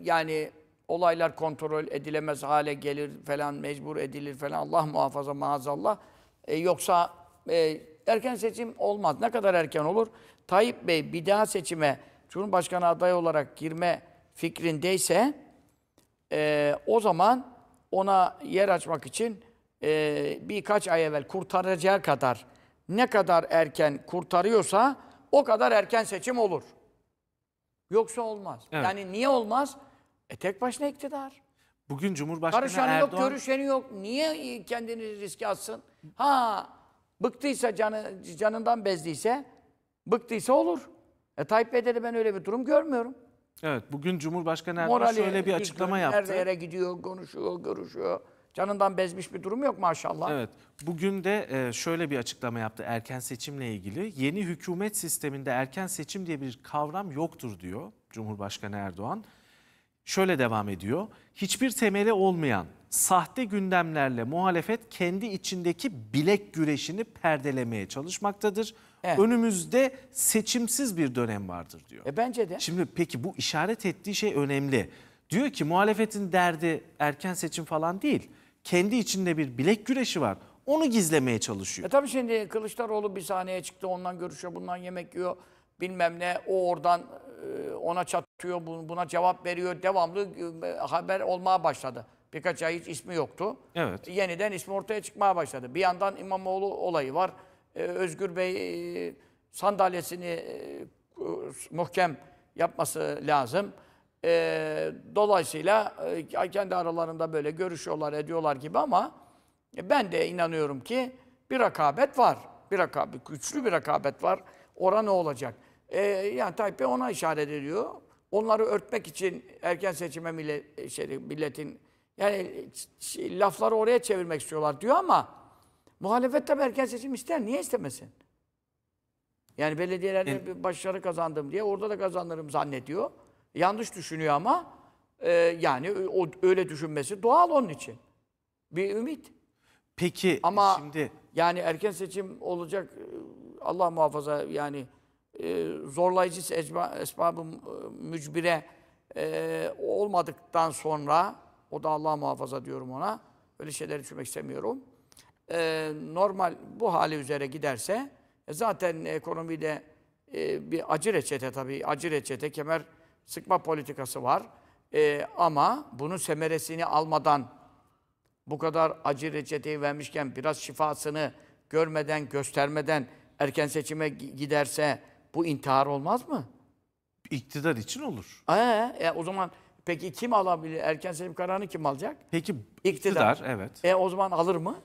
yani olaylar kontrol edilemez hale gelir falan, mecbur edilir falan. Allah muhafaza maazallah. E, yoksa e, erken seçim olmaz. Ne kadar erken olur? Tayyip Bey bir daha seçime Cumhurbaşkanı adayı olarak girme fikrindeyse e, o zaman ona yer açmak için e, birkaç ay evvel kurtaracağı kadar ne kadar erken kurtarıyorsa o kadar erken seçim olur. Yoksa olmaz. Evet. Yani niye olmaz? E tek başına iktidar. Bugün Cumhurbaşkanı Karışanı Erdoğan... yok, görüşeni yok. Niye kendini riske atsın? Ha, bıktıysa, canı, canından bezdiyse, bıktıysa olur. E, Tayyip Bey'de de ben öyle bir durum görmüyorum. Evet bugün Cumhurbaşkanı Erdoğan Morali, şöyle bir açıklama yaptı. Her yere gidiyor, konuşuyor, görüşüyor. Canından bezmiş bir durum yok maşallah. Evet. Bugün de e, şöyle bir açıklama yaptı erken seçimle ilgili. Yeni hükümet sisteminde erken seçim diye bir kavram yoktur diyor Cumhurbaşkanı Erdoğan. Şöyle devam ediyor. Hiçbir temeli olmayan sahte gündemlerle muhalefet kendi içindeki bilek güreşini perdelemeye çalışmaktadır. Evet. Önümüzde seçimsiz bir dönem vardır diyor. E bence de. Şimdi peki bu işaret ettiği şey önemli. Diyor ki muhalefetin derdi erken seçim falan değil. Kendi içinde bir bilek güreşi var. Onu gizlemeye çalışıyor. E tabii şimdi Kılıçdaroğlu bir sahneye çıktı ondan görüşüyor bundan yemek yiyor bilmem ne o oradan e, ona çatıyor buna cevap veriyor devamlı e, haber olmaya başladı. Birkaç ay hiç ismi yoktu. Evet. Yeniden ismi ortaya çıkmaya başladı. Bir yandan İmamoğlu olayı var. Ee, Özgür Bey e, sandalyesini e, muhkem yapması lazım. Ee, dolayısıyla e, kendi aralarında böyle görüşüyorlar, ediyorlar gibi ama ben de inanıyorum ki bir rakabet var. Bir rakabet, güçlü bir rakabet var. Ora ne olacak? Ee, yani Tayyip Bey ona işaret ediyor. Onları örtmek için erken seçime millet, şey, milletin yani lafları oraya çevirmek istiyorlar diyor ama Muhalefet tabii erken seçim ister. Niye istemesin? Yani belediyelerde evet. bir başarı kazandım diye orada da kazanırım zannediyor. Yanlış düşünüyor ama e, yani o, öyle düşünmesi doğal onun için. Bir ümit. Peki ama şimdi... yani erken seçim olacak e, Allah muhafaza yani e, zorlayıcı esbabı e, mücbire e, olmadıktan sonra o da Allah muhafaza diyorum ona. Öyle şeyler düşünmek istemiyorum e, normal bu hali üzere giderse e, zaten ekonomide e, bir acı reçete tabii acı reçete kemer sıkma politikası var. E, ama bunun semeresini almadan bu kadar acı reçeteyi vermişken biraz şifasını görmeden, göstermeden erken seçime giderse bu intihar olmaz mı? İktidar için olur. Ee, e, o zaman peki kim alabilir? Erken seçim kararını kim alacak? Peki iktidar, iktidar evet. E o zaman alır mı?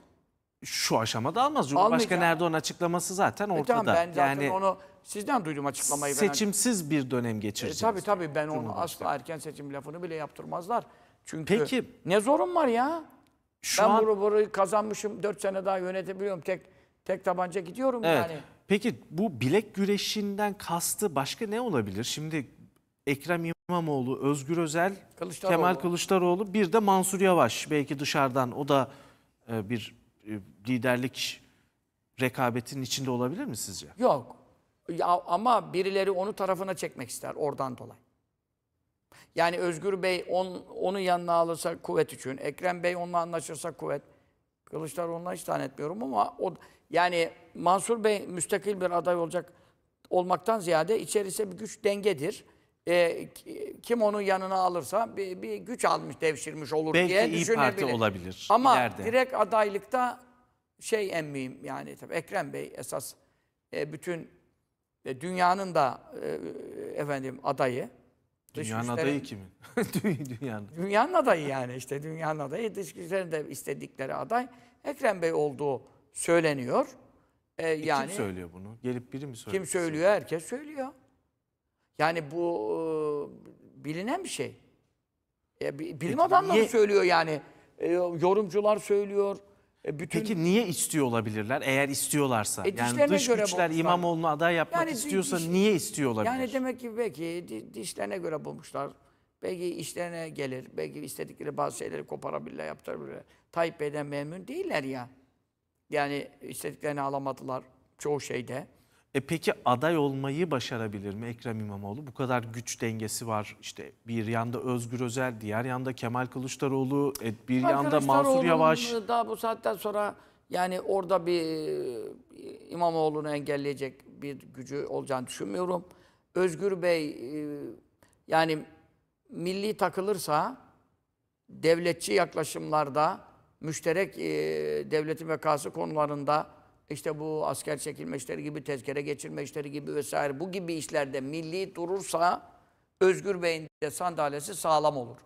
şu aşamada almaz. Cumhurbaşkanı Erdoğan açıklaması zaten e, ortada. E tamam, ben zaten yani, onu sizden duydum açıklamayı. Seçimsiz ben... bir dönem geçireceğiz. E, tabii tabii ben onu asla erken seçim lafını bile yaptırmazlar. Çünkü Peki, ne zorun var ya? Şu ben an... bunu, bunu kazanmışım 4 sene daha yönetebiliyorum. Tek tek tabanca gidiyorum evet. yani. Peki bu bilek güreşinden kastı başka ne olabilir? Şimdi Ekrem İmamoğlu, Özgür Özel, Kılıçdaroğlu. Kemal Kılıçdaroğlu bir de Mansur Yavaş belki dışarıdan o da e, bir e, liderlik rekabetinin içinde olabilir mi sizce? Yok. Ya ama birileri onu tarafına çekmek ister oradan dolayı. Yani Özgür Bey on, onun yanına alırsa kuvvet için, Ekrem Bey onunla anlaşırsa kuvvet. Kılıçdaroğlu'na hiç etmiyorum ama o yani Mansur Bey müstakil bir aday olacak olmaktan ziyade içerisi bir güç dengedir. E, kim onu yanına alırsa bir, bir güç almış, devşirmiş olur Belki diye iyi düşünebilir. Belki Parti olabilir. Ama ileride. direkt adaylıkta şey en mühim yani tabii Ekrem Bey esas e, bütün e, dünyanın da e, efendim adayı. Dünyanın güçlerin, adayı kimin? dünyanın. Dünyanın adayı yani işte dünyanın adayı. Dış güçlerin de istedikleri aday Ekrem Bey olduğu söyleniyor. E, e yani, kim söylüyor bunu? Gelip biri mi söylüyor? Kim söylüyor? Herkes söylüyor. Yani bu e, bilinen bir şey. E, bilim Peki, adamları niye? söylüyor yani. E, yorumcular söylüyor. E, e, bütün Peki niye istiyor olabilirler eğer istiyorlarsa? E, yani dış göre güçler bulmuşlar. İmamoğlu'nu aday yapmak yani, istiyorsa diş, niye istiyor olabilir? Yani demek ki belki dişlerine göre bulmuşlar. Belki işlerine gelir. Belki istedikleri bazı şeyleri koparabilirler, yaptırabilirler. Tayyip Bey'den memnun değiller ya. Yani istediklerini alamadılar çoğu şeyde. E peki aday olmayı başarabilir mi Ekrem İmamoğlu? Bu kadar güç dengesi var. İşte bir yanda Özgür Özel, diğer yanda Kemal Kılıçdaroğlu, e, bir yanda Mansur Yavaş. Daha bu saatten sonra yani orada bir e, İmamoğlu'nu engelleyecek bir gücü olacağını düşünmüyorum. Özgür Bey e, yani milli takılırsa devletçi yaklaşımlarda, müşterek devletin vekası konularında işte bu asker çekilme işleri gibi, tezkere geçirme işleri gibi vesaire bu gibi işlerde milli durursa Özgür Bey'in de sandalyesi sağlam olur.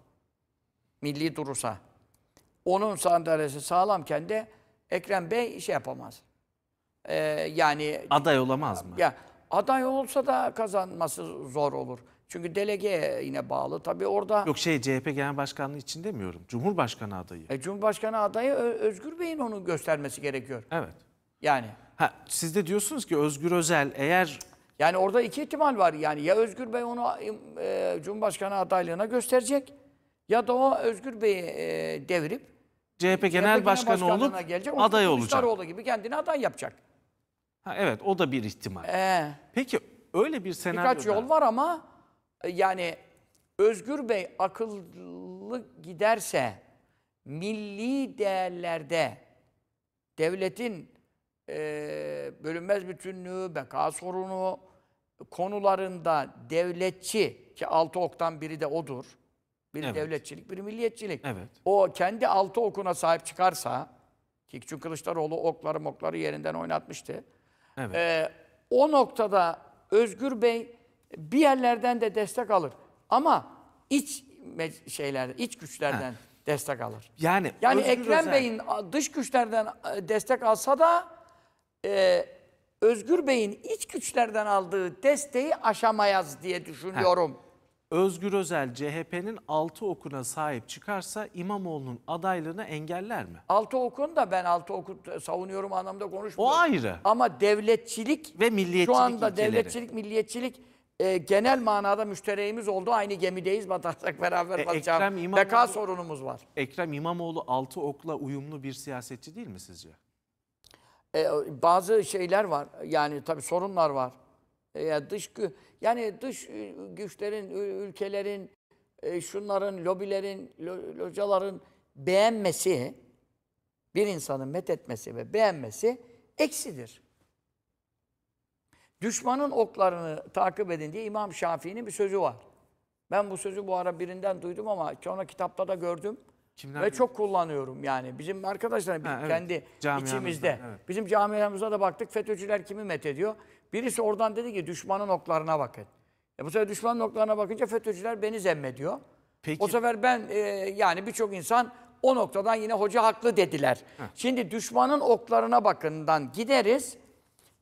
Milli durursa. Onun sandalyesi sağlamken de Ekrem Bey şey yapamaz. Ee, yani aday olamaz mı? Ya aday olsa da kazanması zor olur. Çünkü delege yine bağlı. Tabii orada... Yok şey CHP Genel Başkanlığı için demiyorum. Cumhurbaşkanı adayı. E, Cumhurbaşkanı adayı Özgür Bey'in onu göstermesi gerekiyor. Evet. Yani ha, siz de diyorsunuz ki Özgür Özel eğer... Yani orada iki ihtimal var. Yani ya Özgür Bey onu e, Cumhurbaşkanı adaylığına gösterecek ya da o Özgür Bey'i e, devirip CHP Genel, Genel Başkanı olup gelecek. Onun aday olacak. Kılıçdaroğlu gibi kendini aday yapacak. Ha, evet o da bir ihtimal. Ee, Peki öyle bir senaryo Birkaç yol var ama e, yani Özgür Bey akıllı giderse milli değerlerde devletin e, bölünmez bütünlüğü, beka sorunu konularında devletçi ki altı oktan biri de odur. bir evet. devletçilik, bir milliyetçilik. Evet. O kendi altı okuna sahip çıkarsa ki çünkü Kılıçdaroğlu okları mokları yerinden oynatmıştı. Evet. E, o noktada Özgür Bey bir yerlerden de destek alır. Ama iç şeyler, iç güçlerden ha. destek alır. Yani yani Özgür Ekrem Özel... Bey'in dış güçlerden destek alsa da e, Özgür Bey'in iç güçlerden aldığı desteği aşamayız diye düşünüyorum. Heh. Özgür Özel CHP'nin 6 okuna sahip çıkarsa İmamoğlu'nun adaylığını engeller mi? 6 okun da ben 6 oku savunuyorum anlamda konuşmuyorum. O ayrı. Ama devletçilik ve milliyetçilik şu anda ilkeleri. devletçilik, milliyetçilik e, genel manada müştereğimiz oldu. Aynı gemideyiz batarsak beraber e, batacağım. Ekrem İmamoğlu, Beka sorunumuz var. Ekrem İmamoğlu 6 okla uyumlu bir siyasetçi değil mi sizce? E, bazı şeyler var. Yani tabi sorunlar var. E, dış yani dış güçlerin, ülkelerin, e, şunların, lobilerin, lo, locaların beğenmesi, bir insanın met etmesi ve beğenmesi eksidir. Düşmanın oklarını takip edin diye İmam Şafii'nin bir sözü var. Ben bu sözü bu ara birinden duydum ama sonra kitapta da gördüm. Kimden Ve çok kullanıyorum yani. Bizim arkadaşlar ha, evet. kendi içimizde. Evet. Bizim camiamıza da baktık. FETÖ'cüler kimi met ediyor Birisi oradan dedi ki düşmanın oklarına bakın. E bu sefer düşmanın oklarına bakınca FETÖ'cüler beni zemmediyor. Peki. O sefer ben e, yani birçok insan o noktadan yine hoca haklı dediler. Heh. Şimdi düşmanın oklarına bakından gideriz.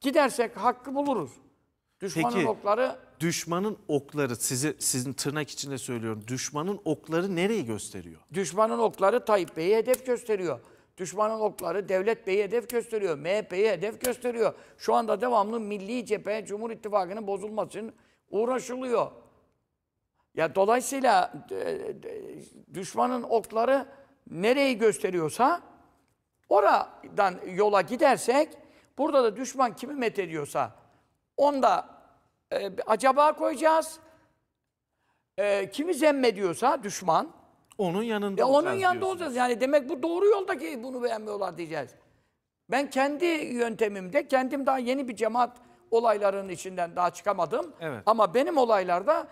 Gidersek hakkı buluruz. Düşmanın Peki, okları düşmanın okları sizi sizin tırnak içinde söylüyorum. Düşmanın okları nereyi gösteriyor? Düşmanın okları Tayyip Bey'i hedef gösteriyor. Düşmanın okları Devlet Bey'i hedef gösteriyor. MHP'yi hedef gösteriyor. Şu anda devamlı Milli Cephe Cumhur İttifakı'nın bozulmasının uğraşılıyor. Ya dolayısıyla e, e, düşmanın okları nereyi gösteriyorsa oradan yola gidersek burada da düşman kimi methediyorsa onda e, acaba koyacağız. E, kimi zemmediyorsa düşman. Onun yanında e, Onun yanında diyorsunuz. olacağız. Yani demek bu doğru yolda ki bunu beğenmiyorlar diyeceğiz. Ben kendi yöntemimde, kendim daha yeni bir cemaat olaylarının içinden daha çıkamadım. Evet. Ama benim olaylarda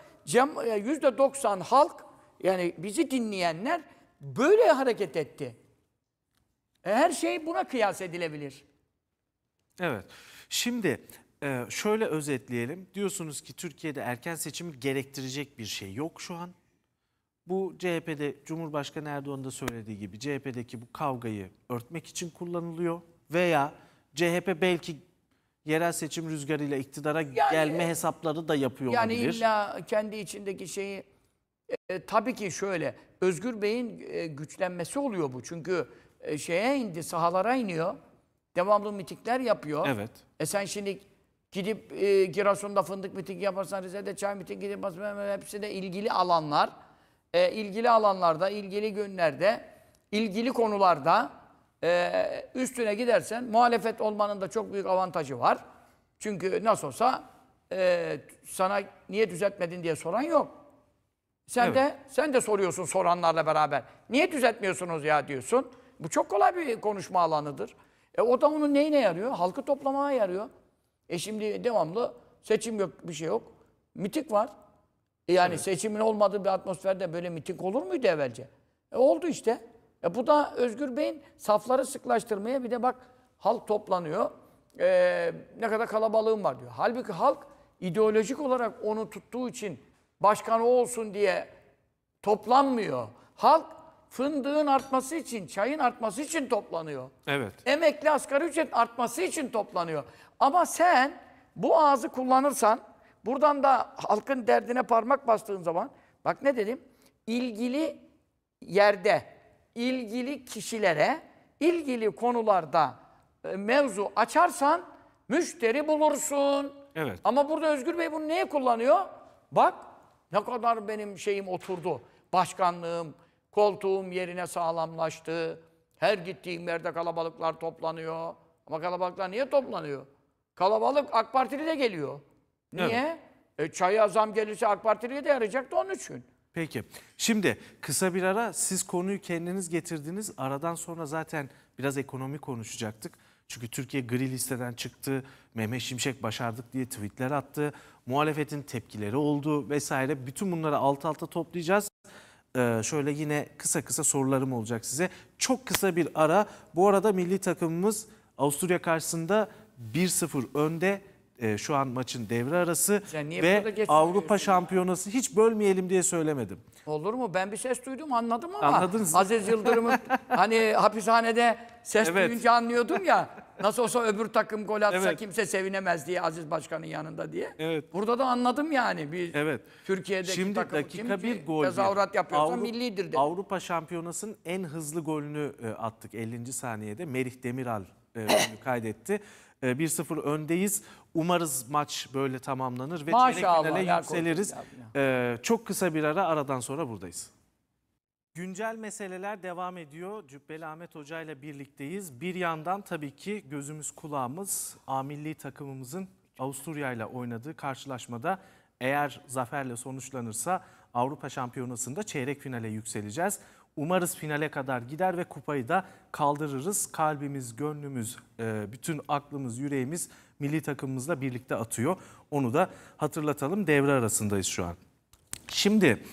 e, yüzde doksan halk, yani bizi dinleyenler böyle hareket etti. E, her şey buna kıyas edilebilir. Evet. Şimdi ee, şöyle özetleyelim. Diyorsunuz ki Türkiye'de erken seçim gerektirecek bir şey yok şu an. Bu CHP'de Cumhurbaşkanı Erdoğan'ın da söylediği gibi CHP'deki bu kavgayı örtmek için kullanılıyor veya CHP belki yerel seçim rüzgarıyla iktidara yani, gelme hesapları da yapıyor yani olabilir. Yani illa kendi içindeki şeyi e, tabii ki şöyle Özgür Bey'in e, güçlenmesi oluyor bu. Çünkü e, şeye indi, sahalara iniyor. Devamlı mitikler yapıyor. Evet. E sen şimdi Gidip e, Giresun'da fındık miting yaparsan, Rize'de çay miting yaparsan hepsi de ilgili alanlar. E, ilgili alanlarda, ilgili günlerde, ilgili konularda e, üstüne gidersen muhalefet olmanın da çok büyük avantajı var. Çünkü nasıl olsa e, sana niye düzeltmedin diye soran yok. Sen evet. de sen de soruyorsun soranlarla beraber. Niye düzeltmiyorsunuz ya diyorsun. Bu çok kolay bir konuşma alanıdır. E o da onun neyine yarıyor? Halkı toplamaya yarıyor. E şimdi devamlı seçim yok, bir şey yok. Mitik var. E yani evet. seçimin olmadığı bir atmosferde böyle mitik olur muydu evvelce? E oldu işte. E bu da Özgür Bey'in safları sıklaştırmaya bir de bak halk toplanıyor. E, ne kadar kalabalığım var diyor. Halbuki halk ideolojik olarak onu tuttuğu için başkan o olsun diye toplanmıyor. Halk fındığın artması için, çayın artması için toplanıyor. Evet. Emekli asgari ücret artması için toplanıyor. Ama sen bu ağzı kullanırsan, buradan da halkın derdine parmak bastığın zaman, bak ne dedim? Ilgili yerde, ilgili kişilere, ilgili konularda e, mevzu açarsan müşteri bulursun. Evet. Ama burada Özgür Bey bunu neye kullanıyor? Bak ne kadar benim şeyim oturdu. Başkanlığım, Koltuğum yerine sağlamlaştı. Her gittiğim yerde kalabalıklar toplanıyor. Ama kalabalıklar niye toplanıyor? Kalabalık AK Partili de geliyor. Niye? Evet. E, çaya zam gelirse AK Partili'ye de yarayacaktı onun için. Peki. Şimdi kısa bir ara siz konuyu kendiniz getirdiniz. Aradan sonra zaten biraz ekonomi konuşacaktık. Çünkü Türkiye gri listeden çıktı. Mehmet Şimşek başardık diye tweetler attı. Muhalefetin tepkileri oldu vesaire. Bütün bunları alt alta toplayacağız. Ee, şöyle yine kısa kısa sorularım olacak size. Çok kısa bir ara. Bu arada milli takımımız Avusturya karşısında 1-0 önde. Ee, şu an maçın devre arası ve Avrupa Şampiyonası hiç bölmeyelim diye söylemedim. Olur mu? Ben bir ses duydum anladım ama Anladınız. Aziz Yıldırım'ın hani hapishanede ses evet. duyunca anlıyordum ya. Nasıl olsa öbür takım gol atsa evet. kimse sevinemez diye Aziz Başkan'ın yanında diye. Evet. Burada da anladım yani. Bir evet. Türkiye'deki Şimdi takım dakika bir gol tezahürat yapıyorsa Avrupa, millidir dedi. Avrupa Şampiyonası'nın en hızlı golünü e, attık 50. saniyede. Merih Demiral e, kaydetti. 1-0 e, öndeyiz. Umarız maç böyle tamamlanır ve Maşallah, çeyrek finale yükseliriz. Ee, çok kısa bir ara aradan sonra buradayız. Güncel meseleler devam ediyor. Cübbeli Ahmet Hoca ile birlikteyiz. Bir yandan tabii ki gözümüz kulağımız A milli takımımızın Avusturya ile oynadığı karşılaşmada eğer zaferle sonuçlanırsa Avrupa Şampiyonası'nda çeyrek finale yükseleceğiz. Umarız finale kadar gider ve kupayı da kaldırırız. Kalbimiz, gönlümüz, e, bütün aklımız, yüreğimiz milli takımımızla birlikte atıyor. Onu da hatırlatalım. Devre arasındayız şu an. Şimdi...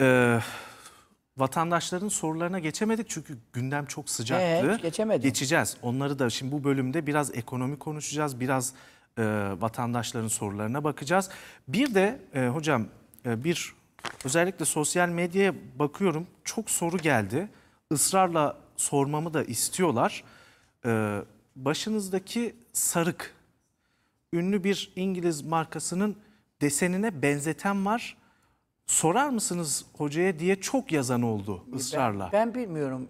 E vatandaşların sorularına geçemedik çünkü gündem çok sıcaktı. Ee, geçemedim. Geçeceğiz. Onları da şimdi bu bölümde biraz ekonomi konuşacağız, biraz e, vatandaşların sorularına bakacağız. Bir de e, hocam e, bir özellikle sosyal medyaya bakıyorum çok soru geldi. Israrla sormamı da istiyorlar. E, başınızdaki sarık ünlü bir İngiliz markasının desenine benzeten var sorar mısınız hocaya diye çok yazan oldu ısrarla. Ben, ben bilmiyorum.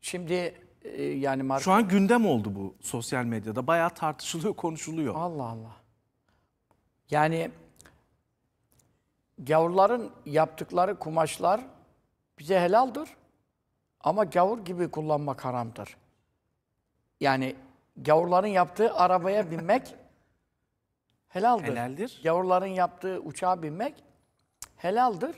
Şimdi e, yani marka... Şu an gündem oldu bu sosyal medyada. Bayağı tartışılıyor, konuşuluyor. Allah Allah. Yani gavurların yaptıkları kumaşlar bize helaldir. Ama gavur gibi kullanmak haramdır. Yani gavurların yaptığı arabaya binmek helaldir. Helaldir. Gavurların yaptığı uçağa binmek helaldir.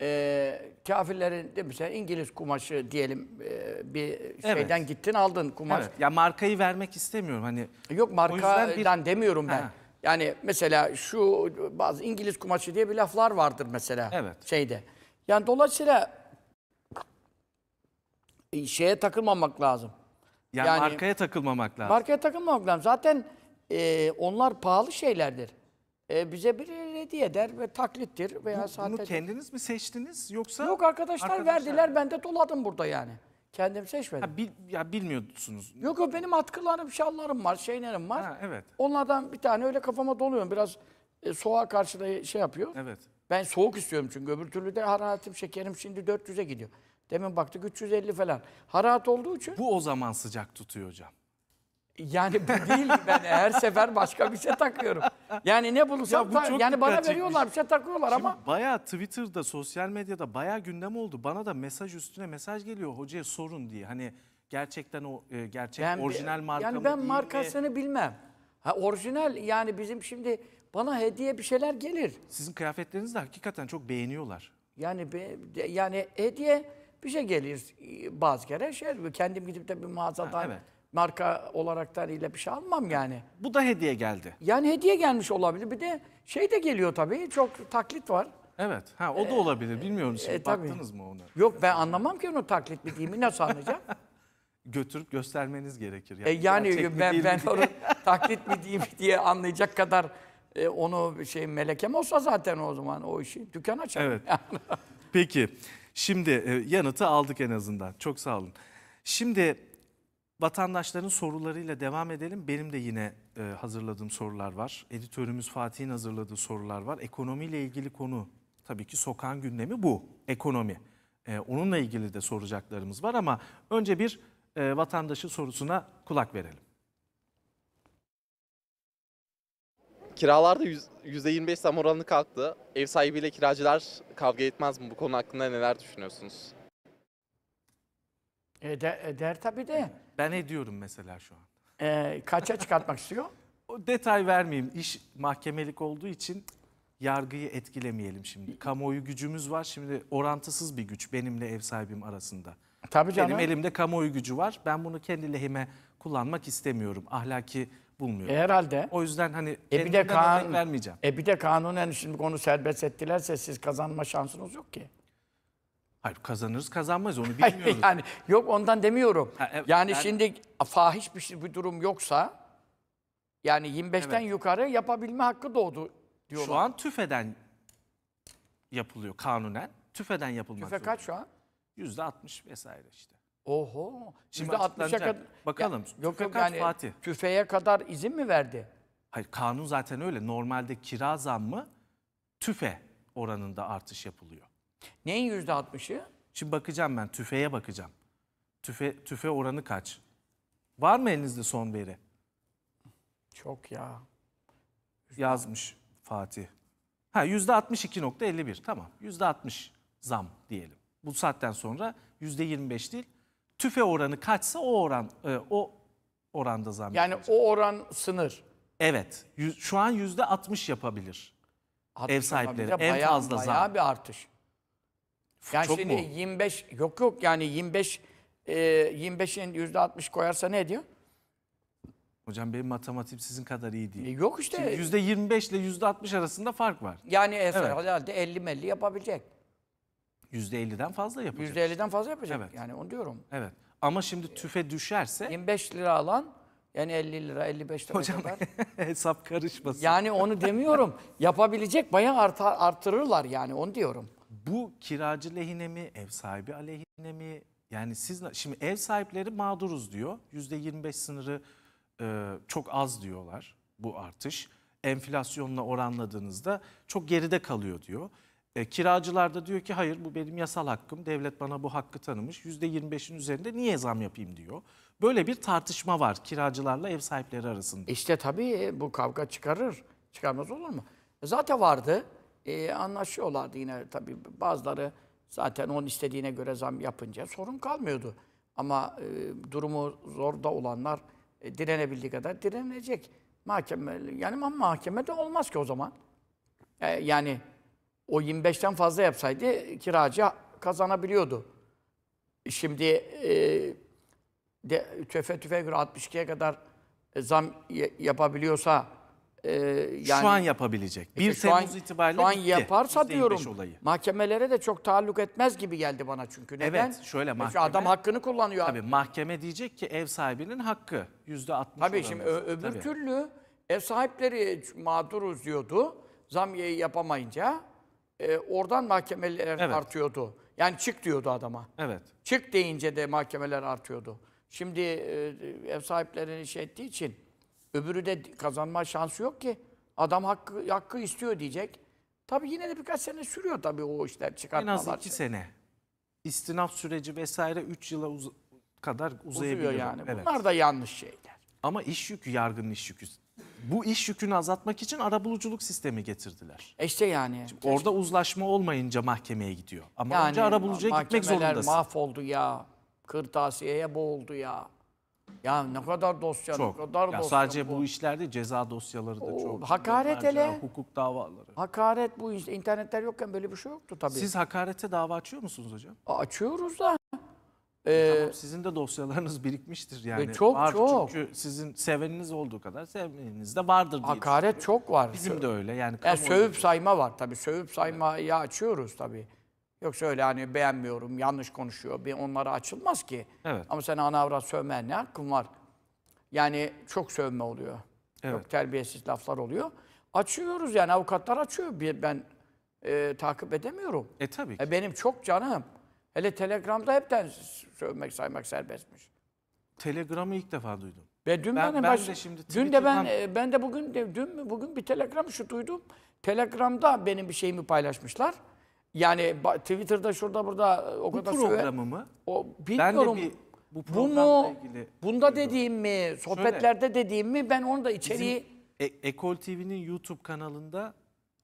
E, kafirlerin değil mi sen İngiliz kumaşı diyelim e, bir şeyden Evet. gittin aldın kumaş. Evet. Ya markayı vermek istemiyorum hani. Yok O yüzden demiyorum ben. Ha. Yani mesela şu bazı İngiliz kumaşı diye bir laflar vardır mesela Evet. şeyde. Yani dolayısıyla e, şeye takılmamak lazım. Yani, Yani- markaya takılmamak lazım. Markaya takılmamak lazım. Zaten e, onlar pahalı şeylerdir e, bize bir hediye eder ve taklittir veya Bu, sahte. Bunu kendiniz mi seçtiniz yoksa? Yok arkadaşlar, arkadaşlar verdiler ben de doladım burada yani. Kendim seçmedim. Ha, bil, ya bilmiyordunuz. Yok o benim atkılarım, şallarım var, şeylerim var. Ha, evet. Onlardan bir tane öyle kafama doluyorum. Biraz e, soğuğa karşı da şey yapıyor. Evet. Ben soğuk istiyorum çünkü öbür türlü de hararetim, şekerim şimdi 400'e gidiyor. Demin baktık 350 falan. Hararet olduğu için. Bu o zaman sıcak tutuyor hocam. Yani bu değil ben her sefer başka bir şey takıyorum. Yani ne bulursam Ya bu yani bana çekmiş. veriyorlar bir şey takıyorlar Şimdi ama bayağı Twitter'da, sosyal medyada bayağı gündem oldu. Bana da mesaj üstüne mesaj geliyor hocaya sorun diye. Hani gerçekten o e, gerçek ben orijinal marka yani mı ben değil mi? E- markasını bilmem. Ha orijinal yani bizim şimdi bana hediye bir şeyler gelir. Sizin kıyafetleriniz de hakikaten çok beğeniyorlar. Yani be, yani hediye bir şey gelir e, bazı kere şey kendim gidip de bir mağazada evet marka olaraktan hani ile bir şey almam yani. Bu da hediye geldi. Yani hediye gelmiş olabilir. Bir de şey de geliyor tabii. Çok taklit var. Evet. Ha o da ee, olabilir. Bilmiyorum siz e, baktınız mı ona? Yok ben anlamam ki onu taklit mi mi. nasıl anlayacağım? Götürüp göstermeniz gerekir. Yani, E, yani gerçek ben değil ben mi diye. onu taklit mi diyeyim diye anlayacak kadar e, onu şey melekem olsa zaten o zaman o işi dükkan açar. Evet. Peki. Şimdi e, yanıtı aldık en azından. Çok sağ olun. Şimdi Vatandaşların sorularıyla devam edelim. Benim de yine e, hazırladığım sorular var. Editörümüz Fatih'in hazırladığı sorular var. Ekonomiyle ilgili konu tabii ki Sokağın gündemi bu. Ekonomi. E, onunla ilgili de soracaklarımız var ama önce bir e, vatandaşın sorusuna kulak verelim. Kiralarda %25 zam oranı kalktı. Ev sahibiyle kiracılar kavga etmez mi? Bu konu hakkında neler düşünüyorsunuz? Eder, eder tabii de. Ben ediyorum mesela şu an. Ee, kaça çıkartmak istiyor? O detay vermeyeyim. İş mahkemelik olduğu için yargıyı etkilemeyelim şimdi. Kamuoyu gücümüz var. Şimdi orantısız bir güç benimle ev sahibim arasında. Tabii canım. Benim elimde kamuoyu gücü var. Ben bunu kendi lehime kullanmak istemiyorum. Ahlaki bulmuyorum. E herhalde. O yüzden hani e bir de kanun, vermeyeceğim. E bir de kanunen şimdi konu serbest ettilerse siz kazanma şansınız yok ki. Hayır kazanırız kazanmayız onu bilmiyoruz. yani yok ondan demiyorum. Ha, evet, yani, yani şimdi fahiş bir, şey, bir durum yoksa yani 25'ten evet. yukarı yapabilme hakkı doğdu diyorlar. Şu an tüfeden yapılıyor kanunen. Tüfeden yapılmak Tüfe kaç şu an? Yüzde 60 vesaire işte. Oho. Şimdi %60'a kadar. Bakalım. Ya, yok, yok yani Fatih. tüfeğe kadar izin mi verdi? Hayır kanun zaten öyle. Normalde kira zammı tüfe oranında artış yapılıyor. Neyin yüzde altmışı? Şimdi bakacağım ben tüfeğe bakacağım. Tüfe, tüfe oranı kaç? Var mı elinizde son veri? Çok ya. Yazmış Fatih. Ha yüzde 62.51 tamam yüzde 60 zam diyelim. Bu saatten sonra yüzde 25 değil. Tüfe oranı kaçsa o oran e, o oranda zam. Yani yapacak. o oran sınır. Evet. Yüz, şu an yüzde 60 yapabilir. 60 ev sahipleri yapabilir. en bayağı, fazla bayağı zam. Bayağı bir artış. Yani Çok şimdi mu? 25 yok yok yani 25 e, 25'in %60 koyarsa ne diyor? Hocam benim matematik sizin kadar iyi değil. E, yok işte. yüzde %25 ile yüzde %60 arasında fark var. Yani eser evet. herhalde 50 melli yapabilecek. Yüzde %50'den fazla yapacak. Yüzde %50'den fazla yapacak. Evet. Yani onu diyorum. Evet. Ama şimdi tüfe düşerse... 25 lira alan yani 50 lira 55 lira Hocam hesap karışmasın. Yani onu demiyorum. Yapabilecek bayağı artırırlar yani onu diyorum bu kiracı lehine mi, ev sahibi aleyhine mi? Yani siz şimdi ev sahipleri mağduruz diyor. %25 sınırı e, çok az diyorlar bu artış. Enflasyonla oranladığınızda çok geride kalıyor diyor. E, kiracılar da diyor ki hayır bu benim yasal hakkım. Devlet bana bu hakkı tanımış. %25'in üzerinde niye zam yapayım diyor. Böyle bir tartışma var kiracılarla ev sahipleri arasında. İşte tabii e, bu kavga çıkarır. Çıkarmaz olur mu? E, zaten vardı e, anlaşıyorlardı yine tabii bazıları zaten onun istediğine göre zam yapınca sorun kalmıyordu. Ama e, durumu zorda olanlar e, direnebildiği kadar direnecek. Mahkeme, yani mahkeme de olmaz ki o zaman. E, yani o 25'ten fazla yapsaydı kiracı kazanabiliyordu. Şimdi e, de, tüfe tüfe göre 62'ye kadar e, zam yapabiliyorsa e, yani, şu an yapabilecek. 1 işte Temmuz an, itibariyle Şu an bitti. yaparsa diyorum olayı. mahkemelere de çok taalluk etmez gibi geldi bana çünkü. Neden? Evet şöyle mahkeme. Çünkü adam hakkını kullanıyor. Tabii abi. mahkeme diyecek ki ev sahibinin hakkı yüzde altmış. Tabii oranında. şimdi öbür tabii. türlü ev sahipleri mağduruz diyordu. Zam yapamayınca e, oradan mahkemeler evet. artıyordu. Yani çık diyordu adama. Evet. Çık deyince de mahkemeler artıyordu. Şimdi e, ev sahiplerini şey ettiği için Öbürü de kazanma şansı yok ki. Adam hakkı, hakkı istiyor diyecek. Tabi yine de birkaç sene sürüyor tabii o işler çıkartmalar. En az iki şey. sene. İstinaf süreci vesaire 3 yıla uz kadar uzayabiliyor. Uzuyor yani. Evet. Bunlar da yanlış şeyler. Ama iş yükü yargının iş yükü. Bu iş yükünü azaltmak için arabuluculuk sistemi getirdiler. E işte yani. Şimdi orada uzlaşma olmayınca mahkemeye gidiyor. Ama yani, önce arabulucuya gitmek zorundasın. Mahkemeler mahvoldu ya. Kırtasiyeye boğuldu ya. Ya ne kadar dosya, Çok. ne kadar ya dosya. Sadece bu. bu işlerde ceza dosyaları da Oo, çok. Hakaret hele. Hukuk davaları. Hakaret bu işte internetler yokken böyle bir şey yoktu tabii. Siz hakarete dava açıyor musunuz hocam? Açıyoruz da. E, ee, tamam, sizin de dosyalarınız birikmiştir yani. E çok var, çok. Çünkü sizin seveniniz olduğu kadar sevmeyeniz de vardır diye Hakaret çok var. Bizim de öyle yani. yani sövüp sayma var tabii. Sövüp saymayı evet. açıyoruz tabii. Yoksa öyle hani beğenmiyorum, yanlış konuşuyor. Bir onlara açılmaz ki. Evet. Ama sen ana avrat sövmeye ne hakkın var? Yani çok sövme oluyor. Evet. Çok terbiyesiz laflar oluyor. Açıyoruz yani avukatlar açıyor. Bir, ben e, takip edemiyorum. E tabii ki. E, benim çok canım. Hele Telegram'da hepten sövmek saymak serbestmiş. Telegram'ı ilk defa duydum. Ve dün ben, ben, ben de şimdi dün de ben e, ben de bugün de, dün mü bugün bir telegram şu duydum. Telegram'da benim bir şeyimi paylaşmışlar. Yani Twitter'da şurada burada e, o bu kadar Bu programı mı? O, bilmiyorum. Ben de bir bu, bu mu? Ilgili bunda diyorum. dediğim mi? Sohbetlerde Şöyle, dediğim mi? Ben onu da içeriği... E Ekol TV'nin YouTube kanalında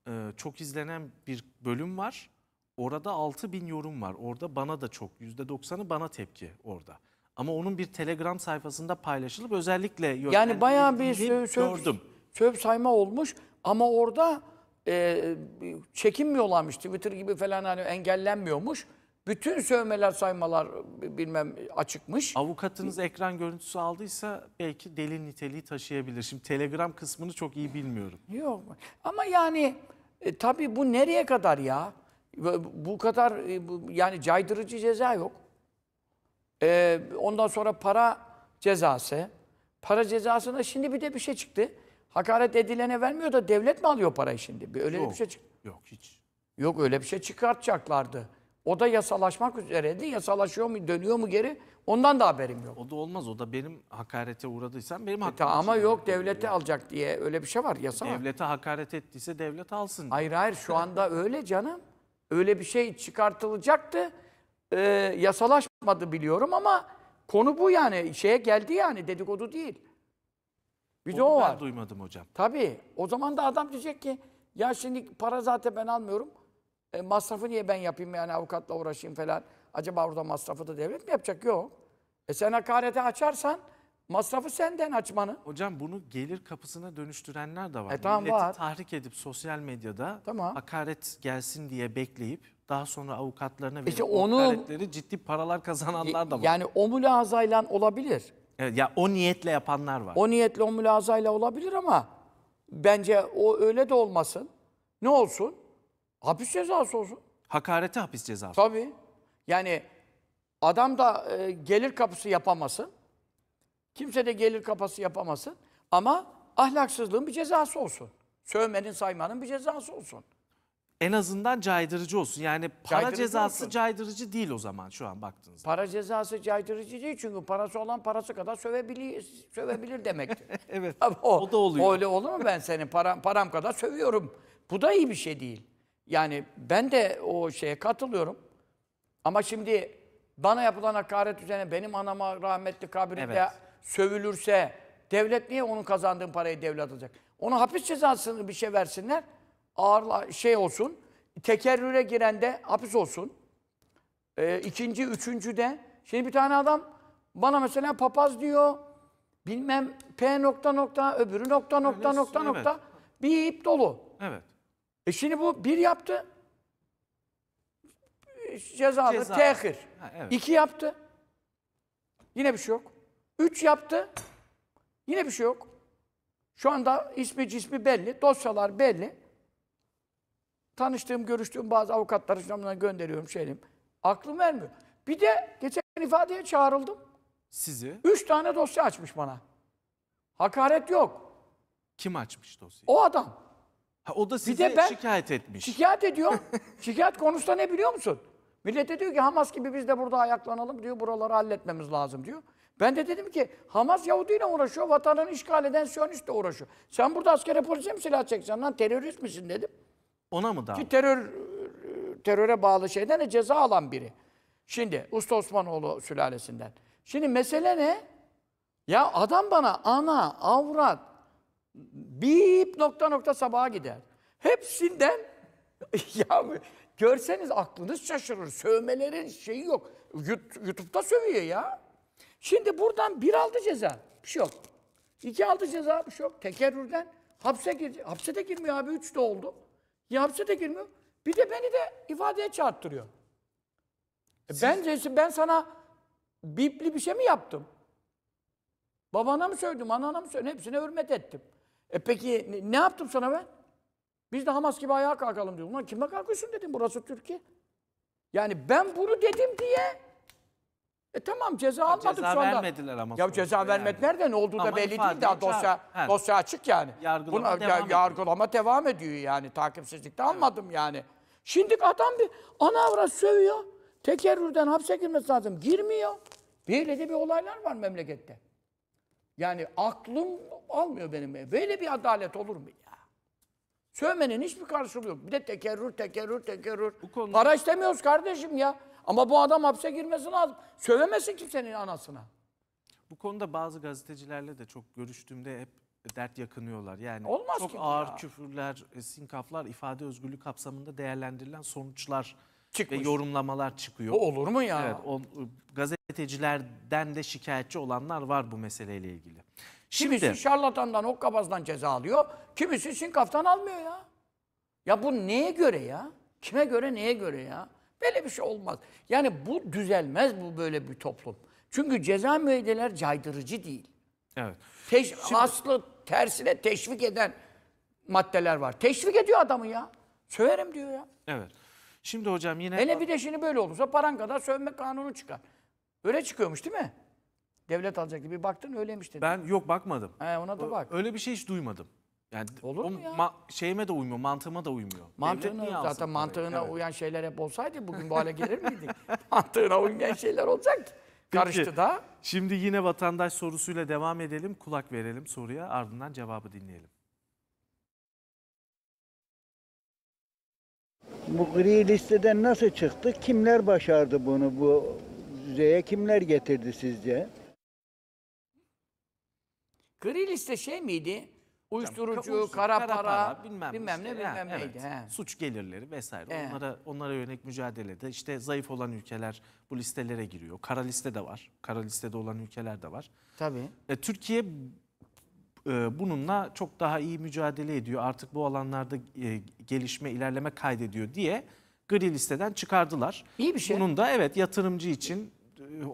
e, çok izlenen bir bölüm var. Orada 6 bin yorum var. Orada bana da çok. %90'ı bana tepki orada. Ama onun bir Telegram sayfasında paylaşılıp özellikle... Yani bayağı bir söv, söv, söv sayma olmuş. Ama orada e, çekinmiyorlarmış. Twitter gibi falan hani engellenmiyormuş. Bütün sövmeler, saymalar bilmem açıkmış. Avukatınız ekran görüntüsü aldıysa belki deli niteliği taşıyabilir. Şimdi Telegram kısmını çok iyi bilmiyorum. Yok ama yani e, tabii bu nereye kadar ya? Bu kadar e, bu, yani caydırıcı ceza yok. E, ondan sonra para cezası. Para cezasına şimdi bir de bir şey çıktı hakaret edilene vermiyor da devlet mi alıyor parayı şimdi? Bir öyle yok, bir şey çık. Yok hiç. Yok öyle bir şey çıkartacaklardı. O da yasalaşmak üzereydi. Yasalaşıyor mu, dönüyor mu geri? Ondan da haberim yok. O da olmaz. O da benim hakarete uğradıysam benim e hakkım. ama yok devlete yani. alacak diye öyle bir şey var. Yasa Devlete hakaret ettiyse devlet alsın. Hayır hayır şu anda öyle canım. Öyle bir şey çıkartılacaktı. Ee, yasalaşmadı biliyorum ama konu bu yani. Şeye geldi yani dedikodu değil. Bir de Onu o ben var. duymadım hocam. Tabii. O zaman da adam diyecek ki ya şimdi para zaten ben almıyorum. E, masrafı niye ben yapayım yani avukatla uğraşayım falan. Acaba orada masrafı da devlet mi yapacak? Yok. E sen hakarete açarsan masrafı senden açmanı. Hocam bunu gelir kapısına dönüştürenler de var. E tamam Milleti var. tahrik edip sosyal medyada Tamam. hakaret gelsin diye bekleyip daha sonra avukatlarına verip İşte onun hakaretleri ciddi paralar kazananlar da var. Yani o mülazayla olabilir. Evet, ya o niyetle yapanlar var. O niyetle o mülazayla olabilir ama bence o öyle de olmasın. Ne olsun? Hapis cezası olsun. Hakareti hapis cezası. Tabii. Yani adam da e, gelir kapısı yapamasın. Kimse de gelir kapısı yapamasın. Ama ahlaksızlığın bir cezası olsun. Sövmenin saymanın bir cezası olsun. En azından caydırıcı olsun. Yani para Caydırıcı cezası olsun. caydırıcı değil o zaman şu an baktığınızda. Para cezası caydırıcı değil çünkü parası olan parası kadar sövebilir, sövebilir demektir. Evet. Tabii o da oluyor. Öyle olur mu ben senin param, param kadar sövüyorum. Bu da iyi bir şey değil. Yani ben de o şeye katılıyorum. Ama şimdi bana yapılan hakaret üzerine benim anama rahmetli kabirinde Evet. sövülürse devlet niye onun kazandığın parayı devlet alacak? Ona hapis cezasını bir şey versinler ağırla şey olsun, tekerrüre giren de hapis olsun. E, ikinci, üçüncü de. Şimdi bir tane adam bana mesela papaz diyor, bilmem P nokta nokta, öbürü nokta nokta Öyle, nokta evet. nokta. Bir ip dolu. Evet. E şimdi bu bir yaptı. Cezalı, Ceza. tehir. evet. İki yaptı. Yine bir şey yok. Üç yaptı. Yine bir şey yok. Şu anda ismi cismi belli, dosyalar belli tanıştığım, görüştüğüm bazı avukatları şunlardan gönderiyorum şeyim. Şey Aklım vermiyor. Bir de geçen ifadeye çağrıldım. Sizi? Üç tane dosya açmış bana. Hakaret yok. Kim açmış dosyayı? O adam. Ha, o da size bir de şikayet etmiş. Şikayet ediyor. şikayet konusunda ne biliyor musun? Millete diyor ki Hamas gibi biz de burada ayaklanalım diyor. Buraları halletmemiz lazım diyor. Ben de dedim ki Hamas Yahudi'yle uğraşıyor. Vatanını işgal eden Siyonist'le uğraşıyor. Sen burada askere polise mi silah çekeceksin lan? Terörist misin dedim. Ona mı dava? Ki terör teröre bağlı şeyden de ceza alan biri. Şimdi Usta Osmanoğlu sülalesinden. Şimdi mesele ne? Ya adam bana ana, avrat, bip nokta nokta sabaha gider. Hepsinden ya görseniz aklınız şaşırır. Sövmelerin şeyi yok. YouTube'da sövüyor ya. Şimdi buradan bir aldı ceza. Bir şey yok. İki aldı ceza. Bir şey yok. Tekerrürden hapse girdi. Hapse de girmiyor abi. Üç de oldu. Ya hapse de girmiyor. Bir de beni de ifadeye çarptırıyor. E Siz... Bence ben sana bipli bir şey mi yaptım? Babana mı söyledim, anana mı söyledim? Hepsine hürmet ettim. E peki ne, yaptım sana ben? Biz de Hamas gibi ayağa kalkalım diyor. Ulan kimle kalkıyorsun dedim. Burası Türkiye. Yani ben bunu dedim diye e tamam ceza almadık ceza sonradan. Ceza vermediler ama. Ya ceza yani. vermediler de olduğu da belli değil daha dosya dosya açık yani. Yargılama, Buna, devam, ya, ediyor. devam ediyor yani takipsizlikte evet. almadım yani. Şimdi adam bir ana avrat sövüyor. Tekerrürden hapse girmesi lazım. Girmiyor. Böyle de bir olaylar var memlekette. Yani aklım almıyor benim. E, böyle bir adalet olur mu ya? Sövmenin hiçbir karşılığı yok. Bir de tekerrür, tekerrür, tekerrür. Bu konuda... Para istemiyoruz kardeşim ya. Ama bu adam hapse girmesi lazım. Sövemesin kimsenin anasına. Bu konuda bazı gazetecilerle de çok görüştüğümde hep dert yakınıyorlar. Yani Olmaz çok ki ağır ya. küfürler, e, sinkaflar ifade özgürlüğü kapsamında değerlendirilen sonuçlar Çıkmış. ve yorumlamalar çıkıyor. O olur mu ya? Evet, o, e, gazetecilerden de şikayetçi olanlar var bu meseleyle ilgili. Şimdi, kimisi şarlatandan, hokkabazdan ceza alıyor, kimisi sinkaftan almıyor ya. Ya bu neye göre ya? Kime göre, neye göre ya? Böyle bir şey olmaz. Yani bu düzelmez bu böyle bir toplum. Çünkü ceza müeydeler caydırıcı değil. Evet. Teş Şimdi... Aslı tersine teşvik eden maddeler var. Teşvik ediyor adamı ya. Söverim diyor ya. Evet. Şimdi hocam yine... Hele bir de şimdi böyle olursa paran kadar sövme kanunu çıkar. Öyle çıkıyormuş değil mi? Devlet alacaktı. Bir baktın öyleymiş dedi. Ben yok bakmadım. He, ona da bak. Öyle bir şey hiç duymadım. Yani Olur o mu ya? şeyime de uymuyor, mantığıma da uymuyor. Devlet Mantığına zaten parayı? mantığına Evet. uyan şeyler hep olsaydı bugün bu hale gelir miydik? mantığına uymayan şeyler olacak. ki. Peki. Karıştı da. Şimdi yine vatandaş sorusuyla devam edelim. Kulak verelim soruya ardından cevabı dinleyelim. Bu gri listeden nasıl çıktı? Kimler başardı bunu? Bu düzeye kimler getirdi sizce? Gri liste şey miydi? Uyuşturucu, uyuşturucu, kara, para, bilmem, bilmem ne, bilmem neydi, he. Suç gelirleri vesaire. He. Onlara onlara yönelik mücadelede işte zayıf olan ülkeler bu listelere giriyor. Kara liste de var. Kara listede olan ülkeler de var. Tabii. E, Türkiye e, bununla çok daha iyi mücadele ediyor. Artık bu alanlarda e, gelişme, ilerleme kaydediyor diye gri listeden çıkardılar. İyi bir şey. Bunun da evet yatırımcı için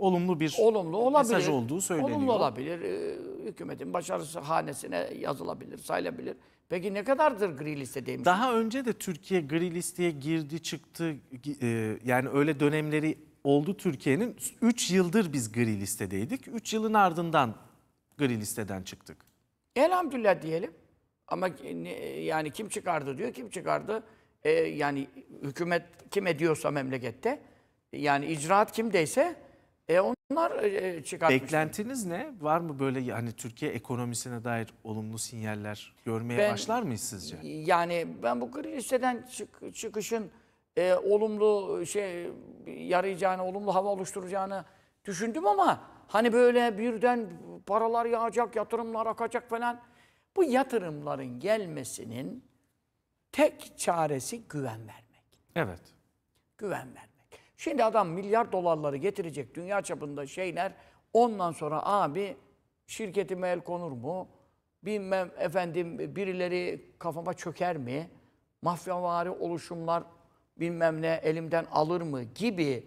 olumlu bir olumlu olabilir. mesaj olduğu söyleniyor. Olumlu olabilir. Ee, hükümetin başarısı hanesine yazılabilir, sayılabilir. Peki ne kadardır gri listedeymiş? Daha önce de Türkiye gri listeye girdi çıktı. E, yani öyle dönemleri oldu Türkiye'nin. 3 yıldır biz gri listedeydik. 3 yılın ardından gri listeden çıktık. Elhamdülillah diyelim. Ama yani kim çıkardı diyor, kim çıkardı? Ee, yani hükümet kim ediyorsa memlekette, yani icraat kimdeyse e onlar e, e çıkartmış. Beklentiniz ne? Var mı böyle hani Türkiye ekonomisine dair olumlu sinyaller görmeye Ben- başlar mıyız sizce? Yani ben bu gri listeden çık- çıkışın e, olumlu şey yarayacağını, olumlu hava oluşturacağını düşündüm ama hani böyle birden paralar yağacak, yatırımlar akacak falan. Bu yatırımların gelmesinin tek çaresi güven vermek. Evet. Güven vermek. Şimdi adam milyar dolarları getirecek dünya çapında şeyler. Ondan sonra abi şirketime el konur mu? Bilmem efendim birileri kafama çöker mi? Mafyavari oluşumlar bilmem ne elimden alır mı gibi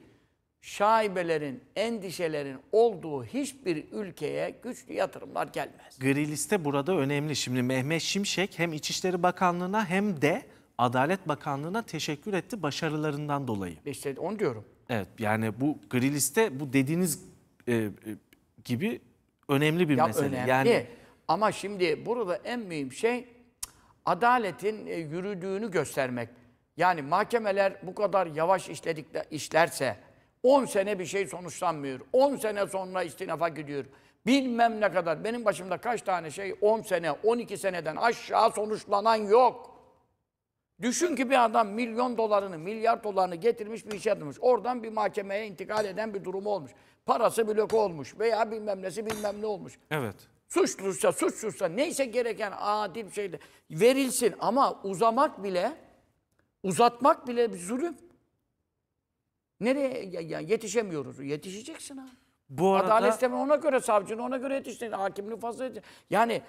şaibelerin, endişelerin olduğu hiçbir ülkeye güçlü yatırımlar gelmez. Gri liste burada önemli. Şimdi Mehmet Şimşek hem İçişleri Bakanlığı'na hem de Adalet Bakanlığı'na teşekkür etti başarılarından dolayı. İşte onu diyorum. Evet yani bu gri liste bu dediğiniz e, e, gibi önemli bir ya mesele. Önemli. Yani ama şimdi burada en mühim şey adaletin e, yürüdüğünü göstermek. Yani mahkemeler bu kadar yavaş işledik işlerse 10 sene bir şey sonuçlanmıyor. 10 sene sonra istinafa gidiyor. Bilmem ne kadar. Benim başımda kaç tane şey 10 sene, 12 seneden aşağı sonuçlanan yok. Düşün ki bir adam milyon dolarını, milyar dolarını getirmiş bir işe yatırmış. Oradan bir mahkemeye intikal eden bir durumu olmuş. Parası bloke olmuş veya bilmem nesi bilmem ne olmuş. Evet. Suçluysa, suçsuzsa neyse gereken adil şeyde verilsin ama uzamak bile, uzatmak bile bir zulüm. Nereye ya yetişemiyoruz? Yetişeceksin ha. Bu arada... Adalet sistemi ona göre savcını ona göre yetiştirin, hakimini fazla yetiştirin. Yani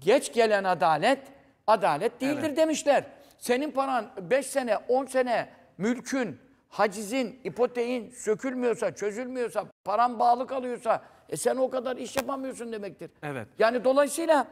geç gelen adalet adalet değildir evet. demişler. Senin paran 5 sene, 10 sene mülkün, hacizin, ipoteğin sökülmüyorsa, çözülmüyorsa, paran bağlı kalıyorsa e sen o kadar iş yapamıyorsun demektir. Evet. Yani dolayısıyla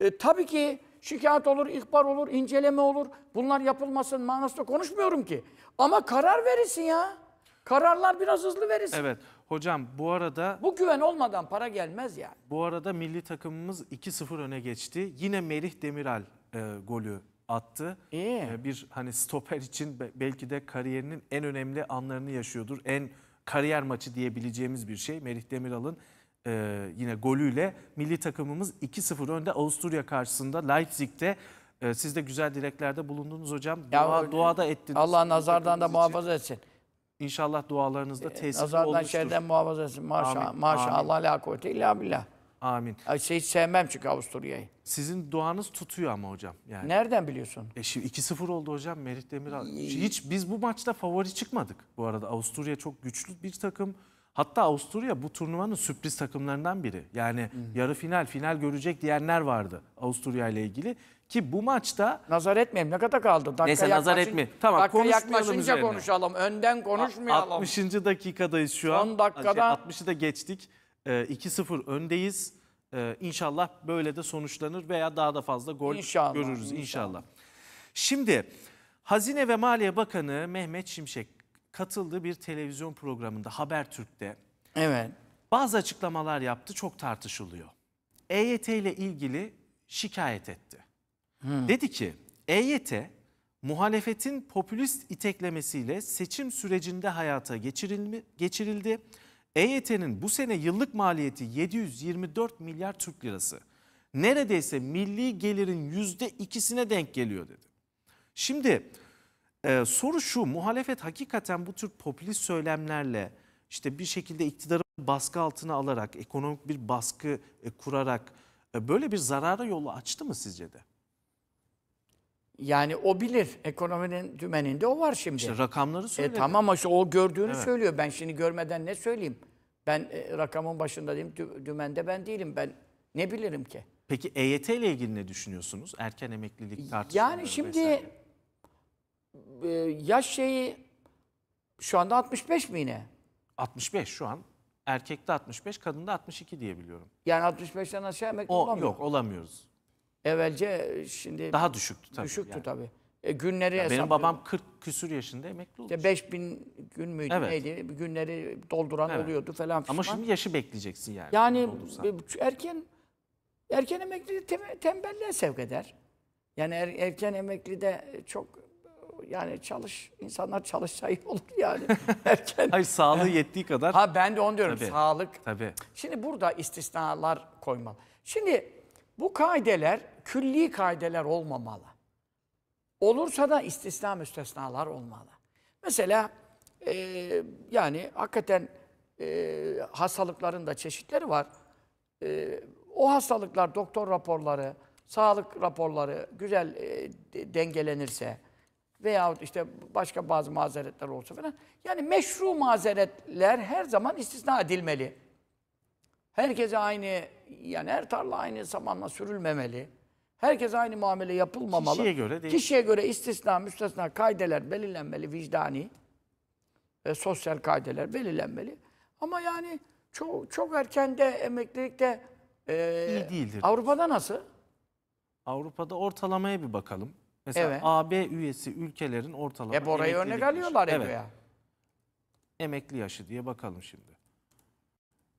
e, tabii ki şikayet olur, ihbar olur, inceleme olur. Bunlar yapılmasın manasında konuşmuyorum ki. Ama karar verirsin ya. Kararlar biraz hızlı verirsin. Evet. Hocam bu arada... Bu güven olmadan para gelmez yani. Bu arada milli takımımız 2-0 öne geçti. Yine Merih Demiral e, golü attı. İyi. E, bir hani stoper için belki de kariyerinin en önemli anlarını yaşıyordur. En kariyer maçı diyebileceğimiz bir şey. Merih Demiral'ın e, yine golüyle milli takımımız 2-0 önde Avusturya karşısında Leipzig'te e, siz de güzel dileklerde bulundunuz hocam. dua, öyle, dua da ettiniz. Allah nazardan da muhafaza için. etsin. İnşallah dualarınızda e, tesir olmuştur. Nazardan şeyden muhafaza etsin. Maşallah. Maşallah. La kuvvete illa billah. Amin. Şey sevmem çünkü Avusturya'yı. Sizin duanız tutuyor ama hocam. Yani. Nereden biliyorsun? E şimdi 2-0 oldu hocam Merih Demiral. Hiç biz bu maçta favori çıkmadık bu arada. Avusturya çok güçlü bir takım. Hatta Avusturya bu turnuvanın sürpriz takımlarından biri. Yani hmm. yarı final, final görecek diyenler vardı Avusturya ile ilgili. Ki bu maçta... Nazar etmeyeyim ne kadar kaldı? Dakika Neyse nazar etme. Tamam dakika konuşmayalım üzerine. konuşalım. Önden konuşmayalım. 60. dakikadayız şu an. Son dakikada. 60'ı şey, da geçtik. 2-0 ee, öndeyiz. Ee, inşallah böyle de sonuçlanır veya daha da fazla gol inşallah, görürüz inşallah. inşallah. Şimdi Hazine ve Maliye Bakanı Mehmet Şimşek katıldığı bir televizyon programında Habertürk'te evet. bazı açıklamalar yaptı çok tartışılıyor. EYT ile ilgili şikayet etti. Hmm. Dedi ki EYT muhalefetin popülist iteklemesiyle seçim sürecinde hayata geçirildi. EYT'nin bu sene yıllık maliyeti 724 milyar Türk lirası. Neredeyse milli gelirin %2'sine denk geliyor dedi. Şimdi e, soru şu muhalefet hakikaten bu tür popülist söylemlerle işte bir şekilde iktidarı baskı altına alarak ekonomik bir baskı e, kurarak e, böyle bir zarara yolu açtı mı sizce de? Yani o bilir. Ekonominin dümeninde o var şimdi. İşte rakamları söylüyor. E, tamam ama o gördüğünü evet. söylüyor. Ben şimdi görmeden ne söyleyeyim? Ben e, rakamın başında değilim, dümende ben değilim. Ben ne bilirim ki? Peki EYT ile ilgili ne düşünüyorsunuz? Erken emeklilik tartışmaları Yani şimdi e, yaş şeyi şu anda 65 mi yine? 65 şu an. Erkekte 65, kadında 62 diye biliyorum. Yani 65'ten aşağı emekli o, olamıyor. Yok olamıyoruz. Evvelce e, şimdi... Daha düşüktü tabii. Düşüktü yani. tabii. E, günleri ya Benim babam 40 küsür yaşında emekli olmuş. İşte 5000 gün müydü evet. neydi? Günleri dolduran evet. oluyordu falan. Ama şimdi yaşı bekleyeceksin yani. Yani e, erken erken emekli tembelliğe sevk eder. Yani er, erken emekli de çok yani çalış insanlar çalışsa iyi olur yani. erken. Hayır sağlığı yettiği kadar. Ha ben de onu diyorum tabii, sağlık. Tabii. Şimdi burada istisnalar koymalı. Şimdi bu kaideler külli kaideler olmamalı. Olursa da istisna müstesnalar olmalı. Mesela e, yani hakikaten e, hastalıkların da çeşitleri var. E, o hastalıklar doktor raporları, sağlık raporları güzel e, dengelenirse veyahut işte başka bazı mazeretler olsa falan. Yani meşru mazeretler her zaman istisna edilmeli. Herkese aynı, yani her tarla aynı zamanla sürülmemeli. Herkes aynı muamele yapılmamalı. Kişiye göre değil. Kişiye göre istisna, müstesna kaideler belirlenmeli, vicdani ve sosyal kaideler belirlenmeli. Ama yani çok çok de emeklilikte de e, iyi değildir. Avrupa'da nasıl? Avrupa'da ortalamaya bir bakalım. Mesela Evet. AB üyesi ülkelerin ortalama Hep orayı emeklilik örnek yaşı. alıyorlar hep Evet. ya. Emekli yaşı diye bakalım şimdi.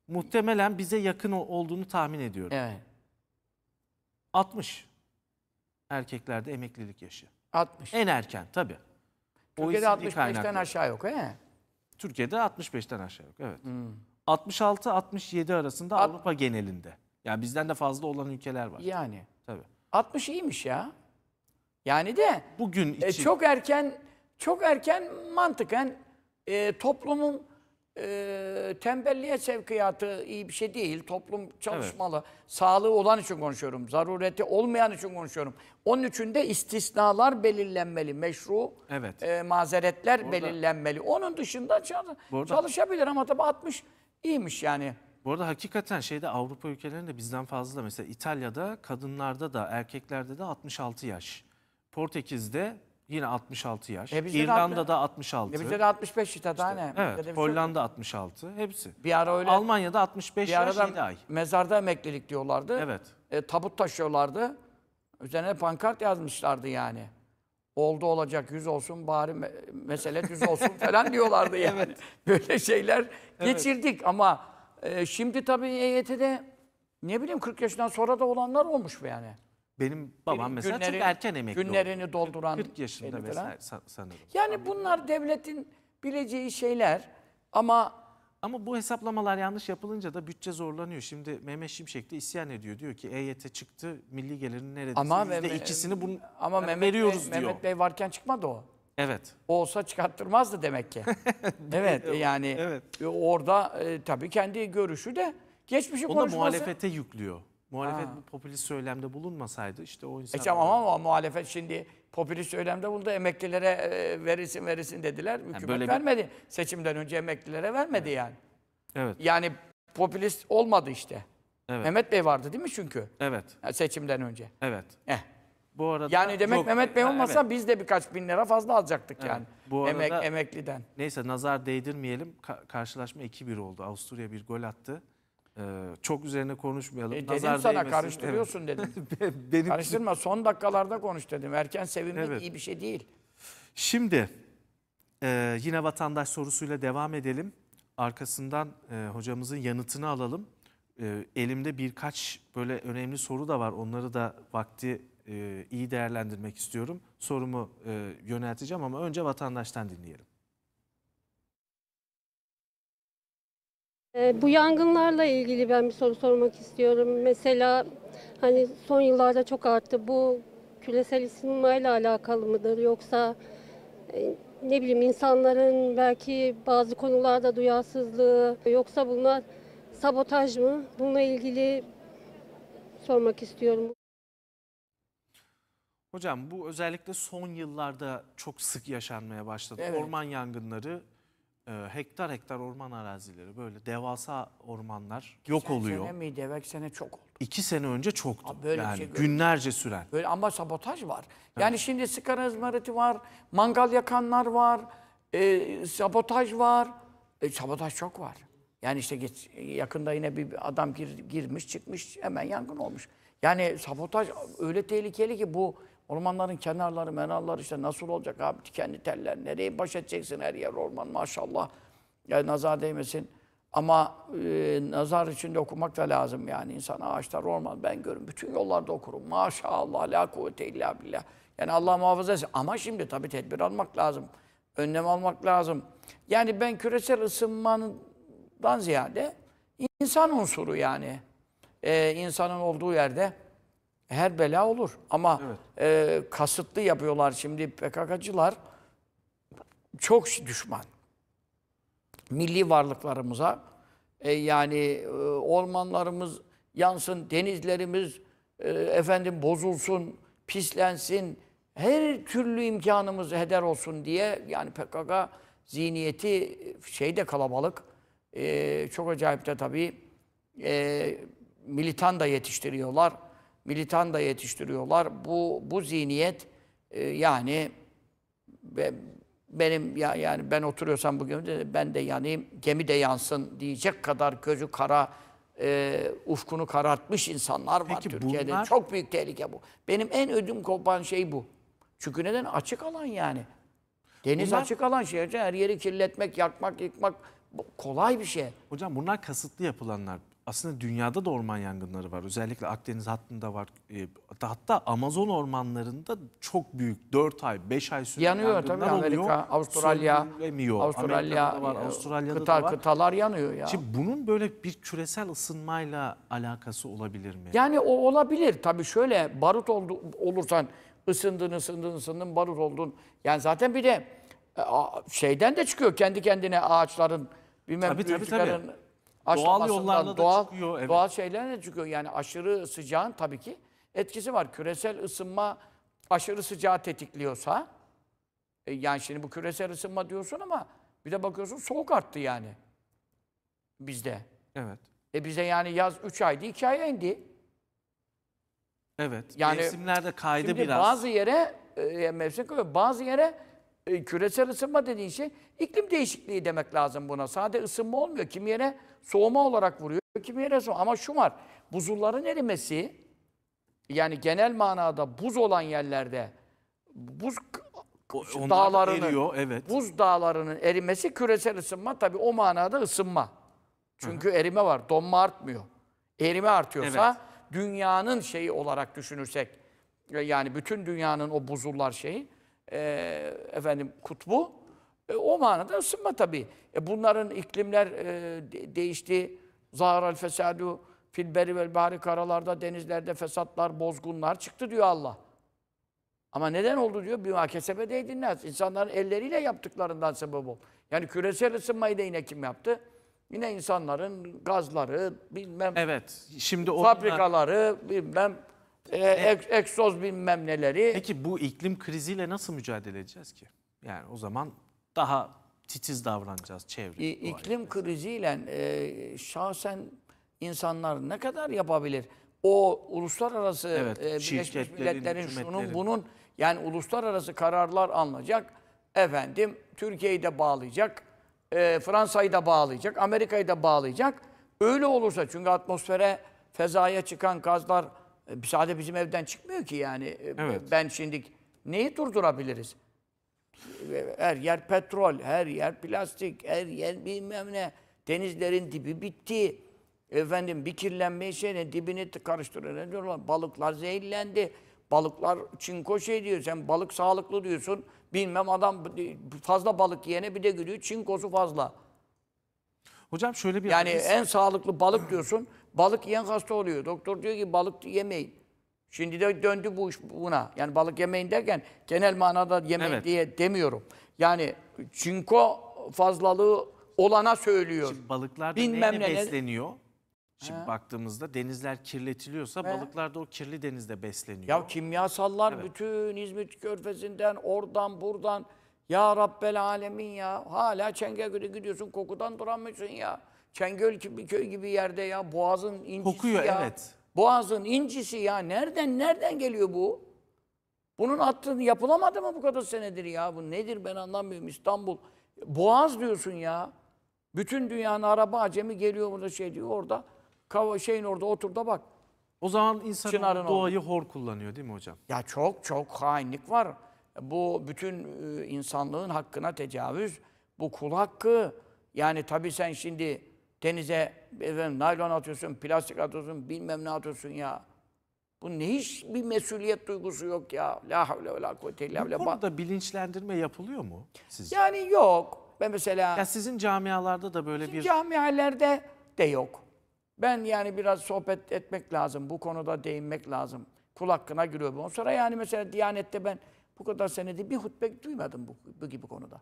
Muhtemelen bize yakın olduğunu tahmin ediyorum. Evet. 60 erkeklerde emeklilik yaşı. 60. En erken tabii. Türkiye'de 65'ten kaynaklı. aşağı yok he? Türkiye'de 65'ten aşağı yok evet. Hmm. 66-67 arasında At- Avrupa genelinde. Yani bizden de fazla olan ülkeler var. Yani. Tabii. 60 iyiymiş ya. Yani de bugün e, için... e, çok erken çok erken mantıken e, toplumun e, tembelliğe sevkiyatı iyi bir şey değil. Toplum çalışmalı. Evet. Sağlığı olan için konuşuyorum. Zarureti olmayan için konuşuyorum. Onun için de istisnalar belirlenmeli. Meşru evet. e, mazeretler Burada, belirlenmeli. Onun dışında çal Burada, çalışabilir ama tabii 60 iyiymiş yani. Bu arada hakikaten şeyde Avrupa ülkelerinde bizden fazla mesela İtalya'da kadınlarda da erkeklerde de 66 yaş. Portekiz'de Yine 66 yaş. E bizde de 66. E bizde de 65 işte daha ne? Bizde de bir şey 66. Hepsi. Bir ara öyle Almanya'da 65 bir yaş 7 ay. mezarda emeklilik diyorlardı. Evet. E, tabut taşıyorlardı. Üzerine pankart yazmışlardı yani. Oldu olacak yüz olsun bari me- mesele düz olsun falan diyorlardı yani. Böyle şeyler geçirdik ama e, şimdi tabii EYT'de ne bileyim 40 yaşından sonra da olanlar olmuş bu yani. Benim babam mesela günleri, çok erken emekli Günlerini oldu. dolduran. 40 yaşında mesela sanırım. Yani bunlar devletin bileceği şeyler ama... Ama bu hesaplamalar yanlış yapılınca da bütçe zorlanıyor. Şimdi Mehmet Şimşek de isyan ediyor. Diyor ki EYT çıktı, milli gelirin neredeyse ama ve ikisini bunu ama Mehmet veriyoruz Bey, diyor. Mehmet Bey varken çıkmadı o. Evet. O olsa çıkarttırmazdı demek ki. evet e, yani evet. orada e, tabii kendi görüşü de geçmişi Onu konuşması... Onu muhalefete yüklüyor. Muhalefet ha. bu popülist söylemde bulunmasaydı işte o e insanlar... E tamam ama muhalefet şimdi popülist söylemde bulundu. Emeklilere e, verilsin verilsin dediler. Hükümet böyle vermedi. Bir... Seçimden önce emeklilere vermedi evet. yani. Evet. Yani popülist olmadı işte. Evet. Mehmet Bey vardı değil mi çünkü? Evet. Yani seçimden önce. Evet. Eh. Bu arada yani demek yok, Mehmet Bey olmasa evet. biz de birkaç bin lira fazla alacaktık evet. yani. Bu arada, Emek, emekliden. Neyse nazar değdirmeyelim. Ka karşılaşma 2-1 oldu. Avusturya bir gol attı. Ee, çok üzerine konuşmayalım. E, dedim Nazar sana değmesin. karıştırıyorsun evet. dedim. Benim Karıştırma son dakikalarda konuş dedim. Erken sevinmek evet. iyi bir şey değil. Şimdi e, yine vatandaş sorusuyla devam edelim. Arkasından e, hocamızın yanıtını alalım. E, elimde birkaç böyle önemli soru da var. Onları da vakti e, iyi değerlendirmek istiyorum. Sorumu e, yönelteceğim ama önce vatandaştan dinleyelim. Ee, bu yangınlarla ilgili ben bir soru sormak istiyorum. Mesela hani son yıllarda çok arttı. Bu küresel ısınmayla alakalı mıdır yoksa e, ne bileyim insanların belki bazı konularda duyarsızlığı yoksa bunlar sabotaj mı? Bununla ilgili sormak istiyorum. Hocam bu özellikle son yıllarda çok sık yaşanmaya başladı. Evet. Orman yangınları e, hektar hektar orman arazileri böyle devasa ormanlar yok Sen oluyor. sene miydi? Evvelki sene çok oldu. İki sene önce çoktu. Abi böyle yani şey günlerce süren. Böyle ama sabotaj var. Yani şimdi sıkar izmariti var, mangal yakanlar var, e, sabotaj var. E, sabotaj çok var. Yani işte geç, yakında yine bir adam gir, girmiş çıkmış hemen yangın olmuş. Yani sabotaj öyle tehlikeli ki bu Ormanların kenarları, menarları işte nasıl olacak abi dikenli teller. Nereye baş edeceksin her yer orman maşallah. yani nazar değmesin. Ama e, nazar içinde okumak da lazım yani. insan ağaçlar, orman ben görün. Bütün yollarda okurum. Maşallah la kuvvete illa billah. Yani Allah muhafaza etsin. Ama şimdi tabii tedbir almak lazım. Önlem almak lazım. Yani ben küresel ısınmadan ziyade insan unsuru yani. E, insanın olduğu yerde her bela olur. Ama evet. e, kasıtlı yapıyorlar şimdi PKK'cılar. Çok düşman. Milli varlıklarımıza e, yani e, ormanlarımız yansın, denizlerimiz e, efendim bozulsun, pislensin, her türlü imkanımız heder olsun diye yani PKK zihniyeti şeyde kalabalık. E, çok acayip de tabii e, militan da yetiştiriyorlar militan da yetiştiriyorlar. Bu bu zihniyet e, yani be, benim ya, yani ben oturuyorsam bugün de ben de yanayım, gemi de yansın diyecek kadar gözü kara e, ufkunu karartmış insanlar var Türkiye'de. Bunlar... Çok büyük tehlike bu. Benim en ödüm kopan şey bu. Çünkü neden? Açık alan yani. Deniz bunlar... açık alan şey. Her yeri kirletmek, yakmak, yıkmak kolay bir şey. Hocam bunlar kasıtlı yapılanlar aslında dünyada da orman yangınları var. Özellikle Akdeniz hattında var. E, hatta Amazon ormanlarında çok büyük 4 ay, 5 ay süren yanıyor, yangınlar tabii, Amerika, oluyor. Avustralya, Avustralya, var, e, Avustralya'da kıta, da var. kıtalar yanıyor ya. Şimdi bunun böyle bir küresel ısınmayla alakası olabilir mi? Yani o olabilir. Tabii şöyle barut oldu, olursan ısındın, ısındın, ısındın, barut oldun. Yani zaten bir de e, şeyden de çıkıyor kendi kendine ağaçların bilmem tabii, tabii, tabii doğal yollarla doğal, da çıkıyor. Evet. Doğal şeylerle çıkıyor. Yani aşırı sıcağın tabii ki etkisi var. Küresel ısınma aşırı sıcağı tetikliyorsa e, yani şimdi bu küresel ısınma diyorsun ama bir de bakıyorsun soğuk arttı yani bizde. Evet. E bize yani yaz 3 aydı 2 aya indi. Evet. Yani mevsimlerde kaydı şimdi biraz. bazı yere e, mevsim kayıyor. Bazı yere e, küresel ısınma dediğin şey iklim değişikliği demek lazım buna. Sade ısınma olmuyor. Kim yere soğuma olarak vuruyor, kim yere soğuma. Ama şu var, buzulların erimesi, yani genel manada buz olan yerlerde buz dağlarının, eriyor, evet. buz dağlarının erimesi küresel ısınma. Tabii o manada ısınma. Çünkü -hı. erime var, donma artmıyor. Erime artıyorsa evet. dünyanın şeyi olarak düşünürsek, e, yani bütün dünyanın o buzullar şeyi, e, efendim kutbu. E, o manada ısınma tabii. E, bunların iklimler e, değişti. Zaharal fesadu fil beri vel bahri karalarda, denizlerde fesatlar, bozgunlar çıktı diyor Allah. Ama neden oldu diyor? Bima kesebedeydin nas. İnsanların elleriyle yaptıklarından sebep ol. Yani küresel ısınmayı da yine kim yaptı? Yine insanların gazları, bilmem Evet. Şimdi onlar fabrikaları, bilmem e, ek, egzoz bilmem neleri. Peki bu iklim kriziyle nasıl mücadele edeceğiz ki? Yani o zaman daha titiz davranacağız çevre. İ, iklim kriziyle e, şahsen insanlar ne kadar yapabilir? O uluslararası evet, e, Birleşmiş Milletler'in şunun bunun yani uluslararası kararlar alınacak. Efendim Türkiye'yi de bağlayacak. E, Fransa'yı da bağlayacak. Amerika'yı da bağlayacak. Öyle olursa çünkü atmosfere fezaya çıkan gazlar e, sade bizim evden çıkmıyor ki yani. E, evet. Ben şimdi neyi durdurabiliriz? E, her yer petrol, her yer plastik, her yer bilmem ne. Denizlerin dibi bitti. Efendim bir kirlenmeyi şeyle dibini karıştırıyor. Balıklar zehirlendi. Balıklar çinko şey diyor. Sen balık sağlıklı diyorsun. Bilmem adam fazla balık yiyene bir de gülüyor. Çinkosu fazla. Hocam şöyle bir... Yani en sağlıklı balık diyorsun. Balık yiyen hasta oluyor. Doktor diyor ki balık yemeyin. Şimdi de döndü bu iş buna. Yani balık yemeyin derken genel manada yemeyin Evet. diye demiyorum. Yani çinko fazlalığı olana söylüyor. Şimdi balıklar da neyle ne- besleniyor? Şimdi baktığımızda denizler kirletiliyorsa balıklar da o kirli denizde besleniyor. Ya kimyasallar bütün İzmit Körfezi'nden, oradan buradan. Ya Rabbel Alemin ya. Hala Çengelköy'de gidiyorsun kokudan duramıyorsun ya. Çengöl gibi köy gibi yerde ya boğazın incisi Kokuyor, ya. evet. Boğazın incisi ya. Nereden nereden geliyor bu? Bunun attığını yapılamadı mı bu kadar senedir ya? Bu nedir ben anlamıyorum. İstanbul. Boğaz diyorsun ya. Bütün dünyanın araba acemi geliyor burada şey diyor orada. Kava, şeyin orada otur da bak. O zaman insan doğayı oldu. hor kullanıyor değil mi hocam? Ya çok çok hainlik var. Bu bütün e, insanlığın hakkına tecavüz. Bu kul hakkı. Yani tabii sen şimdi Denize efendim, naylon atıyorsun, plastik atıyorsun, bilmem ne atıyorsun ya. Bu ne hiç bir mesuliyet duygusu yok ya. La havle ve la kuvvete illa billah. Bu bilinçlendirme yapılıyor mu sizce? Yani yok. Ben mesela... Ya sizin camialarda da böyle bir... Camialerde de yok. Ben yani biraz sohbet etmek lazım. Bu konuda değinmek lazım. Kul hakkına giriyor. Ondan sonra yani mesela Diyanet'te ben bu kadar senede bir hutbe duymadım bu, bu gibi konuda.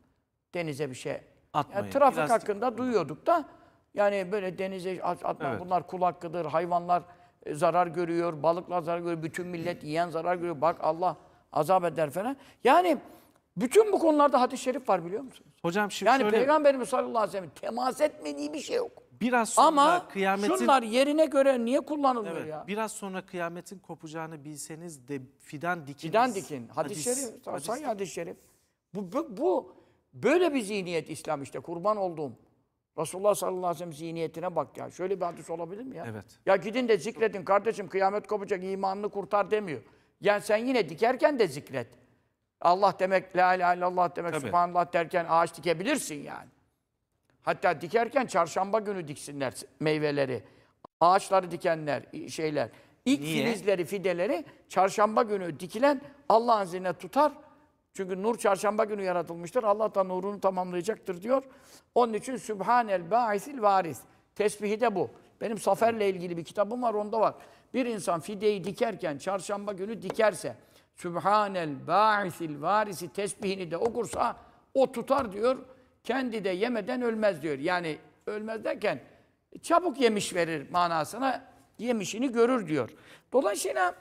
Denize bir şey. Atmayın. Yani trafik Plastik hakkında duyuyorduk da yani böyle denize atmak evet. bunlar kul hakkıdır. Hayvanlar e, zarar görüyor, balıklar zarar görüyor, bütün millet yiyen zarar görüyor. Bak Allah azap eder falan. Yani bütün bu konularda hadis-i şerif var biliyor musunuz? Hocam şimdi Yani şöyle... Peygamberimiz sallallahu aleyhi ve sellem temas etmediği bir şey yok. Biraz sonra Ama kıyametin... şunlar yerine göre niye kullanılıyor evet, ya? Biraz sonra kıyametin kopacağını bilseniz de fidan dikin. Fidan dikin. Hadis-i şerif. Hadis, hadis, hadis şerif. Bu, bu, bu böyle bir zihniyet İslam işte kurban olduğum. Resulullah sallallahu aleyhi ve sellem zihniyetine bak ya. Şöyle bir hadis olabilir mi ya? Evet. Ya gidin de zikredin kardeşim kıyamet kopacak imanını kurtar demiyor. Yani sen yine dikerken de zikret. Allah demek, la ilahe illallah demek, Tabii. subhanallah derken ağaç dikebilirsin yani. Hatta dikerken çarşamba günü diksinler meyveleri. Ağaçları dikenler, şeyler. İlk Niye? filizleri, fideleri çarşamba günü dikilen Allah'ın zine tutar. Çünkü nur çarşamba günü yaratılmıştır. Allah da nurunu tamamlayacaktır diyor. Onun için Sübhanel Ba'isil Varis. Tesbihi de bu. Benim Safer'le ilgili bir kitabım var, onda var. Bir insan fideyi dikerken, çarşamba günü dikerse, Sübhanel Ba'isil Varisi tesbihini de okursa, o tutar diyor, kendi de yemeden ölmez diyor. Yani ölmez derken, çabuk yemiş verir manasına, yemişini görür diyor. Dolayısıyla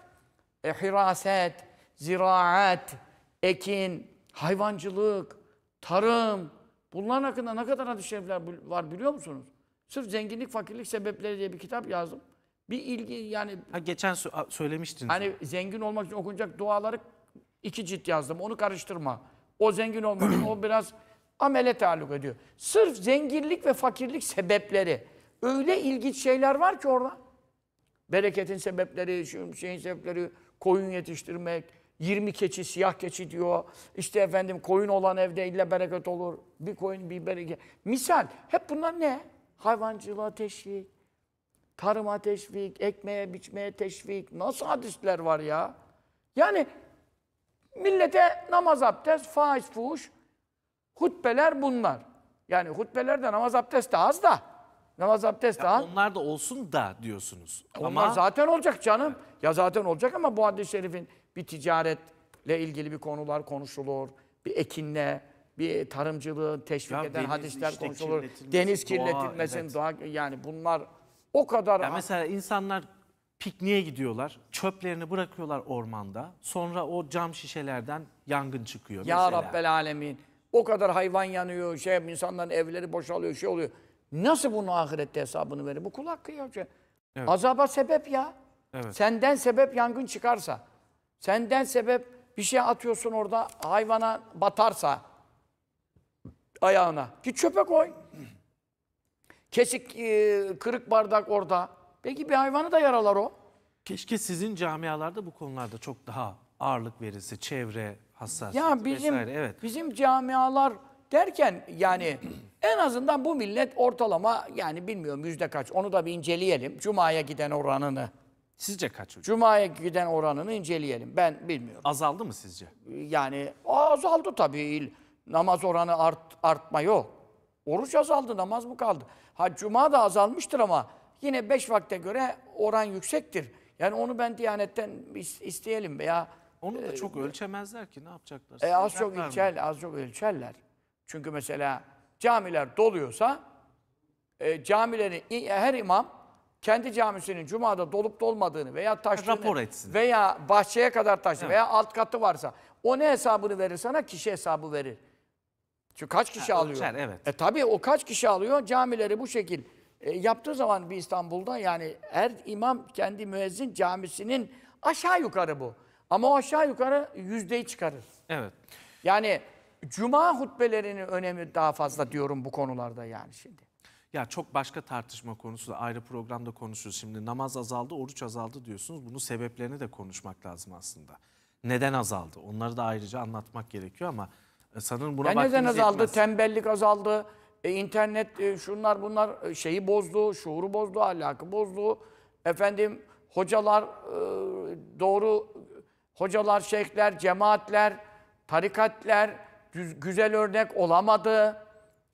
e, hiraset, ziraat, ekin, hayvancılık, tarım bunların hakkında ne kadar hadis-i şerifler var biliyor musunuz? Sırf zenginlik, fakirlik sebepleri diye bir kitap yazdım. Bir ilgi yani... Ha, geçen söylemiştiniz. Hani sen. zengin olmak için okunacak duaları iki cilt yazdım. Onu karıştırma. O zengin olmak için o biraz amele taalluk ediyor. Sırf zenginlik ve fakirlik sebepleri. Öyle ilginç şeyler var ki orada. Bereketin sebepleri, şu şeyin sebepleri, koyun yetiştirmek, 20 keçi, siyah keçi diyor. İşte efendim koyun olan evde illa bereket olur. Bir koyun bir bereket. Misal hep bunlar ne? Hayvancılığa teşvik, tarıma teşvik, ekmeğe biçmeye teşvik. Nasıl hadisler var ya? Yani millete namaz abdest, faiz fuhuş, hutbeler bunlar. Yani hutbelerde namaz abdest de az da. Namaz abdest ya Onlar da olsun da diyorsunuz. Onlar ama... zaten olacak canım. Ya zaten olacak ama bu hadis-i şerifin bir ticaretle ilgili bir konular konuşulur. Bir ekinle, bir tarımcılığı teşvik ya eden deniz, hadisler işte konuşulur. Deniz kirletilmesin, doğa, evet. doğa yani bunlar o kadar... Ya mesela insanlar pikniğe gidiyorlar. Çöplerini bırakıyorlar ormanda. Sonra o cam şişelerden yangın çıkıyor. Ya mesela. Rabbel Alemin. O kadar hayvan yanıyor, şey insanların evleri boşalıyor, şey oluyor. Nasıl bunu ahirette hesabını verir? Bu kulak hakkı Evet. Azaba sebep ya. Evet. Senden sebep yangın çıkarsa. Senden sebep bir şey atıyorsun orada hayvana batarsa ayağına. Git çöpe koy. Kesik, e, kırık bardak orada. peki bir hayvanı da yaralar o. Keşke sizin camialarda bu konularda çok daha ağırlık verilse. Çevre, hassas. ya bizim, vesaire. Evet. Bizim camialar derken yani en azından bu millet ortalama yani bilmiyorum yüzde kaç onu da bir inceleyelim. Cuma'ya giden oranını Sizce kaç hocam? Cuma'ya giden oranını inceleyelim. Ben bilmiyorum. Azaldı mı sizce? Yani azaldı tabii. Namaz oranı art, artma yok. Oruç azaldı, namaz mı kaldı? Ha Cuma da azalmıştır ama yine beş vakte göre oran yüksektir. Yani onu ben Diyanet'ten isteyelim veya... Onu da e, çok e, ölçemezler ki ne yapacaklar? E, az çok ölçer, az çok ölçerler. Çünkü mesela camiler doluyorsa e, camilerin her imam kendi camisinin cumada dolup dolmadığını veya taştığını Rapor etsin. veya bahçeye kadar taşı evet. veya alt katı varsa o ne hesabını verir sana? Kişi hesabı verir. Çünkü kaç kişi ha, alıyor? Ölçer, evet. E tabii o kaç kişi alıyor? Camileri bu şekil e, yaptığı zaman bir İstanbul'da yani her imam kendi müezzin camisinin aşağı yukarı bu. Ama o aşağı yukarı yüzdeyi çıkarır. Evet. Yani cuma hutbelerinin önemi daha fazla diyorum bu konularda yani şimdi. Ya çok başka tartışma konusu da ayrı programda konuşuyoruz. Şimdi namaz azaldı, oruç azaldı diyorsunuz. Bunun sebeplerini de konuşmak lazım aslında. Neden azaldı? Onları da ayrıca anlatmak gerekiyor ama e, sanırım buna yani neden azaldı? Yetmez. Tembellik azaldı. E, internet e, şunlar bunlar e, şeyi bozdu, şuuru bozdu, alakı bozdu. Efendim hocalar e, doğru hocalar, şeyhler, cemaatler, tarikatler güz, güzel örnek olamadı.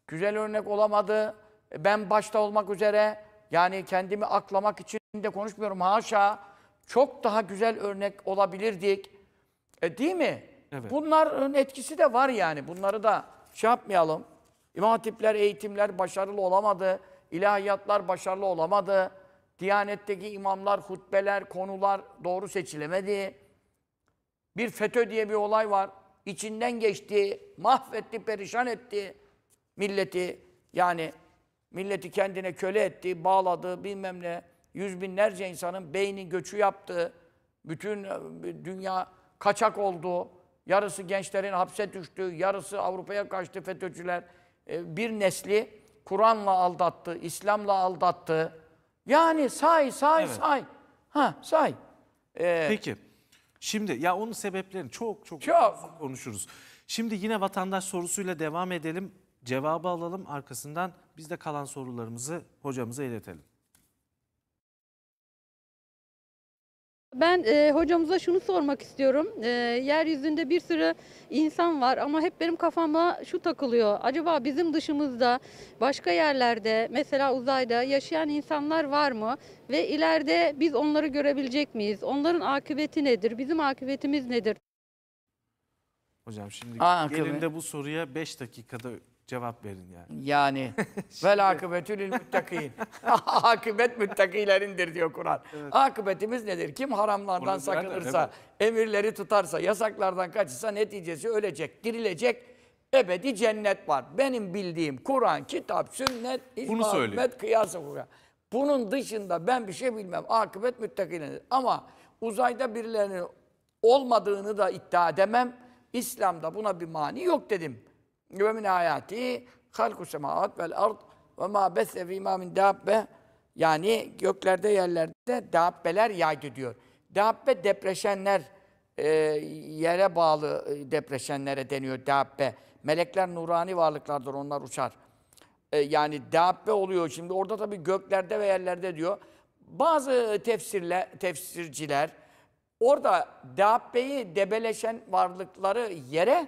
Güzel örnek olamadı ben başta olmak üzere yani kendimi aklamak için de konuşmuyorum haşa. Çok daha güzel örnek olabilirdik. E, değil mi? Evet. Bunların etkisi de var yani. Bunları da şey yapmayalım. İmam hatipler, eğitimler başarılı olamadı. İlahiyatlar başarılı olamadı. Diyanetteki imamlar, hutbeler, konular doğru seçilemedi. Bir FETÖ diye bir olay var. İçinden geçti, mahvetti, perişan etti milleti. Yani milleti kendine köle etti, bağladı bilmem ne. Yüz binlerce insanın beyni göçü yaptı. Bütün e, dünya kaçak oldu. Yarısı gençlerin hapse düştü, yarısı Avrupa'ya kaçtı FETÖ'cüler. E, bir nesli Kur'an'la aldattı, İslam'la aldattı. Yani say, say, evet. say. Ha, say. Ee, Peki. Şimdi ya onun sebeplerini çok çok, çok. konuşuruz. Şimdi yine vatandaş sorusuyla devam edelim cevabı alalım arkasından biz de kalan sorularımızı hocamıza iletelim. Ben e, hocamıza şunu sormak istiyorum. E, yeryüzünde bir sürü insan var ama hep benim kafama şu takılıyor. Acaba bizim dışımızda başka yerlerde mesela uzayda yaşayan insanlar var mı? Ve ileride biz onları görebilecek miyiz? Onların akıbeti nedir? Bizim akıbetimiz nedir? Hocam şimdi Aa, gelin bu soruya 5 dakikada cevap verin yani. Yani. Vel akıbetülil müttakin. Akıbet müttakilerindir diyor Kur'an. Evet. Akıbetimiz nedir? Kim haramlardan Onu sakınırsa, evet. emirleri tutarsa, yasaklardan kaçırsa neticesi ölecek, dirilecek. Ebedi cennet var. Benim bildiğim Kur'an, kitap, sünnet, icma, kıyası Kur'an. Bunun dışında ben bir şey bilmem. Akıbet müttakilendir. Ama uzayda birilerinin olmadığını da iddia edemem. İslam'da buna bir mani yok dedim. Ve min ayati halku semavat vel ard ve ma besse fîmâ min dâbbe yani göklerde yerlerde dâbbeler yaydı diyor. Dâbbe depreşenler e, yere bağlı e, depreşenlere deniyor dâbbe. Melekler nurani varlıklardır onlar uçar. E, yani dâbbe oluyor şimdi orada tabii göklerde ve yerlerde diyor. Bazı tefsirle, tefsirciler orada dâbbeyi debeleşen varlıkları yere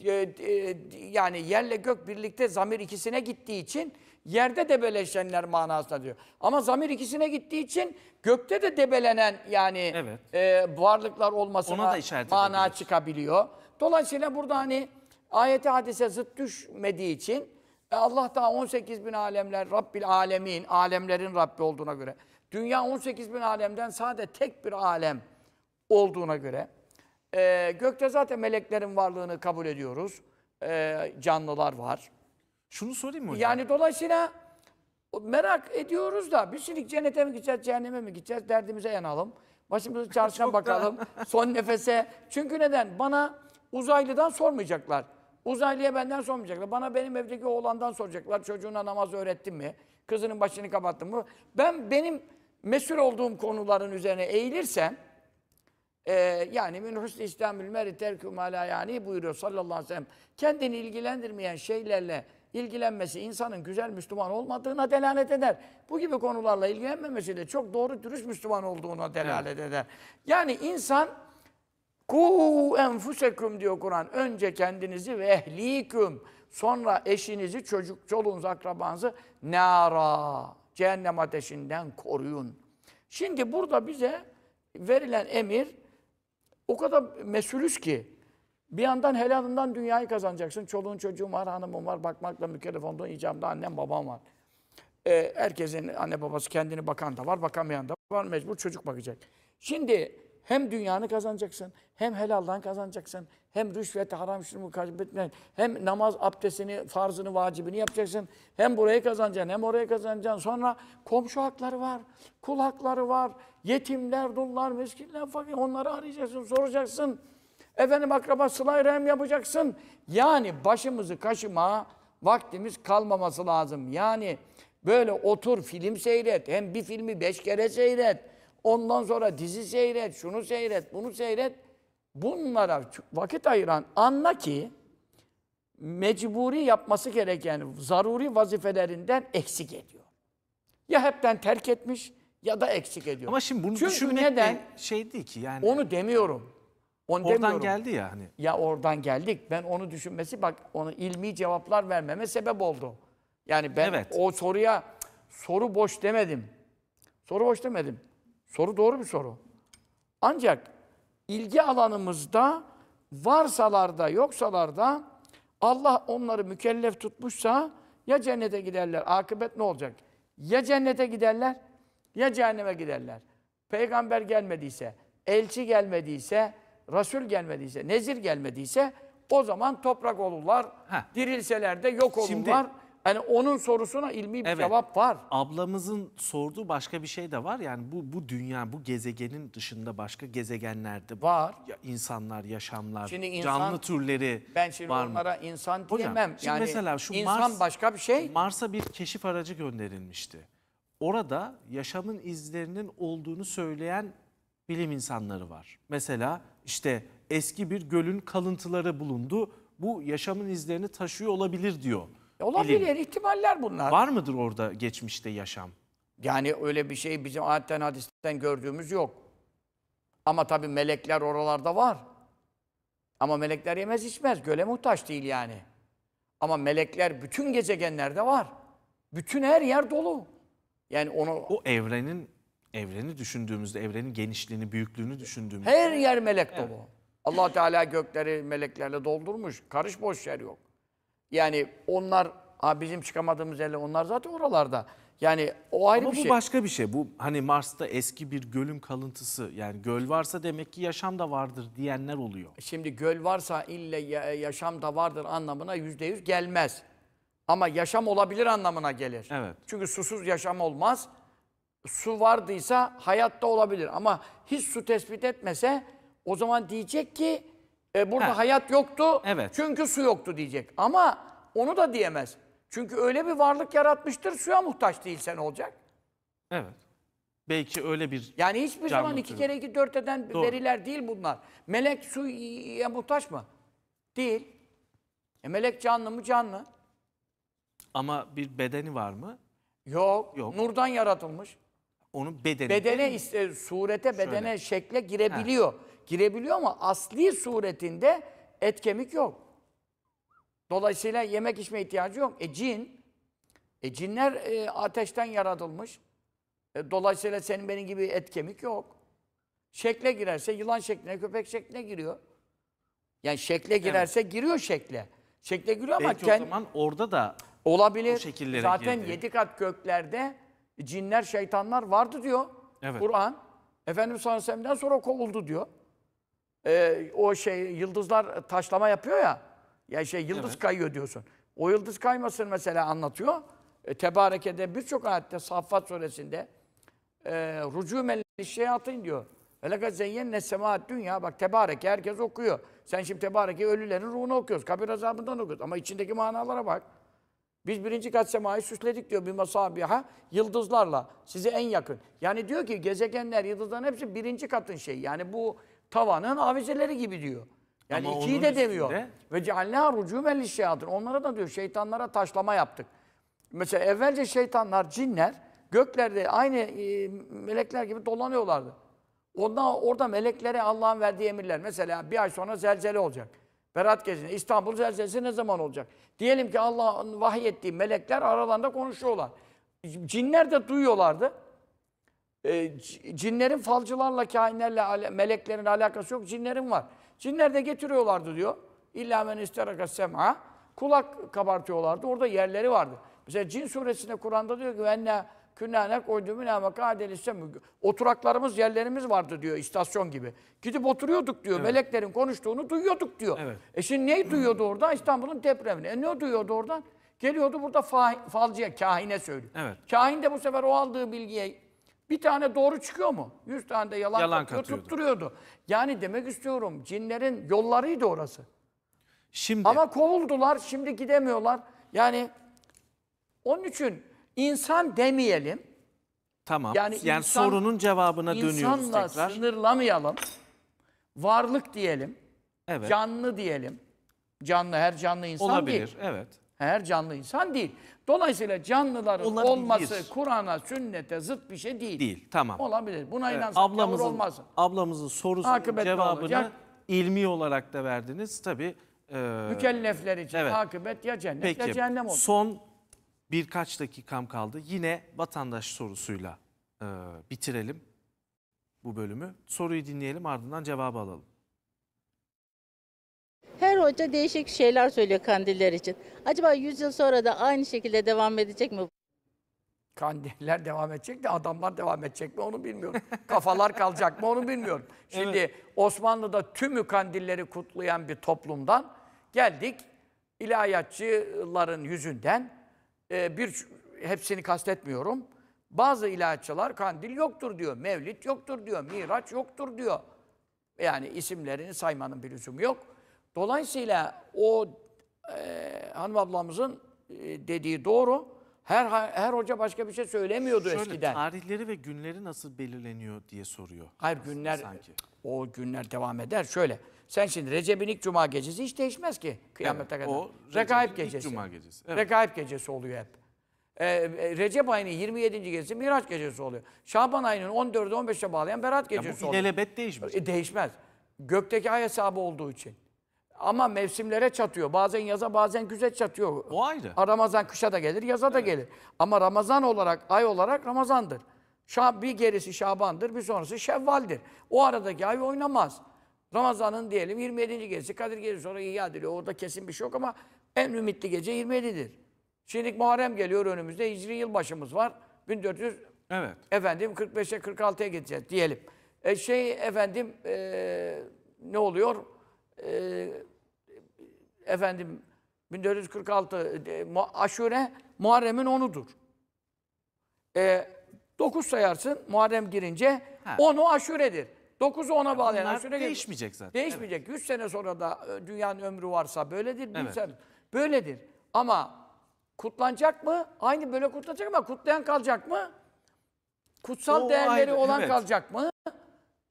e, e, yani yerle gök birlikte zamir ikisine gittiği için yerde debeleşenler manasına diyor. Ama zamir ikisine gittiği için gökte de debelenen yani evet. e, varlıklar olmasına mana çıkabiliyor. Dolayısıyla burada hani ayeti hadise zıt düşmediği için e, Allah daha 18 bin alemler Rabbil alemin, alemlerin Rabbi olduğuna göre. Dünya 18 bin alemden sadece tek bir alem olduğuna göre e, gökte zaten meleklerin varlığını kabul ediyoruz. E, canlılar var. Şunu sorayım mı hocam? Yani dolayısıyla merak ediyoruz da bir silik cennete mi gideceğiz, cehenneme mi gideceğiz derdimize yanalım. Başımızı çarşına bakalım. Son nefese. Çünkü neden? Bana uzaylıdan sormayacaklar. Uzaylıya benden sormayacaklar. Bana benim evdeki oğlandan soracaklar. Çocuğuna namaz öğrettim mi? Kızının başını kapattın mı? Ben benim mesul olduğum konuların üzerine eğilirsem ee, yani min husni İslamül meri terkü yani buyuruyor sallallahu aleyhi ve sellem. Kendini ilgilendirmeyen şeylerle ilgilenmesi insanın güzel Müslüman olmadığına delalet eder. Bu gibi konularla ilgilenmemesi de çok doğru dürüst Müslüman olduğuna delalet evet. eder. Yani insan ku enfuseküm diyor Kur'an. Önce kendinizi ve ehliküm. Sonra eşinizi, çocuk, çoluğunuzu, akrabanızı nara, cehennem ateşinden koruyun. Şimdi burada bize verilen emir o kadar mesulüz ki bir yandan helalından dünyayı kazanacaksın. Çoluğun çocuğun var, hanımın var, bakmakla mükellef olduğun icabında annem babam var. Ee, herkesin anne babası kendini bakan da var, bakamayan da var. Mecbur çocuk bakacak. Şimdi hem dünyanı kazanacaksın, hem helaldan kazanacaksın, hem rüşveti, haram şunu kaybetmen, hem namaz abdestini, farzını, vacibini yapacaksın. Hem burayı kazanacaksın, hem oraya kazanacaksın. Sonra komşu hakları var, kul hakları var, yetimler, dullar, miskinler, fakir onları arayacaksın, soracaksın. Efendim akraba sıla rahim yapacaksın. Yani başımızı kaşıma vaktimiz kalmaması lazım. Yani böyle otur film seyret. Hem bir filmi beş kere seyret. Ondan sonra dizi seyret, şunu seyret, bunu seyret. Bunlara vakit ayıran anla ki mecburi yapması gereken zaruri vazifelerinden eksik ediyor. Ya hepten terk etmiş ya da eksik ediyor. Ama şimdi bunu Çünkü düşünmek neden? şey değil ki yani. Onu demiyorum. Onu oradan demiyorum. geldi ya hani. Ya oradan geldik. Ben onu düşünmesi bak onu ilmi cevaplar vermeme sebep oldu. Yani ben evet. o soruya soru boş demedim. Soru boş demedim. Soru doğru bir soru. Ancak ilgi alanımızda varsalarda, yoksalarda Allah onları mükellef tutmuşsa ya cennete giderler, akıbet ne olacak? Ya cennete giderler ya cehenneme giderler. Peygamber gelmediyse, elçi gelmediyse, Resul gelmediyse, nezir gelmediyse o zaman toprak olurlar. Heh. Dirilseler de yok olurlar. Şimdi, yani onun sorusuna ilmi bir Evet. cevap var. Ablamızın sorduğu başka bir şey de var. Yani bu bu dünya, bu gezegenin dışında başka gezegenlerde Var. ya- insanlar, yaşamlar, Şimdi insan- canlı türleri Ben şimdi var mı? onlara insan diyemem. şimdi yani mesela şu insan Mars- başka bir şey. Mars'a bir keşif aracı gönderilmişti. Orada yaşamın izlerinin olduğunu söyleyen bilim insanları var. Mesela işte eski bir gölün kalıntıları bulundu. Bu yaşamın izlerini taşıyor olabilir diyor. E, olabilir bilim. ihtimaller bunlar. Var mıdır orada geçmişte yaşam? Yani öyle bir şey bizim ayetten hadisten gördüğümüz yok. Ama tabii melekler oralarda var. Ama melekler yemez içmez. Göle muhtaç değil yani. Ama melekler bütün gezegenlerde var. Bütün her yer dolu. Yani onu o evrenin evreni düşündüğümüzde, evrenin genişliğini, büyüklüğünü düşündüğümüzde her yer melek dolu. Evet. Allah Teala gökleri meleklerle doldurmuş. Karış boş yer yok. Yani onlar bizim çıkamadığımız yerler onlar zaten oralarda. Yani o ayrı Ama bir bu şey. başka bir şey. Bu hani Mars'ta eski bir gölün kalıntısı. Yani göl varsa demek ki yaşam da vardır diyenler oluyor. Şimdi göl varsa illa yaşam da vardır anlamına yüzde yüz gelmez. Ama yaşam olabilir anlamına gelir. Evet. Çünkü susuz yaşam olmaz. Su vardıysa hayatta olabilir. Ama hiç su tespit etmese o zaman diyecek ki e, burada ha. hayat yoktu evet. çünkü su yoktu diyecek. Ama onu da diyemez. Çünkü öyle bir varlık yaratmıştır suya muhtaç değilsen olacak. Evet. Belki öyle bir... Yani hiçbir zaman türü. iki kere iki dört eden Doğru. veriler değil bunlar. Melek suya muhtaç mı? Değil. E melek canlı mı? Canlı. Ama bir bedeni var mı? Yok. Yok. Nurdan yaratılmış. Onun bedeni. Bedene, iste, surete, bedene, Şöyle. şekle girebiliyor. He. Girebiliyor ama asli suretinde et kemik yok. Dolayısıyla yemek içme ihtiyacı yok. E cin, e cinler e, ateşten yaratılmış. E, dolayısıyla senin benim gibi et kemik yok. Şekle girerse yılan şekline, köpek şekline giriyor. Yani şekle girerse evet. giriyor şekle. Şekle giriyor ama Belki o zaman orada da olabilir. şekillere Zaten girdi. yedi kat göklerde cinler, şeytanlar vardı diyor. Evet. Kur'an. Efendimiz sallallahu aleyhi ve sellem'den sonra kovuldu diyor e, o şey yıldızlar taşlama yapıyor ya. Ya şey yıldız evet. kayıyor diyorsun. O yıldız kaymasını mesela anlatıyor. E, Tebareke'de birçok ayette Saffat suresinde e, rucûmelli atın diyor. Velekat zeyyenne semaat dünya. Bak Tebareke herkes okuyor. Sen şimdi Tebareke ölülerin ruhunu okuyoruz. Kabir azabından okuyoruz. Ama içindeki manalara bak. Biz birinci kat semayı süsledik diyor bir masabiha yıldızlarla size en yakın. Yani diyor ki gezegenler yıldızların hepsi birinci katın şey. Yani bu tavanın avizeleri gibi diyor. Yani Ama ikiyi de demiyor. Ve cealna rucumen şeyatın. Onlara da diyor şeytanlara taşlama yaptık. Mesela evvelce şeytanlar, cinler göklerde aynı e, melekler gibi dolanıyorlardı. Ondan orada meleklere Allah'ın verdiği emirler. Mesela bir ay sonra zelzele olacak. Berat gecinde İstanbul zelzelesi ne zaman olacak? Diyelim ki Allah'ın vahyettiği melekler aralarında konuşuyorlar. Cinler de duyuyorlardı. Ee, cinlerin falcılarla, kainlerle, meleklerin alakası yok. Cinlerin var. Cinler de getiriyorlardı diyor. İlla men isteraka sem'a. Kulak kabartıyorlardı. Orada yerleri vardı. Mesela cin suresinde Kur'an'da diyor ki venne künnâne koydümüne mekâdeli Oturaklarımız, yerlerimiz vardı diyor istasyon gibi. Gidip oturuyorduk diyor. Evet. Meleklerin konuştuğunu duyuyorduk diyor. Evet. E şimdi neyi duyuyordu orada? İstanbul'un depremini. E ne duyuyordu oradan? Geliyordu burada fa falcıya, kahine söylüyor. Evet. Kahin de bu sefer o aldığı bilgiye bir tane doğru çıkıyor mu? Yüz tane de yalan, Yalan katıyordu. tutturuyordu. Yani demek istiyorum cinlerin yollarıydı orası. Şimdi Ama kovuldular, şimdi gidemiyorlar. Yani onun için insan demeyelim, tamam. Yani Yani, insan- sorunun cevabına dönüyoruz insanla tekrar. sınırlamayalım. Varlık diyelim, evet. canlı diyelim. Canlı, her canlı insan Olabilir. değil. Evet. Her canlı insan değil. Dolayısıyla canlıların Olabilir. olması Kur'an'a, sünnete zıt bir şey değil. Değil, tamam. Olabilir. Buna evet, inansak ablamızın, olmaz. Ablamızın sorusunun cevabını olacak. ilmi olarak da verdiniz. Tabii e, Mükellefler için evet. akıbet ya cennet Peki, ya cehennem olur. Son birkaç dakikam kaldı. Yine vatandaş sorusuyla e, bitirelim bu bölümü. Soruyu dinleyelim ardından cevabı alalım. Her hoca değişik şeyler söylüyor kandiller için. Acaba 100 yıl sonra da aynı şekilde devam edecek mi? Kandiller devam edecek de adamlar devam edecek mi onu bilmiyorum. Kafalar kalacak mı onu bilmiyorum. Şimdi evet. Osmanlı'da tümü kandilleri kutlayan bir toplumdan geldik ilahiyatçıların yüzünden e, bir hepsini kastetmiyorum. Bazı ilahiyatçılar kandil yoktur diyor, mevlit yoktur diyor, miraç yoktur diyor. Yani isimlerini saymanın bir lüzumu yok. Dolayısıyla o e, hanım ablamızın e, dediği doğru. Her her hoca başka bir şey söylemiyordu Şöyle, eskiden. Tarihleri ve günleri nasıl belirleniyor diye soruyor. Hayır günler sanki. o günler devam eder. Şöyle sen şimdi Recep'in ilk cuma gecesi hiç değişmez ki kıyamete evet, kadar. O Rekaip gecesi. cuma gecesi. Evet. Rekaip gecesi oluyor hep. Ee, Recep ayının 27. gecesi Miraç gecesi oluyor. Şaban ayının 14'ü 15'e bağlayan Berat gecesi ya bu oluyor. Bu ilelebet değişmez. E, değişmez. Gökteki ay hesabı olduğu için. Ama mevsimlere çatıyor. Bazen yaza bazen güze çatıyor. O ayrı. Ramazan kışa da gelir, yaza evet. da gelir. Ama Ramazan olarak, ay olarak Ramazan'dır. Şab bir gerisi Şaban'dır, bir sonrası Şevval'dir. O aradaki ay oynamaz. Ramazan'ın diyelim 27. gecesi Kadir Gecesi sonra İhya ediliyor. Orada kesin bir şey yok ama en ümitli gece 27'dir. Şimdi Muharrem geliyor önümüzde. Hicri yılbaşımız var. 1400 Evet. Efendim 45'e 46'ya geçeceğiz diyelim. E şey efendim e, ne oluyor? E, efendim 1446 e, aşure Muharrem'in 10'udur. E, 9 sayarsın Muharrem girince ha. 10'u aşuredir. 9'u 10'a bağlayan aşure değişmeyecek gelir. zaten. Değişmeyecek. Evet. 100 sene sonra da e, dünyanın ömrü varsa böyledir. Evet. Sene, böyledir. Ama kutlanacak mı? Aynı böyle kutlanacak ama kutlayan kalacak mı? Kutsal o değerleri aynı, olan evet. kalacak mı?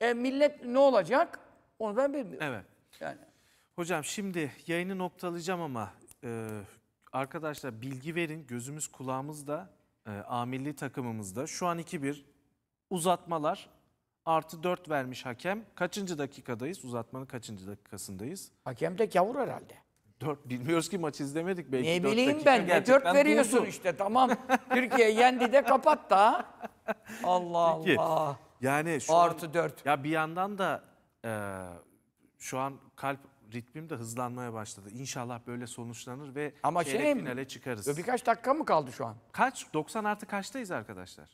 E, millet ne olacak? Onu ben bilmiyorum. Evet. Yani. Hocam şimdi yayını noktalayacağım ama e, arkadaşlar bilgi verin. Gözümüz kulağımızda, e, amilli takımımızda. Şu an 2-1 uzatmalar artı 4 vermiş hakem. Kaçıncı dakikadayız? Uzatmanın kaçıncı dakikasındayız? Hakem de kavur herhalde. 4 bilmiyoruz ki maç izlemedik. Belki ne bileyim ben ne 4 veriyorsun buldu. işte tamam. Türkiye yendi de kapat da. Allah Peki. Allah. Yani şu artı an, 4. Ya bir yandan da e, şu an kalp ritmim de hızlanmaya başladı. İnşallah böyle sonuçlanır ve Ama çeyrek şey finale çıkarız. E, birkaç dakika mı kaldı şu an? Kaç? 90 artı kaçtayız arkadaşlar?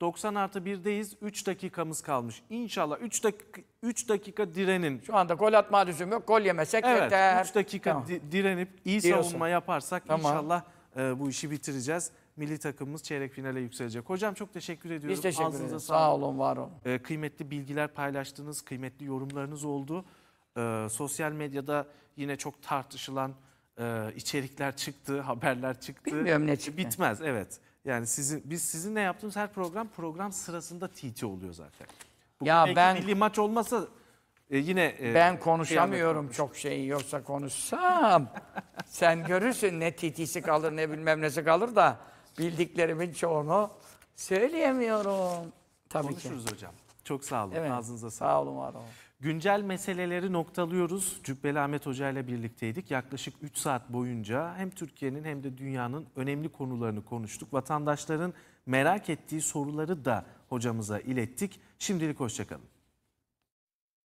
90 artı 1'deyiz. 3 dakikamız kalmış. İnşallah 3 dakika, 3 dakika direnin. Şu anda gol atma lüzum yok. Gol yemesek evet, yeter. 3 dakika tamam. di- direnip iyi Diyorsun. savunma yaparsak tamam. inşallah e, bu işi bitireceğiz. Milli takımımız çeyrek finale yükselecek. Hocam çok teşekkür ediyorum. Biz teşekkür ederiz. Sağ olun, var olun. E, kıymetli bilgiler paylaştınız, kıymetli yorumlarınız oldu e, sosyal medyada yine çok tartışılan e, içerikler çıktı, haberler çıktı. Bilmiyorum ne çıktı. Bitmez evet. Yani sizin biz sizin ne yaptığımız her program program sırasında TT oluyor zaten. Bugün ya ben milli maç olmasa e, yine e, ben konuşamıyorum çok şey yoksa konuşsam sen görürsün ne TT'si kalır ne bilmem nesi kalır da bildiklerimin çoğunu söyleyemiyorum. Tabii Konuşuruz ki. hocam. Çok sağ olun. Evet. Ağzınıza sağlık. Sağ olun var olun. Güncel meseleleri noktalıyoruz. Cübbeli Ahmet Hoca ile birlikteydik. Yaklaşık 3 saat boyunca hem Türkiye'nin hem de dünyanın önemli konularını konuştuk. Vatandaşların merak ettiği soruları da hocamıza ilettik. Şimdilik hoşçakalın.